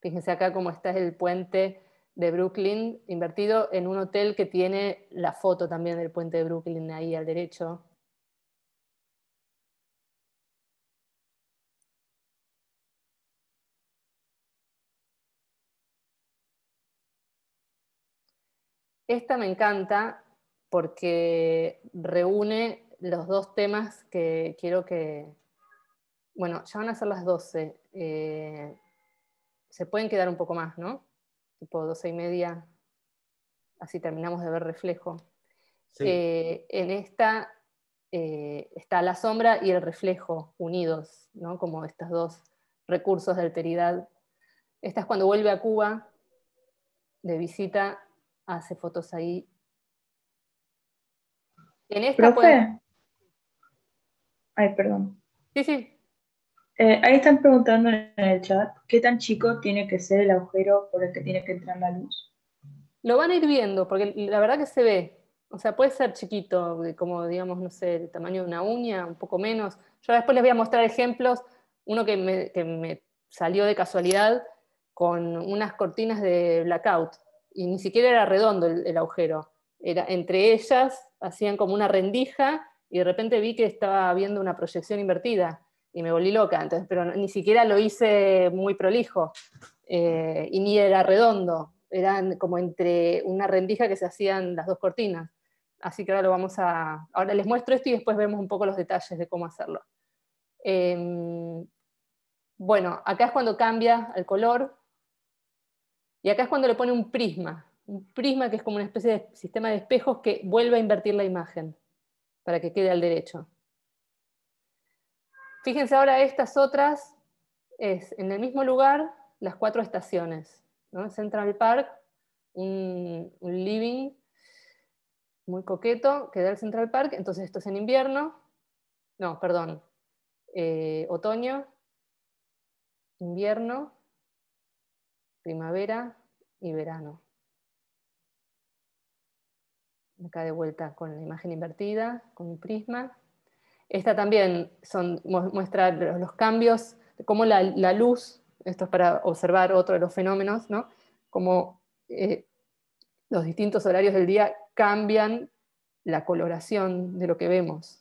Fíjense acá cómo está el puente de Brooklyn, invertido en un hotel que tiene la foto también del puente de Brooklyn ahí al derecho, Esta me encanta porque reúne los dos temas que quiero que... Bueno, ya van a ser las 12. Eh, se pueden quedar un poco más, ¿no? Tipo 12 y media, así terminamos de ver reflejo. Eh, en esta eh, está la sombra y el reflejo unidos, ¿no? Como estos dos recursos de alteridad. Esta es cuando vuelve a Cuba de visita hace fotos ahí. En esta ¿Profe? Pues. Ay, perdón. Sí, sí. Eh, ahí están preguntando en el chat, ¿qué tan chico tiene que ser el agujero por el que tiene que entrar la luz? Lo van a ir viendo, porque la verdad que se ve. O sea, puede ser chiquito, como digamos, no sé, el tamaño de una uña, un poco menos. Yo después les voy a mostrar ejemplos. Uno que que me salió de casualidad con unas cortinas de blackout y ni siquiera era redondo el, agujero. Era, entre ellas hacían como una rendija y de repente vi que estaba viendo una proyección invertida y me volví loca, entonces, pero ni siquiera lo hice muy prolijo eh, y ni era redondo, eran como entre una rendija que se hacían las dos cortinas. Así que ahora lo vamos a. Ahora les muestro esto y después vemos un poco los detalles de cómo hacerlo. Em, bueno, acá es cuando cambia el color. Y acá es cuando le pone un prisma, un prisma que es como una especie de sistema de espejos que vuelve a invertir la imagen para que quede al derecho. Fíjense ahora estas otras, es en el mismo lugar las cuatro estaciones. ¿no? Central Park, un, living muy coqueto que da el Central Park, entonces esto es en invierno, no, perdón, eh, otoño, invierno, primavera y verano. Acá de vuelta con la imagen invertida, con un prisma. Esta también son, muestra los cambios, cómo la, luz, esto es para observar otro de los fenómenos, ¿no? cómo eh, los distintos horarios del día cambian la coloración de lo que vemos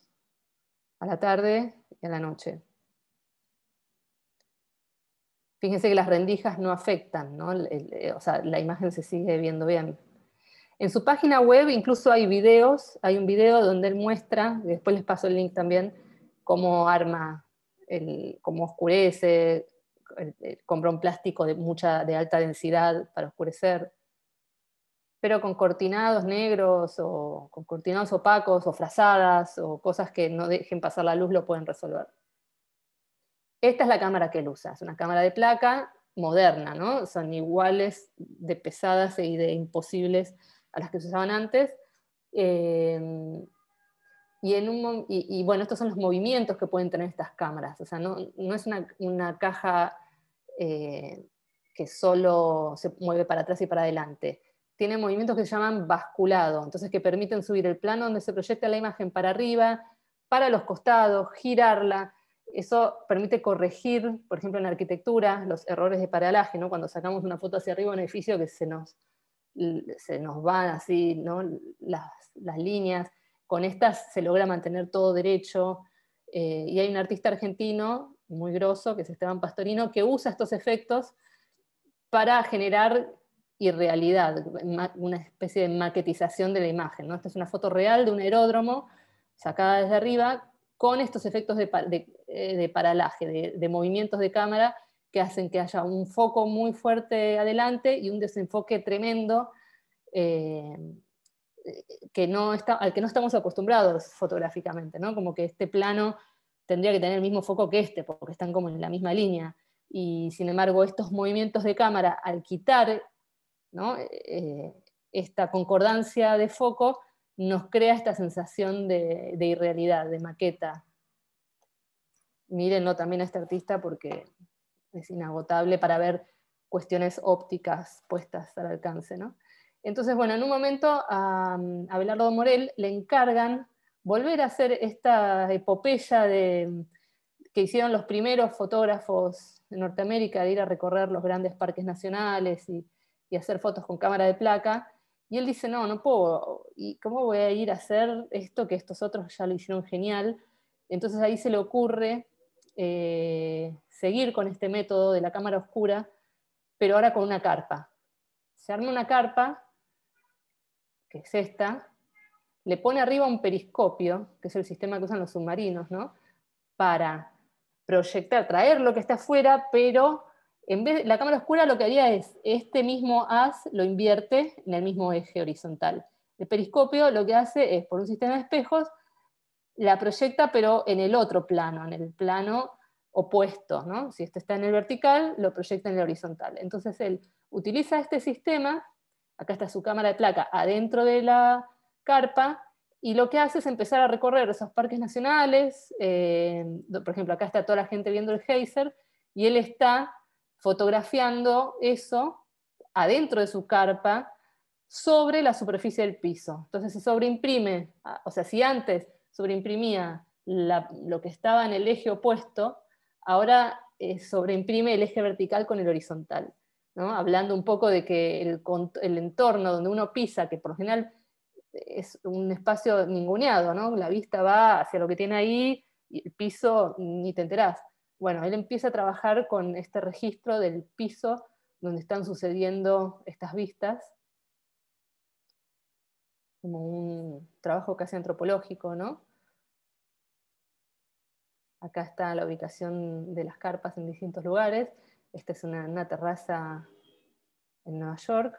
a la tarde y a la noche. Fíjense que las rendijas no afectan, eh, la imagen se sigue viendo bien. En su página web incluso hay videos, hay un video donde él muestra, después les paso el link también, cómo arma, cómo oscurece, compra un plástico de, mucha, de alta densidad para oscurecer, pero con cortinados negros o con cortinados opacos o frazadas o cosas que no dejen pasar la luz lo pueden resolver. Esta es la cámara que él usa, es una cámara de placa moderna, ¿no? Son iguales de pesadas y de imposibles a las que se usaban antes. Em, y, bueno, estos son los movimientos que pueden tener estas cámaras. O sea, no, es una, caja eh, que solo se mueve para atrás y para adelante. Tiene movimientos que se llaman basculado, entonces que permiten subir el plano donde se proyecta la imagen para arriba, para los costados, girarla. Eso permite corregir, por ejemplo, en la arquitectura, los errores de paralaje, ¿no? cuando sacamos una foto hacia arriba de un edificio que se nos, se nos van así ¿no? las, líneas. Con estas se logra mantener todo derecho. Eh, y hay un artista argentino muy grosso, que es Esteban Pastorino, que usa estos efectos para generar irrealidad, una especie de maquetización de la imagen. ¿no? Esta es una foto real de un aeródromo sacada desde arriba con estos efectos de, eh, paralaje, de, movimientos de cámara que hacen que haya un foco muy fuerte adelante y un desenfoque tremendo eh, al que no estamos acostumbrados fotográficamente, ¿no? como que este plano tendría que tener el mismo foco que este, porque están como en la misma línea. Y sin embargo, estos movimientos de cámara, al quitar eh, esta concordancia de foco, nos crea esta sensación de, irrealidad, de maqueta. Mírenlo también a este artista porque es inagotable para ver cuestiones ópticas puestas al alcance. ¿no? Entonces, bueno, en un momento a, um, Morel le encargan volver a hacer esta epopeya de, um, que hicieron los primeros fotógrafos de Norteamérica de ir a recorrer los grandes parques nacionales y hacer fotos con cámara de placa. Y él dice, no, no puedo, ¿y cómo voy a ir a hacer esto que estos otros ya lo hicieron genial? Entonces ahí se le ocurre eh, seguir con este método de la cámara oscura, pero ahora con una carpa. Se arma una carpa, que es esta, le pone arriba un periscopio, que es el sistema que usan los submarinos, ¿no? para proyectar, traer lo que está afuera, pero en vez, la cámara oscura lo que haría es, este mismo haz lo invierte en el mismo eje horizontal. El periscopio lo que hace es, por un sistema de espejos, la proyecta pero en el otro plano, en el plano opuesto. ¿no? Si esto está en el vertical, lo proyecta en el horizontal. Entonces él utiliza este sistema, acá está su cámara de placa adentro de la carpa, y lo que hace es empezar a recorrer esos parques nacionales, eh, por ejemplo, acá está toda la gente viendo el geyser, y él está fotografiando eso adentro de su carpa sobre la superficie del piso. Entonces se sobreimprime, ah, o sea, si antes sobreimprimía lo que estaba en el eje opuesto, ahora eh, sobreimprime el eje vertical con el horizontal. Hablando un poco de que el, entorno donde uno pisa, que por lo general eh, es un espacio ninguneado, la vista va hacia lo que tiene ahí, y el piso ni te enterás. Bueno, él empieza a trabajar con este registro del piso donde están sucediendo estas vistas, como un trabajo casi antropológico, ¿no? Acá está la ubicación de las carpas en distintos lugares. Esta es una, terraza en Nueva York.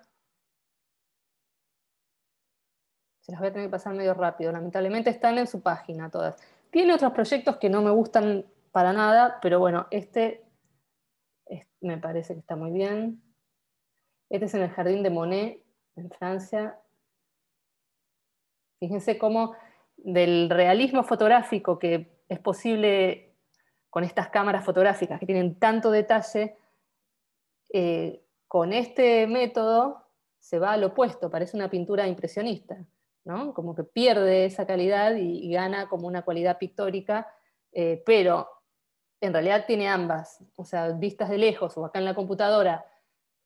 Se las voy a tener que pasar medio rápido, lamentablemente están en su página todas. Tiene otros proyectos que no me gustan para nada, pero bueno, este me parece que está muy bien. Este es en el jardín de Monet, en Francia. Fíjense cómo del realismo fotográfico que es posible con estas cámaras fotográficas que tienen tanto detalle, eh, con este método se va al opuesto, parece una pintura impresionista, ¿no? como que pierde esa calidad y, gana como una cualidad pictórica, eh, pero en realidad tiene ambas, o sea, vistas de lejos o acá en la computadora,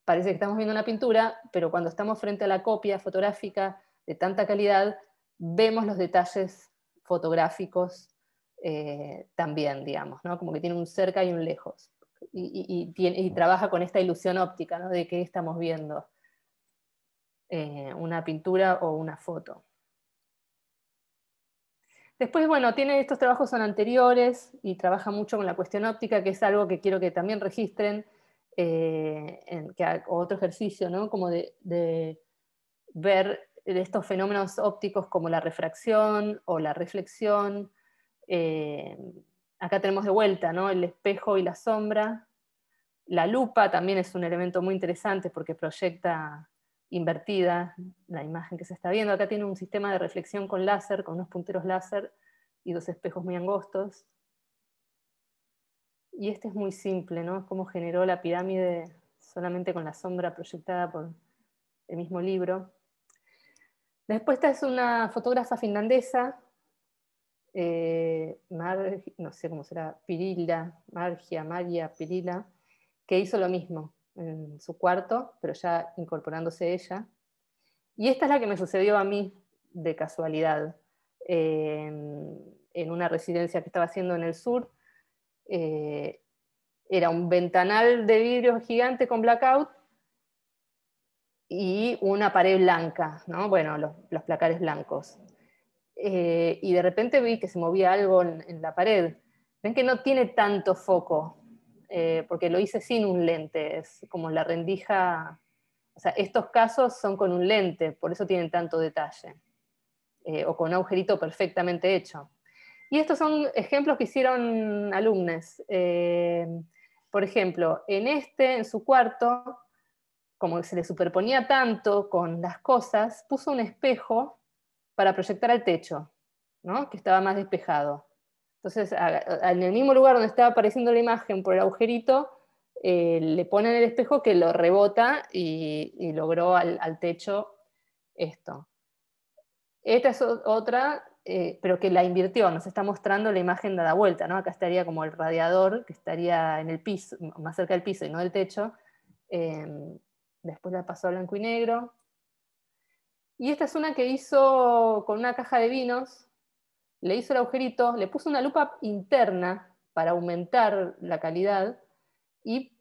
parece que estamos viendo una pintura, pero cuando estamos frente a la copia fotográfica de tanta calidad, vemos los detalles fotográficos eh, también, digamos, ¿no? como que tiene un cerca y un lejos. Y, trabaja con esta ilusión óptica de que estamos viendo, eh, una pintura o una foto. Después, bueno, tiene estos trabajos son anteriores y trabaja mucho con la cuestión óptica, que es algo que quiero que también registren, eh, en, otro ejercicio, ¿no? Como de, ver estos fenómenos ópticos como la refracción o la reflexión. Eh, acá tenemos de vuelta ¿no? el espejo y la sombra. La lupa también es un elemento muy interesante porque proyecta invertida, la imagen que se está viendo. Acá tiene un sistema de reflexión con láser, con unos punteros láser y dos espejos muy angostos. Y este es muy simple, ¿no? Es como generó la pirámide solamente con la sombra proyectada por el mismo libro. Después respuesta es una fotógrafa finlandesa, eh, no sé cómo será, Pirilda, Margia, Maria pirila que hizo lo mismo en su cuarto, pero ya incorporándose ella. Y esta es la que me sucedió a mí de casualidad, en una residencia que estaba haciendo en el sur. Eh, era un ventanal de vidrio gigante con blackout y una pared blanca, ¿no? bueno, los, placares blancos. Eh, y de repente vi que se movía algo en la pared. Ven que no tiene tanto foco, eh, porque lo hice sin un lente, es como la rendija, o sea, estos casos son con un lente, por eso tienen tanto detalle, eh, o con un agujerito perfectamente hecho. Y estos son ejemplos que hicieron alumnos. Eh, por ejemplo, en este, en su cuarto, como se le superponía tanto con las cosas, puso un espejo para proyectar al techo, ¿no? que estaba más despejado. Entonces, en el mismo lugar donde estaba apareciendo la imagen por el agujerito, eh, le ponen el espejo que lo rebota y, logró al, techo esto. Esta es otra, eh, pero que la invirtió, nos está mostrando la imagen dada vuelta, ¿no? Acá estaría como el radiador que estaría en el piso, más cerca del piso y no del techo. Em, después la pasó a blanco y negro. Y esta es una que hizo con una caja de vinos, le hizo el agujerito, le puso una lupa interna para aumentar la calidad y,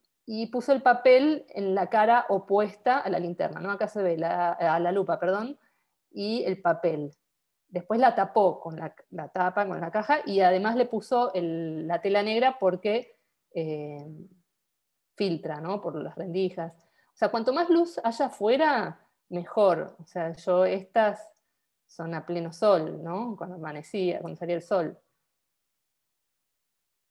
puso el papel en la cara opuesta a la linterna, ¿no? acá se ve, la, a la lupa, perdón, y el papel. Después la tapó con la, tapa, con la caja, y además le puso la tela negra porque eh, filtra ¿no? por las rendijas. O sea, cuanto más luz haya afuera, mejor. O sea, yo estas son a pleno sol, ¿no? cuando amanecía, cuando salía el sol.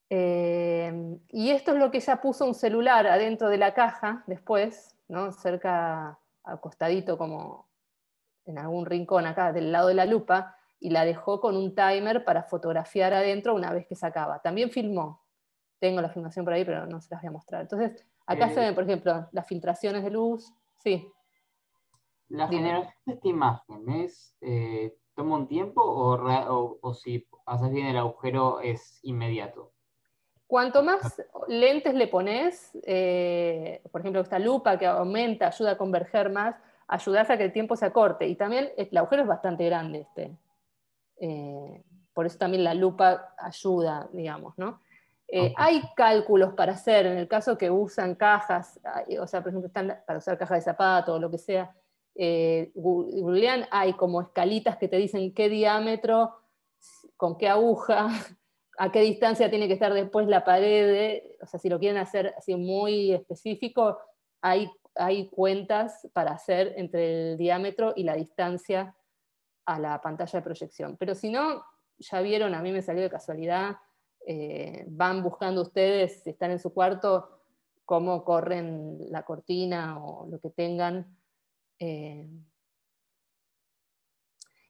Eh, y esto es lo que ella puso un celular adentro de la caja después, ¿no? cerca, acostadito como en algún rincón acá del lado de la lupa, y la dejó con un timer para fotografiar adentro una vez que sacaba. También filmó. Tengo la filmación por ahí, pero no se las voy a mostrar. Entonces, acá eh, se ven, por ejemplo, las filtraciones de luz. Sí. ¿La generación de esta imagen es, toma un tiempo o, o, si haces bien el agujero es inmediato? Cuanto más lentes le pones, eh, por ejemplo, esta lupa que aumenta, ayuda a converger más, ayudas a que el tiempo se acorte. Y también el agujero es bastante grande este. Eh, por eso también la lupa ayuda, digamos, ¿no? Eh, hay cálculos para hacer, en el caso que usan cajas, o sea, por ejemplo, están para usar cajas de zapato o lo que sea, eh, hay como escalitas que te dicen qué diámetro, con qué aguja, a qué distancia tiene que estar después la pared, o sea, si lo quieren hacer así muy específico, hay, cuentas para hacer entre el diámetro y la distancia a la pantalla de proyección. Pero si no, ya vieron, a mí me salió de casualidad, eh, van buscando ustedes, si están en su cuarto, cómo corren la cortina o lo que tengan eh,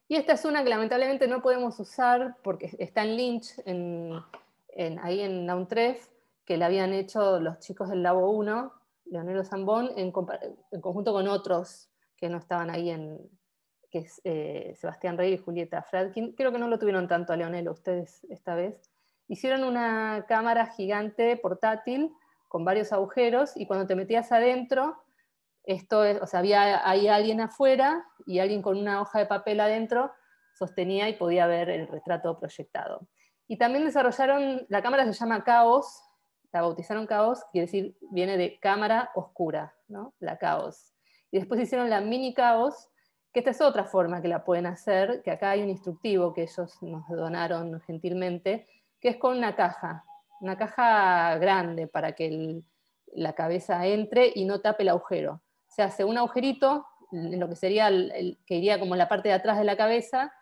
y esta es una que lamentablemente no podemos usar porque está en Lynch, en, ahí en Down 3, que la habían hecho los chicos del Labo 1, leonel Zambón, en, conjunto con otros que no estaban ahí, en, que es eh, Sebastián Rey y Julieta Fradkin. Creo que no lo tuvieron tanto a Leonelo ustedes esta vez. Hicieron una cámara gigante portátil con varios agujeros y cuando te metías adentro esto es, o sea, había alguien afuera y alguien con una hoja de papel adentro sostenía y podía ver el retrato proyectado. Y también desarrollaron, la cámara se llama Caos, la bautizaron Caos, quiere decir, viene de cámara oscura, ¿no? la Caos. Y después hicieron la mini Caos, que esta es otra forma que la pueden hacer, que acá hay un instructivo que ellos nos donaron gentilmente, que es con una caja, una caja grande para que la cabeza entre y no tape el agujero se hace un agujerito, en lo que sería que iría como la parte de atrás de la cabeza,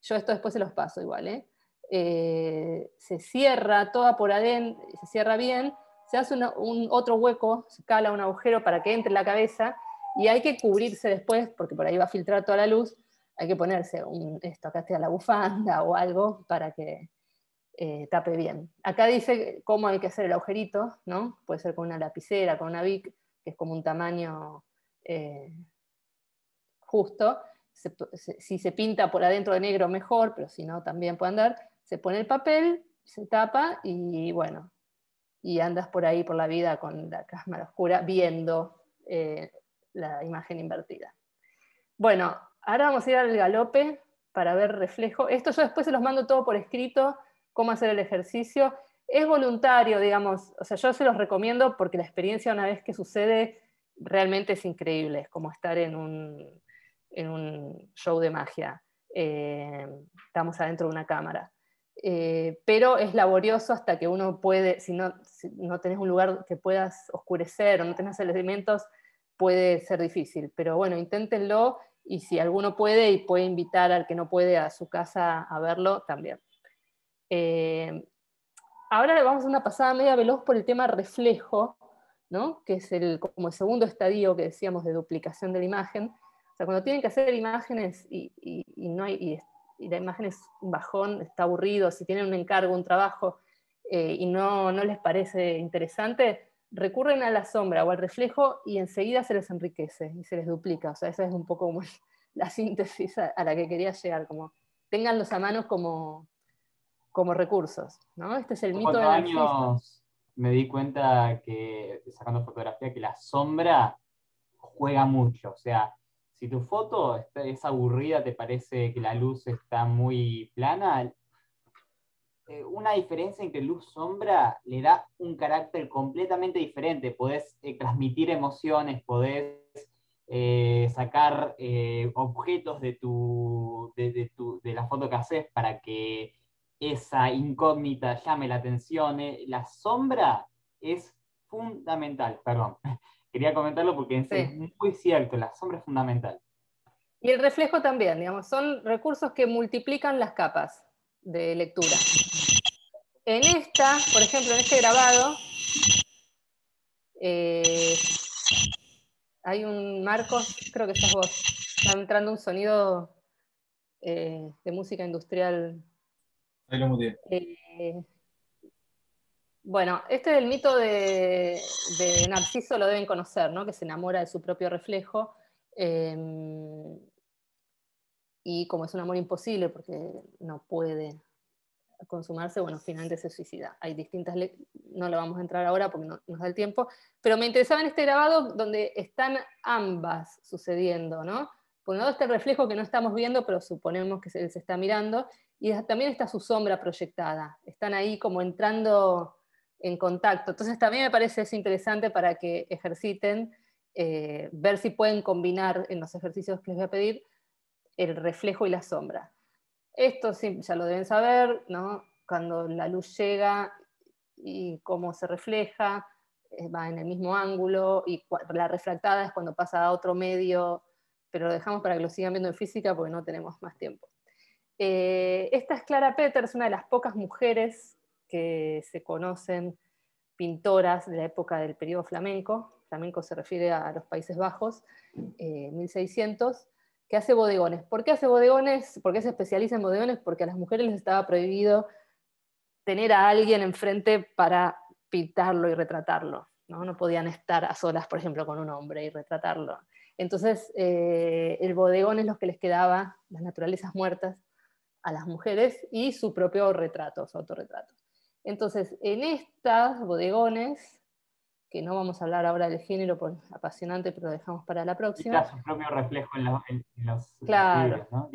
yo esto después se los paso igual, ¿eh? Eh, se cierra toda por adentro, se cierra bien, se hace un otro hueco, se cala un agujero para que entre la cabeza y hay que cubrirse después, porque por ahí va a filtrar toda la luz, hay que ponerse un, esto, acá está la bufanda o algo para que eh, tape bien. Acá dice cómo hay que hacer el agujerito, ¿no? Puede ser con una lapicera, con una bic, que es como un tamaño eh, justo. si se pinta por adentro de negro, mejor, pero si no, también puede andar. Se pone el papel, se tapa y bueno, y andas por ahí por la vida con la cámara oscura viendo eh, la imagen invertida. Bueno, ahora vamos a ir al galope para ver reflejo. Esto yo después se los mando todo por escrito, cómo hacer el ejercicio. Es voluntario, digamos, o sea, yo se los recomiendo porque la experiencia una vez que sucede realmente es increíble, es como estar en un, show de magia. Eh, estamos adentro de una cámara. Eh, pero es laborioso hasta que uno puede, si no, no tenés un lugar que puedas oscurecer o no tenés elementos, puede ser difícil. Pero bueno, inténtenlo y si alguno puede y puede invitar al que no puede a su casa a verlo, también. Eh, ahora le vamos a una pasada media veloz por el tema reflejo, que es el, como el segundo estadio que decíamos de duplicación de la imagen. O sea, cuando tienen que hacer imágenes y, no hay, y, la imagen es un bajón, está aburrido, si tienen un encargo, un trabajo eh, y no, no les parece interesante, recurren a la sombra o al reflejo y enseguida se les enriquece y se les duplica. O sea, esa es un poco como la síntesis a, la que quería llegar, como tenganlos a manos como, como recursos. ¿no? Este es el mito de me di cuenta que, sacando fotografía, que la sombra juega mucho. O sea, si tu foto es aburrida, te parece que la luz está muy plana, eh, una diferencia entre luz-sombra le da un carácter completamente diferente. Podés eh, transmitir emociones, podés eh, sacar objetos de, tu, de, tu, de, la foto que haces para que esa incógnita llame la atención. Eh, la sombra es fundamental, perdón. Quería comentarlo porque es muy cierto, la sombra es fundamental. Y el reflejo también, digamos, son recursos que multiplican las capas de lectura. En esta, por ejemplo, en este grabado, eh, hay un marco, creo que estás vos, está entrando un sonido eh, de música industrial eh, bueno, este es el mito de, Narciso lo deben conocer, ¿no? que se enamora de su propio reflejo. Em, y como es un amor imposible porque no puede consumarse, bueno, finalmente se suicida. Hay distintas, no lo vamos a entrar ahora porque no nos da el tiempo, pero me interesaba en este grabado donde están ambas sucediendo, ¿no? por un este reflejo que no estamos viendo, pero suponemos que se, está mirando, y también está su sombra proyectada, están ahí como entrando en contacto. Entonces también me parece interesante para que ejerciten, eh, ver si pueden combinar en los ejercicios que les voy a pedir el reflejo y la sombra. Esto ya lo deben saber, cuando la luz llega y cómo se refleja, eh, va en el mismo ángulo, y la refractada es cuando pasa a otro medio pero lo dejamos para que lo sigan viendo en física porque no tenemos más tiempo. Eh, esta es Clara Peters, una de las pocas mujeres que se conocen pintoras de la época del periodo flamenco, flamenco se refiere a los Países Bajos, 1600, eh, que hace bodegones. ¿Por qué hace bodegones? ¿Por qué se especializa en bodegones? Porque a las mujeres les estaba prohibido tener a alguien enfrente para pintarlo y retratarlo. No, no podían estar a solas, por ejemplo, con un hombre y retratarlo. Entonces, eh, el bodegón es lo que les quedaba, las naturalezas muertas, a las mujeres y su propio retrato, su autorretrato. Entonces, en estas bodegones, que no vamos a hablar ahora del género por apasionante, pero lo dejamos para la próxima. su propio reflejo en, en, los, claro. ¿no?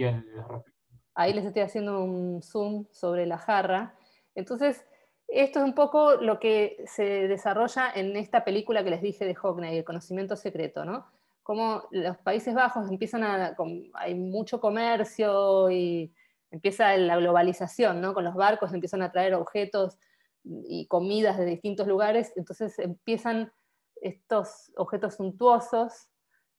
Ahí les estoy haciendo un zoom sobre la jarra. Entonces, esto es un poco lo que se desarrolla en esta película que les dije de Hockney, El conocimiento secreto, ¿no? como los Países Bajos empiezan a, hay mucho comercio y empieza la globalización, ¿no? Con los barcos empiezan a traer objetos y comidas de distintos lugares, entonces empiezan estos objetos suntuosos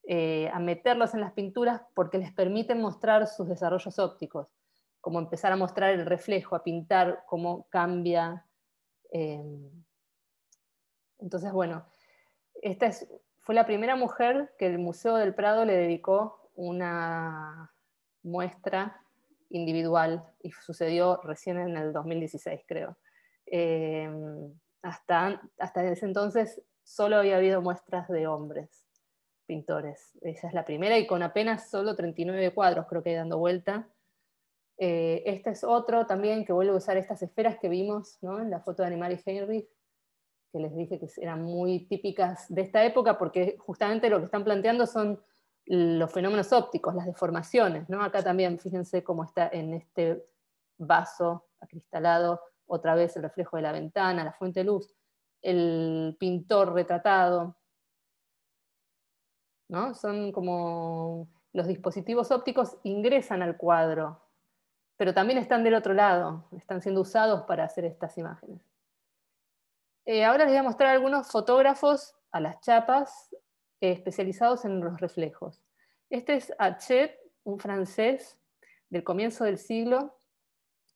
eh, a meterlos en las pinturas porque les permiten mostrar sus desarrollos ópticos, como empezar a mostrar el reflejo, a pintar cómo cambia. Eh, entonces, bueno, esta es fue la primera mujer que el Museo del Prado le dedicó una muestra individual y sucedió recién en el 2016, creo. Em, hasta, hasta ese entonces solo había habido muestras de hombres pintores. Esa es la primera y con apenas solo 39 cuadros creo que dando vuelta. Eh, este es otro también que vuelve a usar estas esferas que vimos en la foto de Animal y que les dije que eran muy típicas de esta época, porque justamente lo que están planteando son los fenómenos ópticos, las deformaciones. ¿no? Acá también, fíjense cómo está en este vaso acristalado, otra vez el reflejo de la ventana, la fuente de luz, el pintor retratado. ¿no? Son como los dispositivos ópticos ingresan al cuadro, pero también están del otro lado, están siendo usados para hacer estas imágenes. Eh, ahora les voy a mostrar algunos fotógrafos a las chapas eh, especializados en los reflejos. Este es Achet, un francés del comienzo del siglo,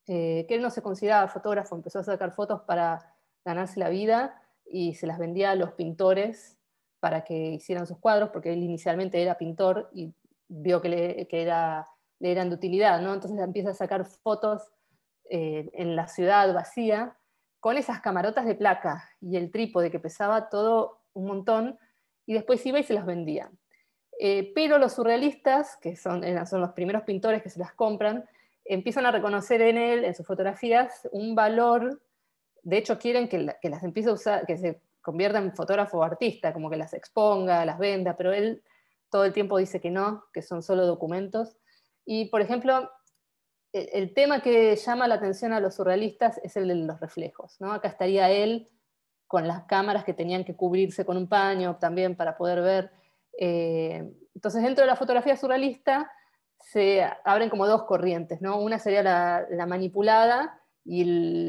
eh, que él no se consideraba fotógrafo, empezó a sacar fotos para ganarse la vida y se las vendía a los pintores para que hicieran sus cuadros, porque él inicialmente era pintor y vio que le, eran de utilidad, ¿no? Entonces empieza a sacar fotos en la ciudad vacía con esas camarotas de placa y el trípode que pesaba todo un montón, y después iba y se las vendía. Eh, pero los surrealistas, que son, son los primeros pintores que se las compran, empiezan a reconocer en él, en sus fotografías, un valor, de hecho quieren que, las empiece a usar, que se convierta en fotógrafo o artista, como que las exponga, las venda, pero él todo el tiempo dice que no, que son solo documentos. Y por ejemplo, el tema que llama la atención a los surrealistas es el de los reflejos. ¿no? Acá estaría él con las cámaras que tenían que cubrirse con un paño también para poder ver. Eh, entonces, dentro de la fotografía surrealista se abren como dos corrientes. ¿no? Una sería la, manipulada y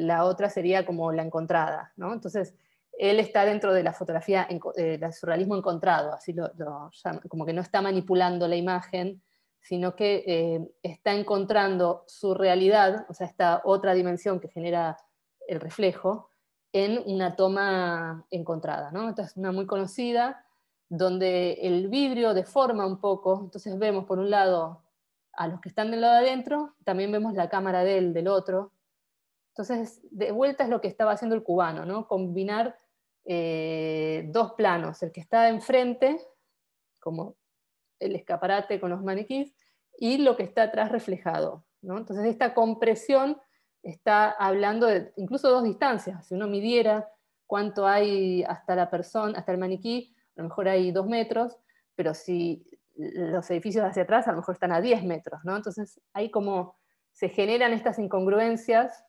la otra sería como la encontrada. Entonces, él está dentro de la fotografía, eh, del surrealismo encontrado, así lo como que no está manipulando la imagen, sino que eh, está encontrando su realidad, o sea, esta otra dimensión que genera el reflejo, en una toma encontrada. ¿no? Esta es una muy conocida, donde el vidrio deforma un poco, entonces vemos por un lado a los que están del lado adentro, también vemos la cámara del, del otro. Entonces, de vuelta es lo que estaba haciendo el cubano, ¿no? combinar eh, dos planos, el que está enfrente, como el escaparate con los maniquís y lo que está atrás reflejado. Entonces esta compresión está hablando de incluso dos distancias. Si uno midiera cuánto hay hasta la persona, hasta el maniquí, a lo mejor hay dos metros, pero si los edificios hacia atrás a lo mejor están a 10 metros, Entonces ahí como se generan estas incongruencias,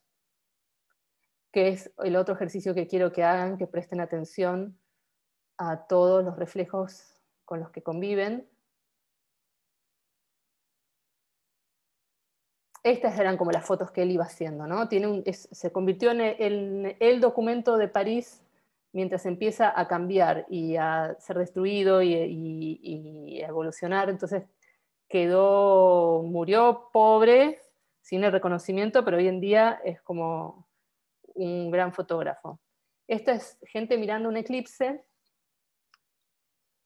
que es el otro ejercicio que quiero que hagan, que presten atención a todos los reflejos con los que conviven estas eran como las fotos que él iba haciendo, ¿no? se convirtió en el, documento de París mientras empieza a cambiar y a ser destruido y, a evolucionar, entonces quedó, murió pobre, sin el reconocimiento, pero hoy en día es como un gran fotógrafo. Esta es gente mirando un eclipse,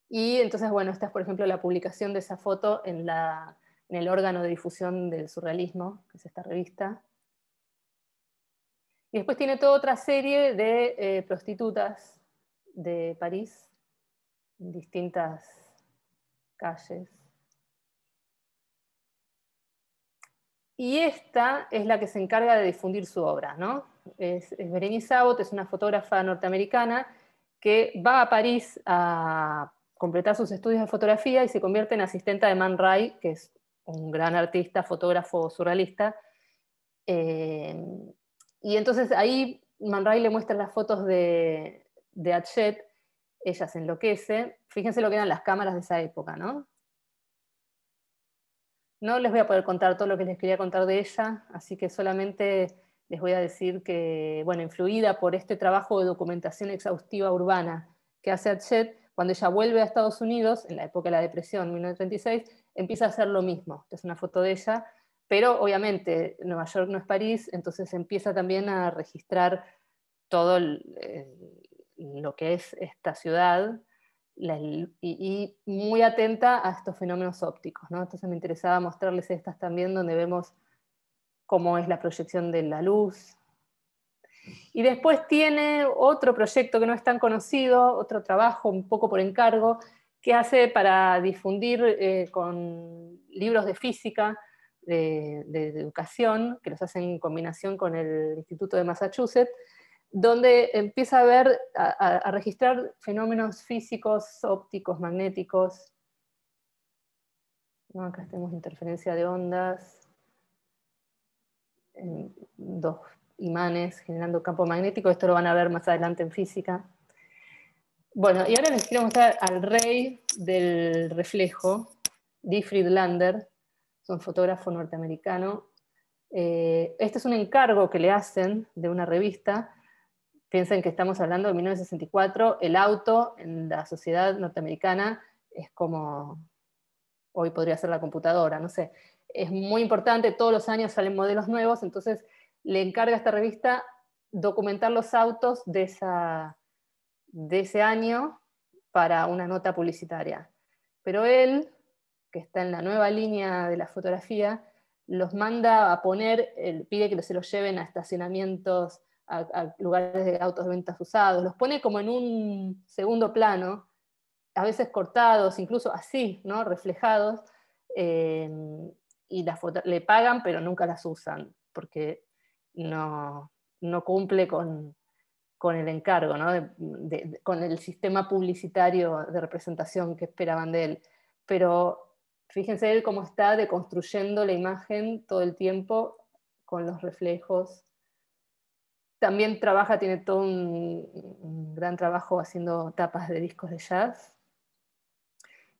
y entonces, bueno, esta es, por ejemplo, la publicación de esa foto en la en el órgano de difusión del surrealismo, que es esta revista. Y después tiene toda otra serie de eh, prostitutas de París, en distintas calles. Y esta es la que se encarga de difundir su obra, Es, Berenice Abbott, es una fotógrafa norteamericana que va a París a completar sus estudios de fotografía y se convierte en asistenta de Man Ray, que es un gran artista, fotógrafo surrealista. Eh, y entonces ahí Manray le muestra las fotos de, de Hachette, ella se enloquece. Fíjense lo que eran las cámaras de esa época, ¿no? No les voy a poder contar todo lo que les quería contar de ella, así que solamente les voy a decir que, bueno, influida por este trabajo de documentación exhaustiva urbana que hace Hachette, cuando ella vuelve a Estados Unidos, en la época de la Depresión, 1936, empieza a hacer lo mismo. Esta es una foto de ella, pero obviamente Nueva York no es París, entonces empieza también a registrar todo eh, lo que es esta ciudad y, muy atenta a estos fenómenos ópticos. Entonces me interesaba mostrarles estas también donde vemos cómo es la proyección de la luz. Y después tiene otro proyecto que no es tan conocido, otro trabajo un poco por encargo, que hace para difundir eh, con libros de física, de, educación, que los hacen en combinación con el Instituto de Massachusetts, donde empieza a ver, a, registrar fenómenos físicos, ópticos, magnéticos. acá tenemos interferencia de ondas, dos imanes generando campo magnético, esto lo van a ver más adelante en física. Bueno, y ahora les quiero mostrar al rey del reflejo, Dee Lander, es un fotógrafo norteamericano. Eh, este es un encargo que le hacen de una revista. Piensen que estamos hablando de 1964, el auto en la sociedad norteamericana es como hoy podría ser la computadora, no sé. Es muy importante, todos los años salen modelos nuevos, entonces le encarga a esta revista documentar los autos de esa de ese año para una nota publicitaria. Pero él, que está en la nueva línea de la fotografía, los manda a poner, pide que se los lleven a estacionamientos, a, lugares de autos de ventas usados, los pone como en un segundo plano, a veces cortados, incluso así, ¿no? reflejados, eh, y las le pagan, pero nunca las usan, porque no, no cumple con, con el encargo, con el sistema publicitario de representación que esperaban de él. Pero fíjense cómo está deconstruyendo la imagen todo el tiempo con los reflejos. También trabaja, tiene todo un, gran trabajo haciendo tapas de discos de jazz.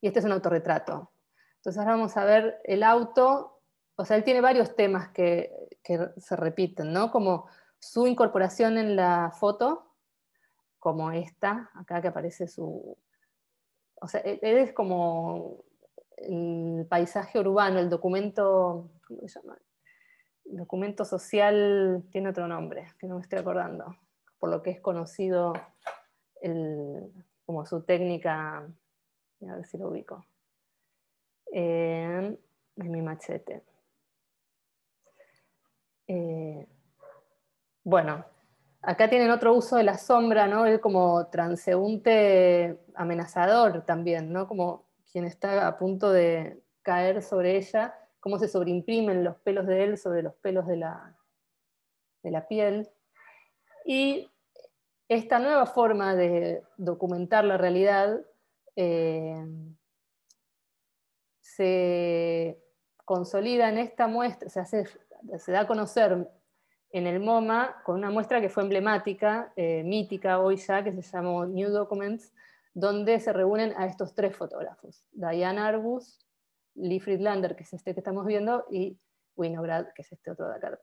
Y este es un autorretrato. Entonces ahora vamos a ver el auto, o sea, él tiene varios temas que, se repiten, ¿no? Como su incorporación en la foto, como esta, acá que aparece su... O sea, e-, él es como el paisaje urbano, el documento, documento social tiene otro nombre, que no me estoy acordando, por lo que es conocido como su técnica, a ver si lo ubico, en mi machete. Eh, bueno, acá tienen otro uso de la sombra, ¿no? Él como transeúnte amenazador también, ¿no? Como quien está a punto de caer sobre ella, cómo se sobreimprimen los pelos de él sobre los pelos de la, piel. Y esta nueva forma de documentar la realidad eh, se consolida en esta muestra, se da a conocer en el MoMA con una muestra que fue emblemática, eh, mítica hoy ya, que se llamó New Documents, donde se reúnen a estos tres fotógrafos, Diane Arbus, Lee Friedlander, que es este que estamos viendo, y Winograd, que es este otro de acá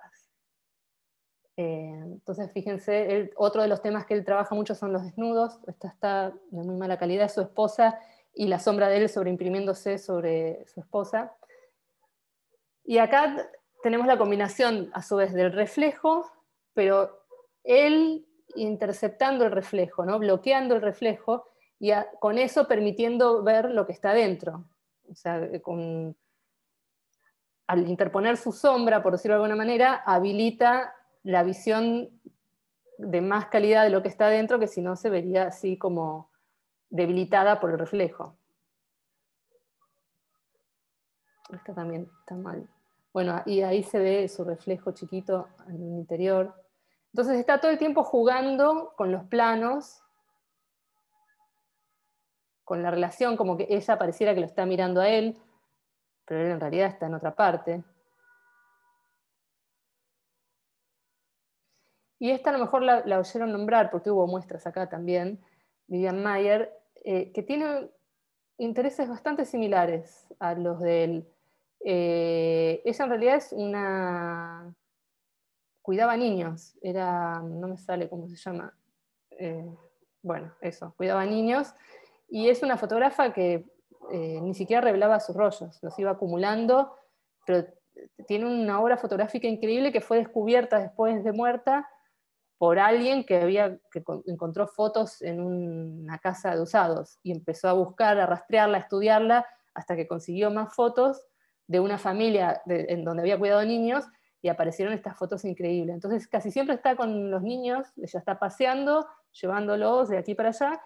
eh, entonces, fíjense, otro de los temas que él trabaja mucho son los desnudos, esta está de muy mala calidad, su esposa, y la sombra de él sobreimprimiéndose sobre su esposa. Y acá tenemos la combinación a su vez del reflejo, pero él interceptando el reflejo, bloqueando el reflejo y con eso permitiendo ver lo que está dentro. O sea, al interponer su sombra, por decirlo de alguna manera, habilita la visión de más calidad de lo que está dentro que si no se vería así como debilitada por el reflejo. Esta también está mal. Bueno, y ahí se ve su reflejo chiquito en el interior. Entonces está todo el tiempo jugando con los planos, con la relación, como que ella pareciera que lo está mirando a él, pero él en realidad está en otra parte. Y esta a lo mejor la, oyeron nombrar, porque hubo muestras acá también, Vivian Mayer, eh, que tiene intereses bastante similares a los del eh, esa en realidad es una... cuidaba niños, era, no me sale cómo se llama, eh, bueno, eso, cuidaba niños, y es una fotógrafa que eh, ni siquiera revelaba sus rollos, los iba acumulando, pero tiene una obra fotográfica increíble que fue descubierta después de muerta por alguien que, que encontró fotos en una casa de usados y empezó a buscar, a rastrearla, a estudiarla, hasta que consiguió más fotos de una familia en donde había cuidado niños y aparecieron estas fotos increíbles. Entonces casi siempre está con los niños, ella está paseando, llevándolos de aquí para allá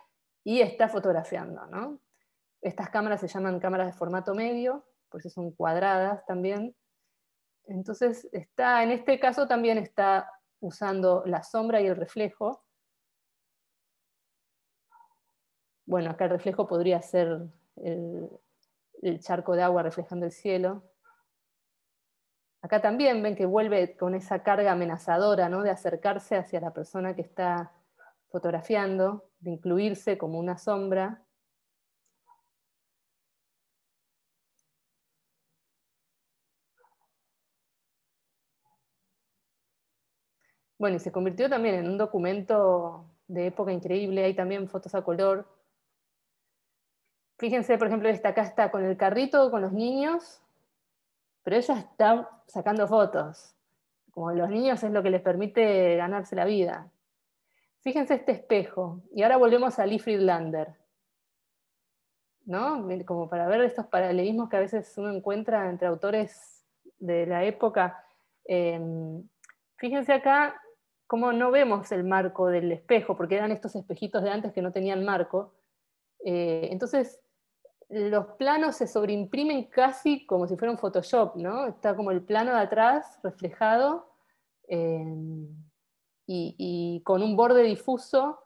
y está fotografiando. ¿no? Estas cámaras se llaman cámaras de formato medio, por eso son cuadradas también. Entonces está, en este caso también está usando la sombra y el reflejo. Bueno, acá el reflejo podría ser el, el charco de agua reflejando el cielo. Acá también ven que vuelve con esa carga amenazadora de acercarse hacia la persona que está fotografiando, de incluirse como una sombra. Bueno, y se convirtió también en un documento de época increíble, hay también fotos a color, Fíjense, por ejemplo, esta acá está con el carrito, con los niños, pero ella está sacando fotos. Como los niños es lo que les permite ganarse la vida. Fíjense este espejo. Y ahora volvemos a Lee Friedlander. ¿No? Como para ver estos paralelismos que a veces uno encuentra entre autores de la época. Em, fíjense acá cómo no vemos el marco del espejo, porque eran estos espejitos de antes que no tenían marco. Eh, entonces, los planos se sobreimprimen casi como si fuera un Photoshop, ¿no? Está como el plano de atrás reflejado eh, y, con un borde difuso.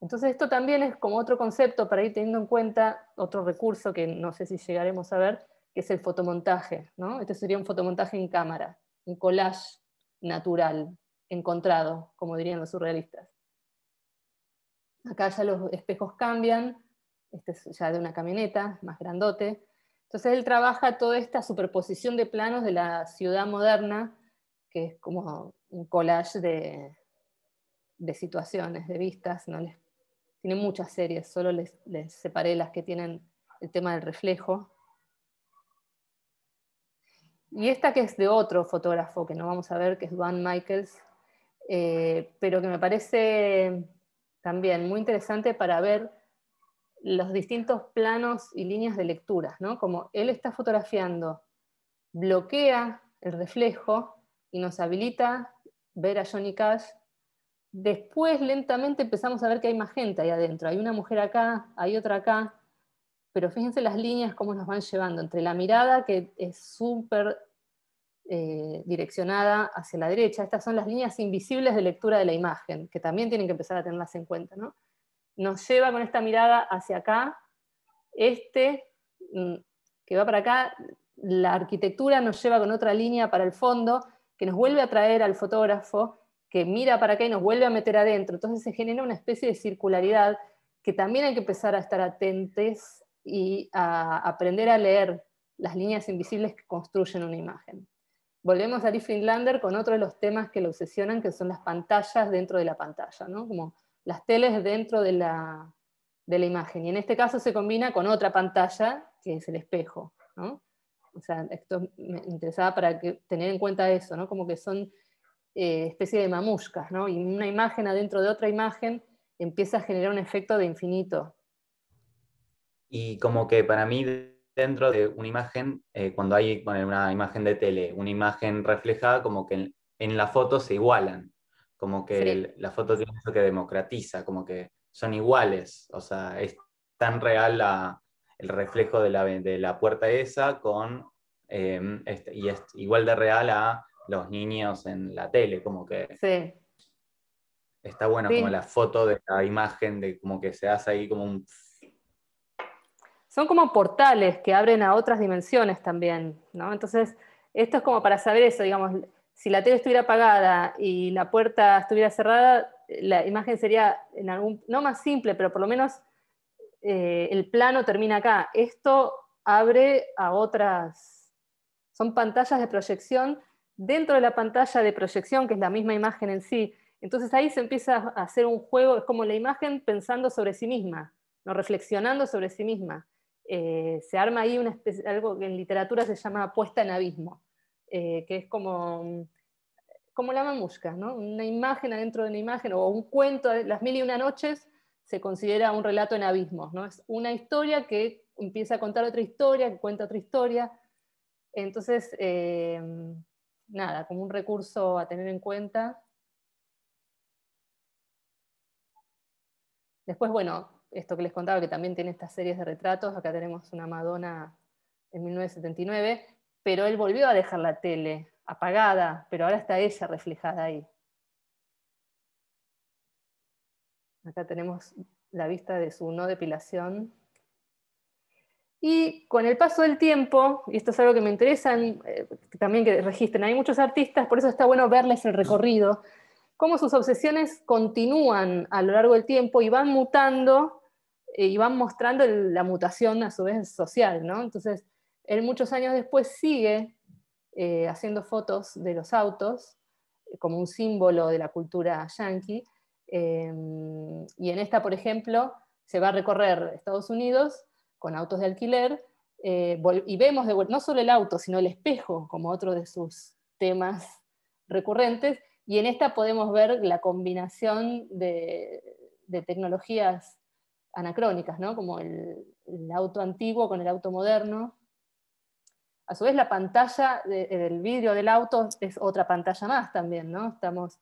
Entonces esto también es como otro concepto para ir teniendo en cuenta otro recurso que no sé si llegaremos a ver, que es el fotomontaje, ¿no? Este sería un fotomontaje en cámara, un collage natural, encontrado, como dirían los surrealistas. Acá ya los espejos cambian, este es ya de una camioneta, más grandote. Entonces él trabaja toda esta superposición de planos de la ciudad moderna, que es como un collage de, situaciones, de vistas. ¿no? tiene muchas series, solo les, separé las que tienen el tema del reflejo. Y esta que es de otro fotógrafo que no vamos a ver, que es Van Michaels, eh, pero que me parece también muy interesante para ver los distintos planos y líneas de lectura, ¿no? Como él está fotografiando, bloquea el reflejo y nos habilita ver a Johnny Cash. Después, lentamente, empezamos a ver que hay más gente ahí adentro. Hay una mujer acá, hay otra acá. Pero fíjense las líneas, cómo nos van llevando. Entre la mirada, que es súper eh, direccionada hacia la derecha. Estas son las líneas invisibles de lectura de la imagen, que también tienen que empezar a tenerlas en cuenta. ¿no? nos lleva con esta mirada hacia acá, este mm, que va para acá, la arquitectura nos lleva con otra línea para el fondo, que nos vuelve a traer al fotógrafo, que mira para acá y nos vuelve a meter adentro. Entonces se genera una especie de circularidad que también hay que empezar a estar atentes y a aprender a leer las líneas invisibles que construyen una imagen. Volvemos a Lee Friedlander con otro de los temas que lo obsesionan, que son las pantallas dentro de la pantalla, ¿no? Como las teles dentro de la, imagen. Y en este caso se combina con otra pantalla, que es el espejo. esto me interesaba para tener en cuenta eso, ¿no? como que son eh, especie de mamuscas, ¿no? y una imagen adentro de otra imagen empieza a generar un efecto de infinito. Y como que para mí dentro de una imagen, eh, cuando hay una imagen de tele, una imagen reflejada, como que en la foto se igualan. Como que la foto tiene eso que democratiza, como que son iguales, o sea, es tan real el reflejo de la, de la, puerta esa con, em, este, y es igual de real a los niños en la tele, como que... Sí. Está bueno como la foto de la imagen, de como que se hace ahí como un son como portales que abren a otras dimensiones también, ¿no? Entonces, esto es como para saber eso, digamos, si la tele estuviera apagada y la puerta estuviera cerrada, la imagen sería en algún, no más simple, pero por lo menos eh, el plano termina acá. Esto abre a otras, son pantallas de proyección dentro de la pantalla de proyección, que es la misma imagen en sí. Entonces ahí se empieza a hacer un juego, es como la imagen pensando sobre sí misma, no reflexionando sobre sí misma. Eh, se arma ahí una algo que en literatura se llama puesta en abismo. Eh, que es como, mm, como la mamusca, ¿no? una imagen adentro de una imagen o un cuento, las mil y una noches se considera un relato en abismos, ¿no? es una historia que empieza a contar otra historia, que cuenta otra historia, entonces, eh, nada, como un recurso a tener en cuenta. Después, bueno, esto que les contaba, que también tiene estas series de retratos, acá tenemos una Madonna en 1979, pero él volvió a dejar la tele apagada, pero ahora está ella reflejada ahí. Acá tenemos la vista de su no depilación. Y con el paso del tiempo, y esto es algo que me interesa eh, también que registren, hay muchos artistas, por eso está bueno verles el recorrido, cómo sus obsesiones continúan a lo largo del tiempo y van mutando eh, y van mostrando la mutación a su vez social, ¿no? Entonces, él muchos años después sigue eh, haciendo fotos de los autos eh, como un símbolo de la cultura yankee. Em, y en esta, por ejemplo, se va a recorrer Estados Unidos con autos de alquiler eh, y vemos no solo el auto, sino el espejo como otro de sus temas recurrentes. Y en esta podemos ver la combinación de, tecnologías anacrónicas, como el, auto antiguo con el auto moderno, a su vez la pantalla eh, del vidrio del auto es otra pantalla más también, ¿no? Estamos,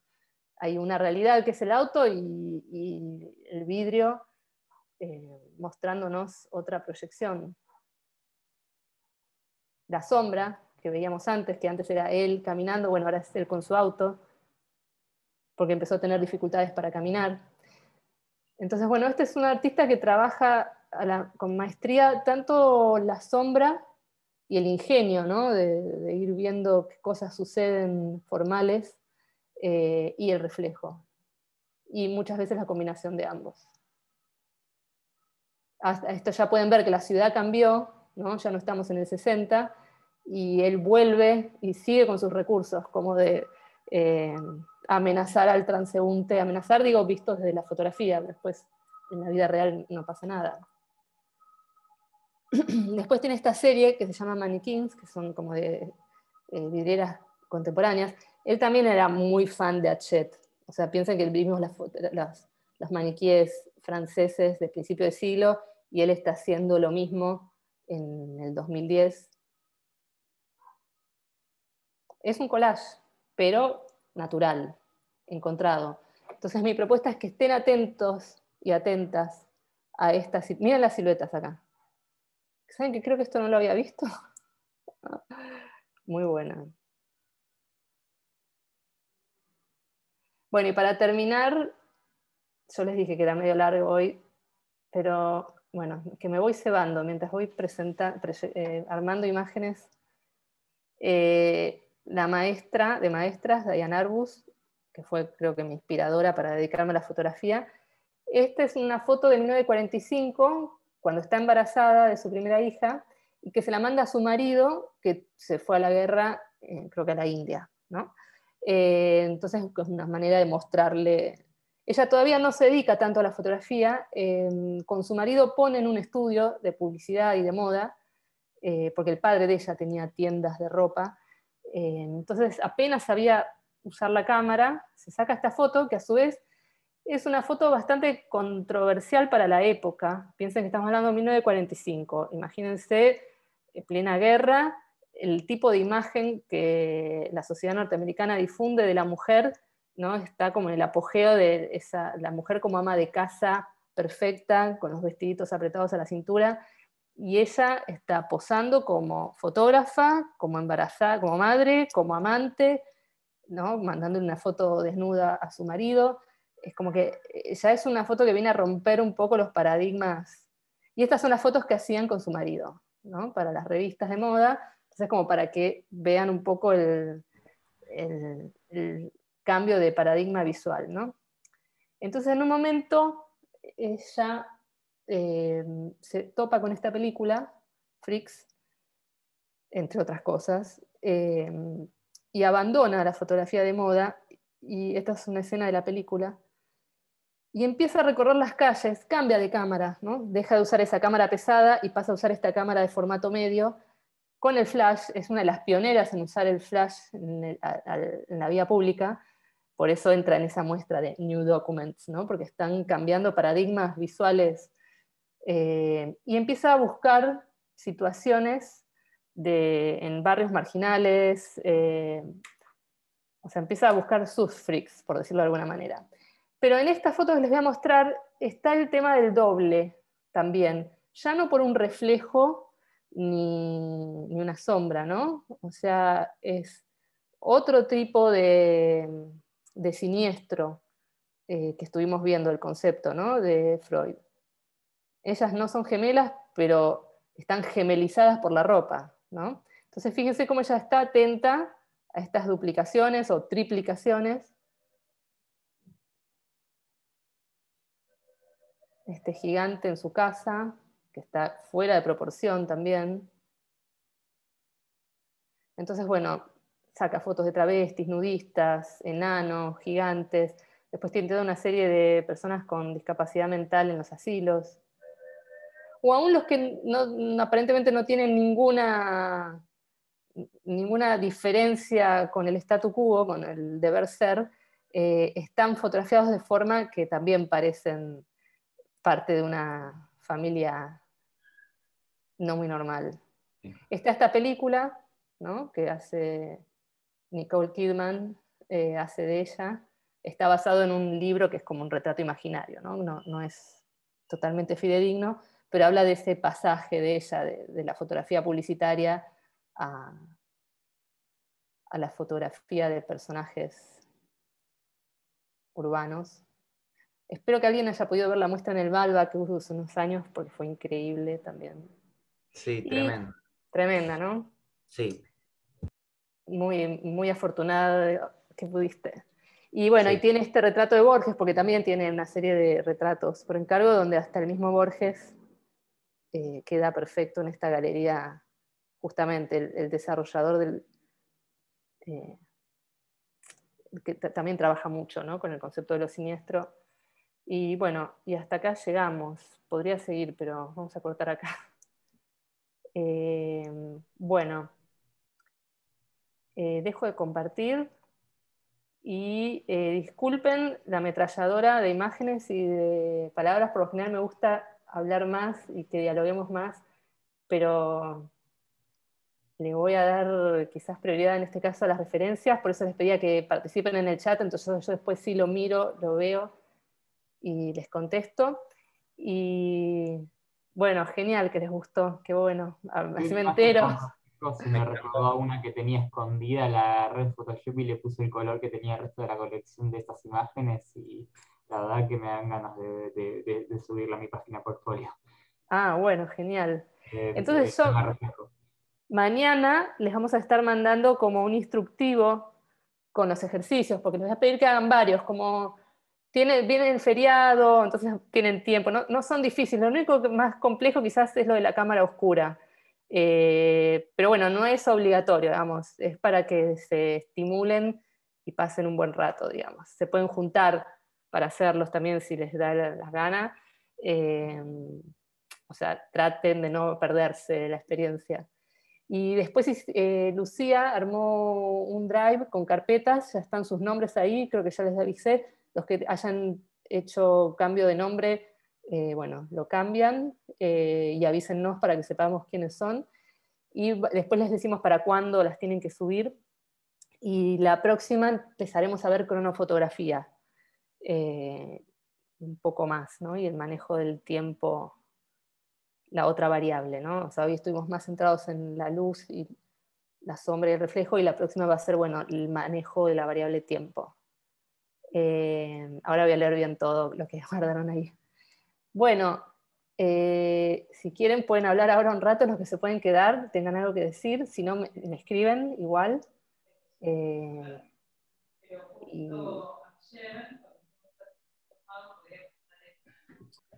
hay una realidad que es el auto y, el vidrio eh, mostrándonos otra proyección. La sombra que veíamos antes, que antes era él caminando, bueno, ahora es él con su auto, porque empezó a tener dificultades para caminar. Entonces, bueno, este es un artista que trabaja con maestría tanto la sombra y el ingenio, ¿no? de, ir viendo qué cosas suceden formales eh, y el reflejo. Y muchas veces la combinación de ambos. Hasta esto ya pueden ver que la ciudad cambió, ¿no? ya no estamos en el 60, y él vuelve y sigue con sus recursos, como de eh, amenazar al transeúnte, amenazar, digo, visto desde la fotografía, después en la vida real no pasa nada. Después tiene esta serie que se llama Mannequins, que son como de eh, vidrieras contemporáneas. Él también era muy fan de Hachette. O sea, piensen que vimos las, las, los maniquíes franceses del principio del siglo y él está haciendo lo mismo en el 2010. Es un collage, pero natural, encontrado. Entonces mi propuesta es que estén atentos y atentas a estas... Miren las siluetas acá. ¿Saben que creo que esto no lo había visto? Muy buena. Bueno, y para terminar, yo les dije que era medio largo hoy, pero bueno, que me voy cebando mientras voy presenta, eh, armando imágenes. Eh, la maestra de maestras, Diane Arbus, que fue creo que mi inspiradora para dedicarme a la fotografía. Esta es una foto de 1945 cuando está embarazada de su primera hija y que se la manda a su marido, que se fue a la guerra, eh, creo que a la India. Eh, entonces es una manera de mostrarle... Ella todavía no se dedica tanto a la fotografía, eh, con su marido pone en un estudio de publicidad y de moda, porque el padre de ella tenía tiendas de ropa, entonces apenas sabía usar la cámara, se saca esta foto que a su vez es una foto bastante controversial para la época. Piensen que estamos hablando de 1945. Imagínense en eh, plena guerra, el tipo de imagen que la sociedad norteamericana difunde de la mujer, ¿no? está como en el apogeo de la mujer como ama de casa perfecta, con los vestiditos apretados a la cintura, y ella está posando como fotógrafa, como embarazada, como madre, como amante, ¿no? mandándole una foto desnuda a su marido es como que eh, ya es una foto que viene a romper un poco los paradigmas. Y estas son las fotos que hacían con su marido, ¿no? Para las revistas de moda. Entonces, como para que vean un poco el, cambio de paradigma visual, Entonces, en un momento, ella eh, se topa con esta película, Freaks, entre otras cosas, eh, y abandona la fotografía de moda y esta es una escena de la película, y empieza a recorrer las calles, cambia de cámara, ¿no? deja de usar esa cámara pesada y pasa a usar esta cámara de formato medio. Con el flash, es una de las pioneras en usar el flash en, la vía pública, por eso entra en esa muestra de New Documents, porque están cambiando paradigmas visuales eh, y empieza a buscar situaciones de, en barrios marginales, eh, o sea, empieza a buscar sus freaks, por decirlo de alguna manera. Pero en esta foto que les voy a mostrar está el tema del doble también, ya no por un reflejo ni, una sombra, ¿no? O sea, es otro tipo de, de siniestro eh, que estuvimos viendo el concepto ¿no? de Freud. Ellas no son gemelas, pero están gemelizadas por la ropa. ¿no? Entonces fíjense cómo ella está atenta a estas duplicaciones o triplicaciones este gigante en su casa, que está fuera de proporción también. Entonces, bueno, saca fotos de travestis, nudistas, enanos, gigantes. Después tiene toda una serie de personas con discapacidad mental en los asilos. O aún los que aparentemente no tienen ninguna, ninguna diferencia con el statu quo, con el deber ser, eh, están fotografiados de forma que también parecen parte de una familia no muy normal. Está esta película ¿no? que hace Nicole Kidman, eh, hace de ella, está basado en un libro que es como un retrato imaginario, no, no, es totalmente fidedigno, pero habla de ese pasaje de ella, de, la fotografía publicitaria a la fotografía de personajes urbanos Espero que alguien haya podido ver la muestra en el Balba que hubo hace unos años, porque fue increíble también. Sí, tremenda. Tremenda, ¿no? Sí. Muy, muy afortunada que pudiste. Y bueno, y tiene este retrato de Borges, porque también tiene una serie de retratos por encargo, donde hasta el mismo Borges eh, queda perfecto en esta galería, justamente el, desarrollador del... Eh, que también trabaja mucho con el concepto de lo siniestro y bueno, y hasta acá llegamos. Podría seguir, pero vamos a cortar acá. Em, bueno, eh, dejo de compartir y eh, disculpen la ametralladora de imágenes y de palabras. Por lo general me gusta hablar más y que dialoguemos más, pero le voy a dar quizás prioridad en este caso a las referencias. Por eso les pedía que participen en el chat, entonces yo después sí lo miro, lo veo y les contesto. Y bueno, genial que les gustó, qué bueno, así ah, me entero. Me recordó una que tenía escondida la red Photoshop y le puse el color que tenía el resto de la colección de estas imágenes y la verdad que me dan ganas de, subirla a mi página portfolio. Ah, bueno, genial. Eh, eh, Entonces mañana les vamos a estar mandando como un instructivo con los ejercicios, porque les voy a pedir que hagan varios, como Vienen el feriado, entonces tienen tiempo, no, no, son difíciles, lo único más complejo quizás es lo de la cámara oscura, eh, pero bueno, no es obligatorio, digamos, es para que se estimulen y pasen un buen rato, digamos, se pueden juntar para hacerlos también si les da las la ganas, em, o sea, traten de no perderse la experiencia. Y después eh, Lucía armó un drive con carpetas, ya están sus nombres ahí, creo que ya les avisé, los que hayan hecho cambio de nombre, eh, bueno, lo cambian eh, y avísennos para que sepamos quiénes son. Y después les decimos para cuándo las tienen que subir. Y la próxima empezaremos a ver cronofotografía, eh, un poco más, ¿no? Y el manejo del tiempo, la otra variable, ¿no? O sea, hoy estuvimos más centrados en la luz y la sombra y el reflejo, y la próxima va a ser, bueno, el manejo de la variable tiempo. Eh, ahora voy a leer bien todo lo que guardaron ahí. Bueno, eh, si quieren pueden hablar ahora un rato los que se pueden quedar, tengan algo que decir, si no me, escriben igual. Eh, yo,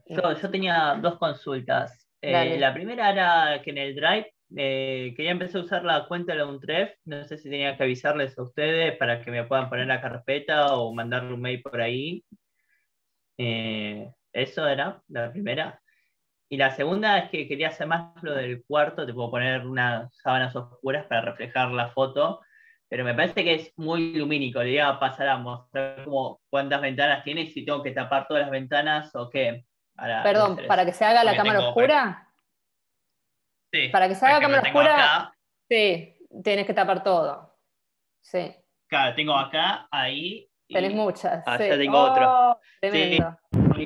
yo, tenía dos consultas. la primera era que en el Drive eh, quería empezar a usar la cuenta de la UNTREF. No sé si tenía que avisarles a ustedes para que me puedan poner la carpeta o mandar un mail por ahí. Eh, eso era la primera. Y la segunda es que quería hacer más lo del cuarto. Te puedo poner unas sábanas oscuras para reflejar la foto. Pero me parece que es muy lumínico. Le iba a pasar a mostrar como cuántas ventanas tiene, y si tengo que tapar todas las ventanas o qué. Perdón, para que se haga la cámara oscura para que salga cámara oscura, acá, sí, tienes que tapar todo. Sí. Claro, tengo acá, ahí. Tenés muchas. Ah, tengo otro. Oh,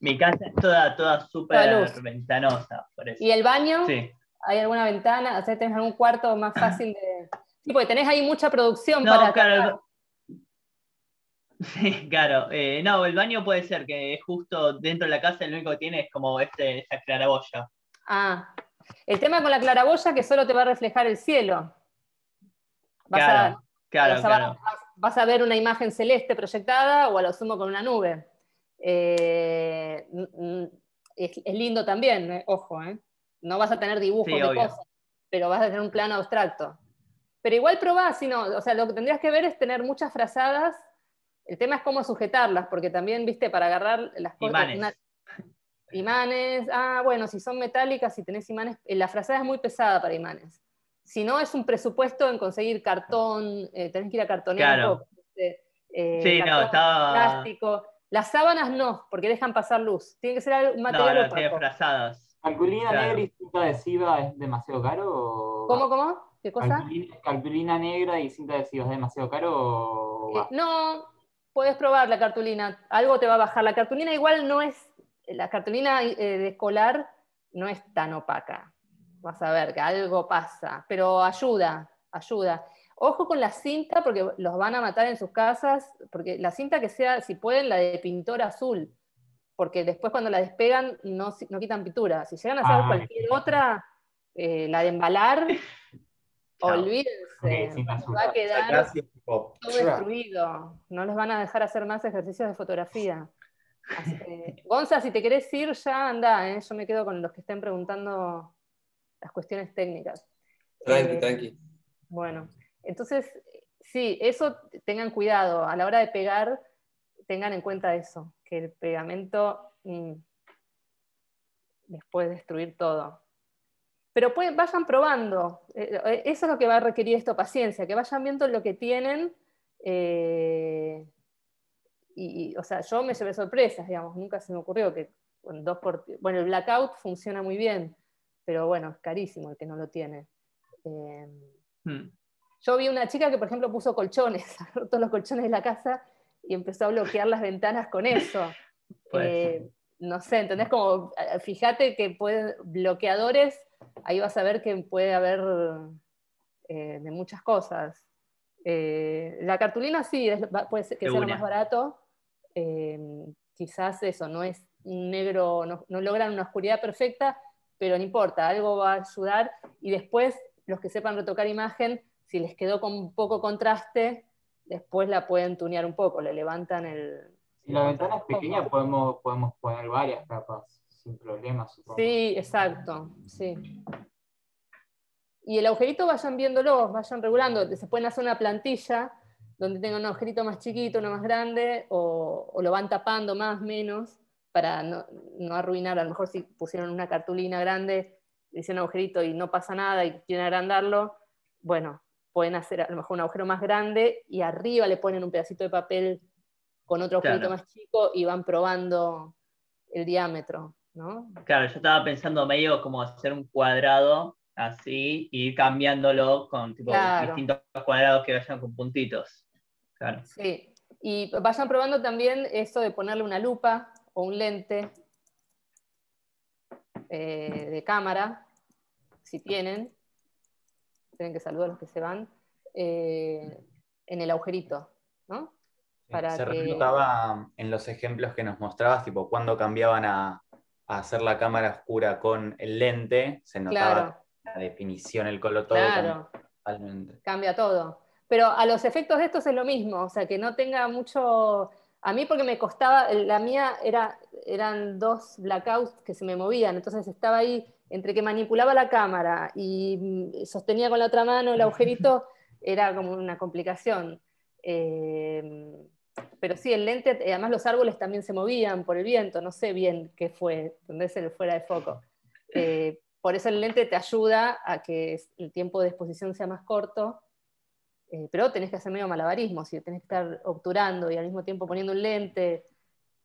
mi, casa es toda, toda súper ventanosa. Por eso. ¿Y el baño? Sí. ¿Hay alguna ventana? O ¿Tenés algún cuarto más fácil de.? Sí, porque tenés ahí mucha producción no, para. Claro, Sí, claro. Eh, no, el baño puede ser que es justo dentro de la casa el único que tiene es como este, esa claraboya. Ah, el tema con la claraboya que solo te va a reflejar el cielo. Vas, a, vas, ver una imagen celeste proyectada o a lo sumo con una nube. Eh, mm, mm, es, lindo también, eh, ojo, eh. no vas a tener dibujos de cosas, pero vas a tener un plano abstracto. Pero igual probás, sino, o sea, lo que tendrías que ver es tener muchas frazadas. El tema es cómo sujetarlas, porque también, viste, para agarrar las cosas. Imanes, ah, bueno, si son metálicas, si tenés imanes, eh, la frazada es muy pesada para imanes. Si no, es un presupuesto en conseguir cartón, eh, tenés que ir a cartonero. Claro. Eh, sí, no, estaba... plástico. Las sábanas no, porque dejan pasar luz. Tiene que ser un material no, no, negra y cinta adhesiva es demasiado caro? cómo? ¿Qué cosa? cartulina negra y cinta adhesiva es demasiado caro? no, puedes probar la cartulina. Algo te va a bajar. La cartulina igual no es la cartulina eh, de escolar no es tan opaca. Vas a ver que algo pasa, pero ayuda, ayuda. Ojo con la cinta porque los van a matar en sus casas, porque la cinta que sea, si pueden, la de pintor azul, porque después cuando la despegan no, quitan pintura. Si llegan a hacer ah. cualquier otra, eh, la de embalar, olvídense, va a quedar todo destruido. No les van a dejar hacer más ejercicios de fotografía. Gonza, si te querés ir, ya anda, ¿eh? yo me quedo con los que estén preguntando las cuestiones técnicas. Tranqui, eh, tranqui. Bueno, entonces, sí, eso tengan cuidado, a la hora de pegar, tengan en cuenta eso, que el pegamento mm, les puede destruir todo. Pero vayan probando, eh, eso es lo que va a requerir esto, paciencia, que vayan viendo lo que tienen. Eh, y, o sea, yo me llevé sorpresas, digamos, nunca se me ocurrió que dos Bueno, el blackout funciona muy bien, pero bueno, es carísimo el que no lo tiene. Eh, hmm. Yo vi una chica que, por ejemplo, puso colchones, todos los colchones de la casa y empezó a bloquear las ventanas con eso. Eh, no sé, ¿entendés? Como, eh, fíjate que pueden, bloqueadores, ahí vas a ver que puede haber de muchas cosas. la cartulina sí, puede ser que sea lo más barato, Em, quizás eso, no es negro, no, logran una oscuridad perfecta, pero no importa, algo va a ayudar. Y después, los que sepan retocar imagen, si les quedó con poco contraste, después la pueden tunear un poco, le levantan el... Si la ventana es pequeña, podemos, podemos poner varias capas sin problemas. Sí, exacto, sí. Y el agujerito vayan viéndolo, vayan regulando, se pueden hacer una plantilla donde tengan un agujerito más chiquito, uno más grande, o, lo van tapando más, menos, para no, arruinarlo, arruinar. A lo mejor si pusieron una cartulina grande, hicieron un agujerito y no pasa nada y quieren agrandarlo, bueno, pueden hacer a lo mejor un agujero más grande y arriba le ponen un pedacito de papel con otro agujerito más chico y van probando el diámetro, ¿no? Claro, yo estaba pensando medio como hacer un cuadrado así y cambiándolo con tipo, distintos cuadrados que vayan con puntitos. Sí, y vayan probando también eso de ponerle una lupa o un lente eh, de cámara, si tienen. Tienen que saludar a los que se van. Eh, en el agujerito, ¿no? se notaba en los ejemplos que nos mostrabas, tipo cuando cambiaban a, hacer la cámara oscura con el lente, se notaba la definición, el color, todo. Claro. Cambia todo. Pero a los efectos de estos es lo mismo, o sea, que no tenga mucho... A mí porque me costaba, la mía eran dos blackouts que se me movían, entonces estaba ahí entre que manipulaba la cámara y mm, sostenía con la otra mano el agujerito, era como una complicación. Eh, pero sí, el lente, eh, además los árboles también se movían por el viento, no sé bien qué fue, donde se le fuera de foco. Eh, por eso el lente te ayuda a que el tiempo de exposición sea más corto eh, pero tenés que hacer medio malabarismo, si tenés que estar obturando y al mismo tiempo poniendo un lente.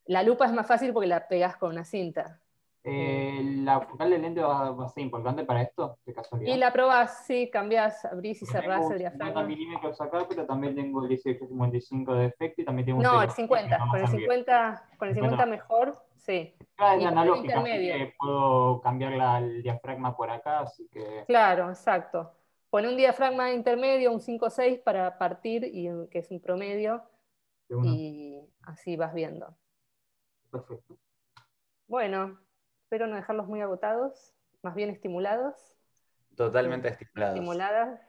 La lupa es más fácil porque la pegás con una cinta. Eh, ¿La focal del lente va, a ser importante para esto, de casualidad? Y la probás, sí, cambiás, abrís y cerrás el diafragma. 50 milímetros acá, pero también tengo el 55 de efecto y también tengo No, el 50, con el 50, con el 50, mejor, sí. Claro, es analógica, puedo cambiar el diafragma por acá, así que... Claro, exacto pone un diafragma intermedio, un 5-6 para partir, y, que es un promedio, y así vas viendo. Perfecto. Bueno, espero no dejarlos muy agotados, más bien estimulados. Totalmente este, estimulados. Estimuladas.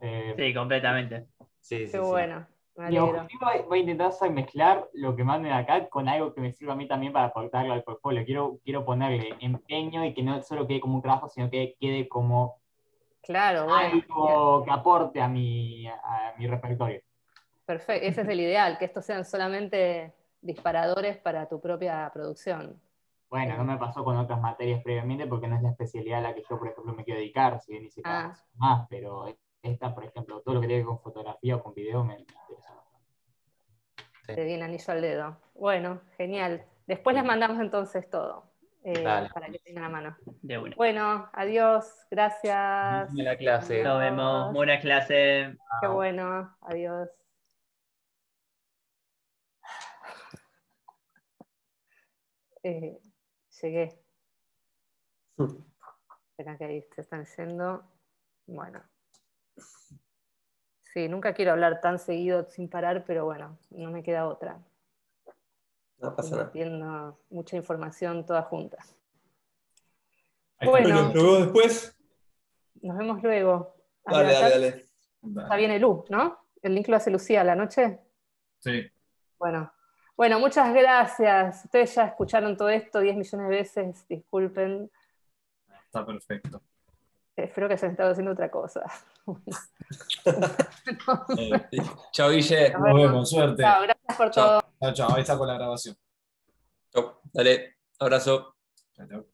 Eh, sí. completamente. Sí, Qué bueno. voy a intentar mezclar lo que manden acá con algo que me sirva a mí también para aportarlo al portfolio. Quiero, quiero ponerle empeño y que no solo quede como un trabajo, sino que quede como Claro, algo que aporte a mi, a mi repertorio. Perfecto, ese es el ideal, que estos sean solamente disparadores para tu propia producción. Bueno, no me pasó con otras materias previamente porque no es la especialidad a la que yo, por ejemplo, me quiero dedicar, si bien ni ah. siquiera más, pero esta, por ejemplo, todo lo que tiene que con fotografía o con video me interesa bastante. anillo al dedo. Bueno, genial. Después les mandamos entonces todo para que tenga la mano. Bueno, adiós, gracias. clase. Nos vemos, buena clase. Qué bueno, adiós. Eh, llegué. que ahí se están yendo. Bueno. Sí, nunca quiero hablar tan seguido sin parar, pero bueno, no me queda otra. No mucha información toda junta. bueno, nos vemos después. Nos vemos luego. Dale, dale, dale, Está bien el U, ¿no? El link lo hace Lucía la noche. Sí. Bueno. Bueno, muchas gracias. Ustedes ya escucharon todo esto 10 millones de veces, disculpen. Está perfecto. Espero que hayan estado haciendo otra cosa. chao, Guille. Nos, vemos, suerte. Chao, gracias por todo. Chao, ahí está con la grabación. dale, abrazo. chao.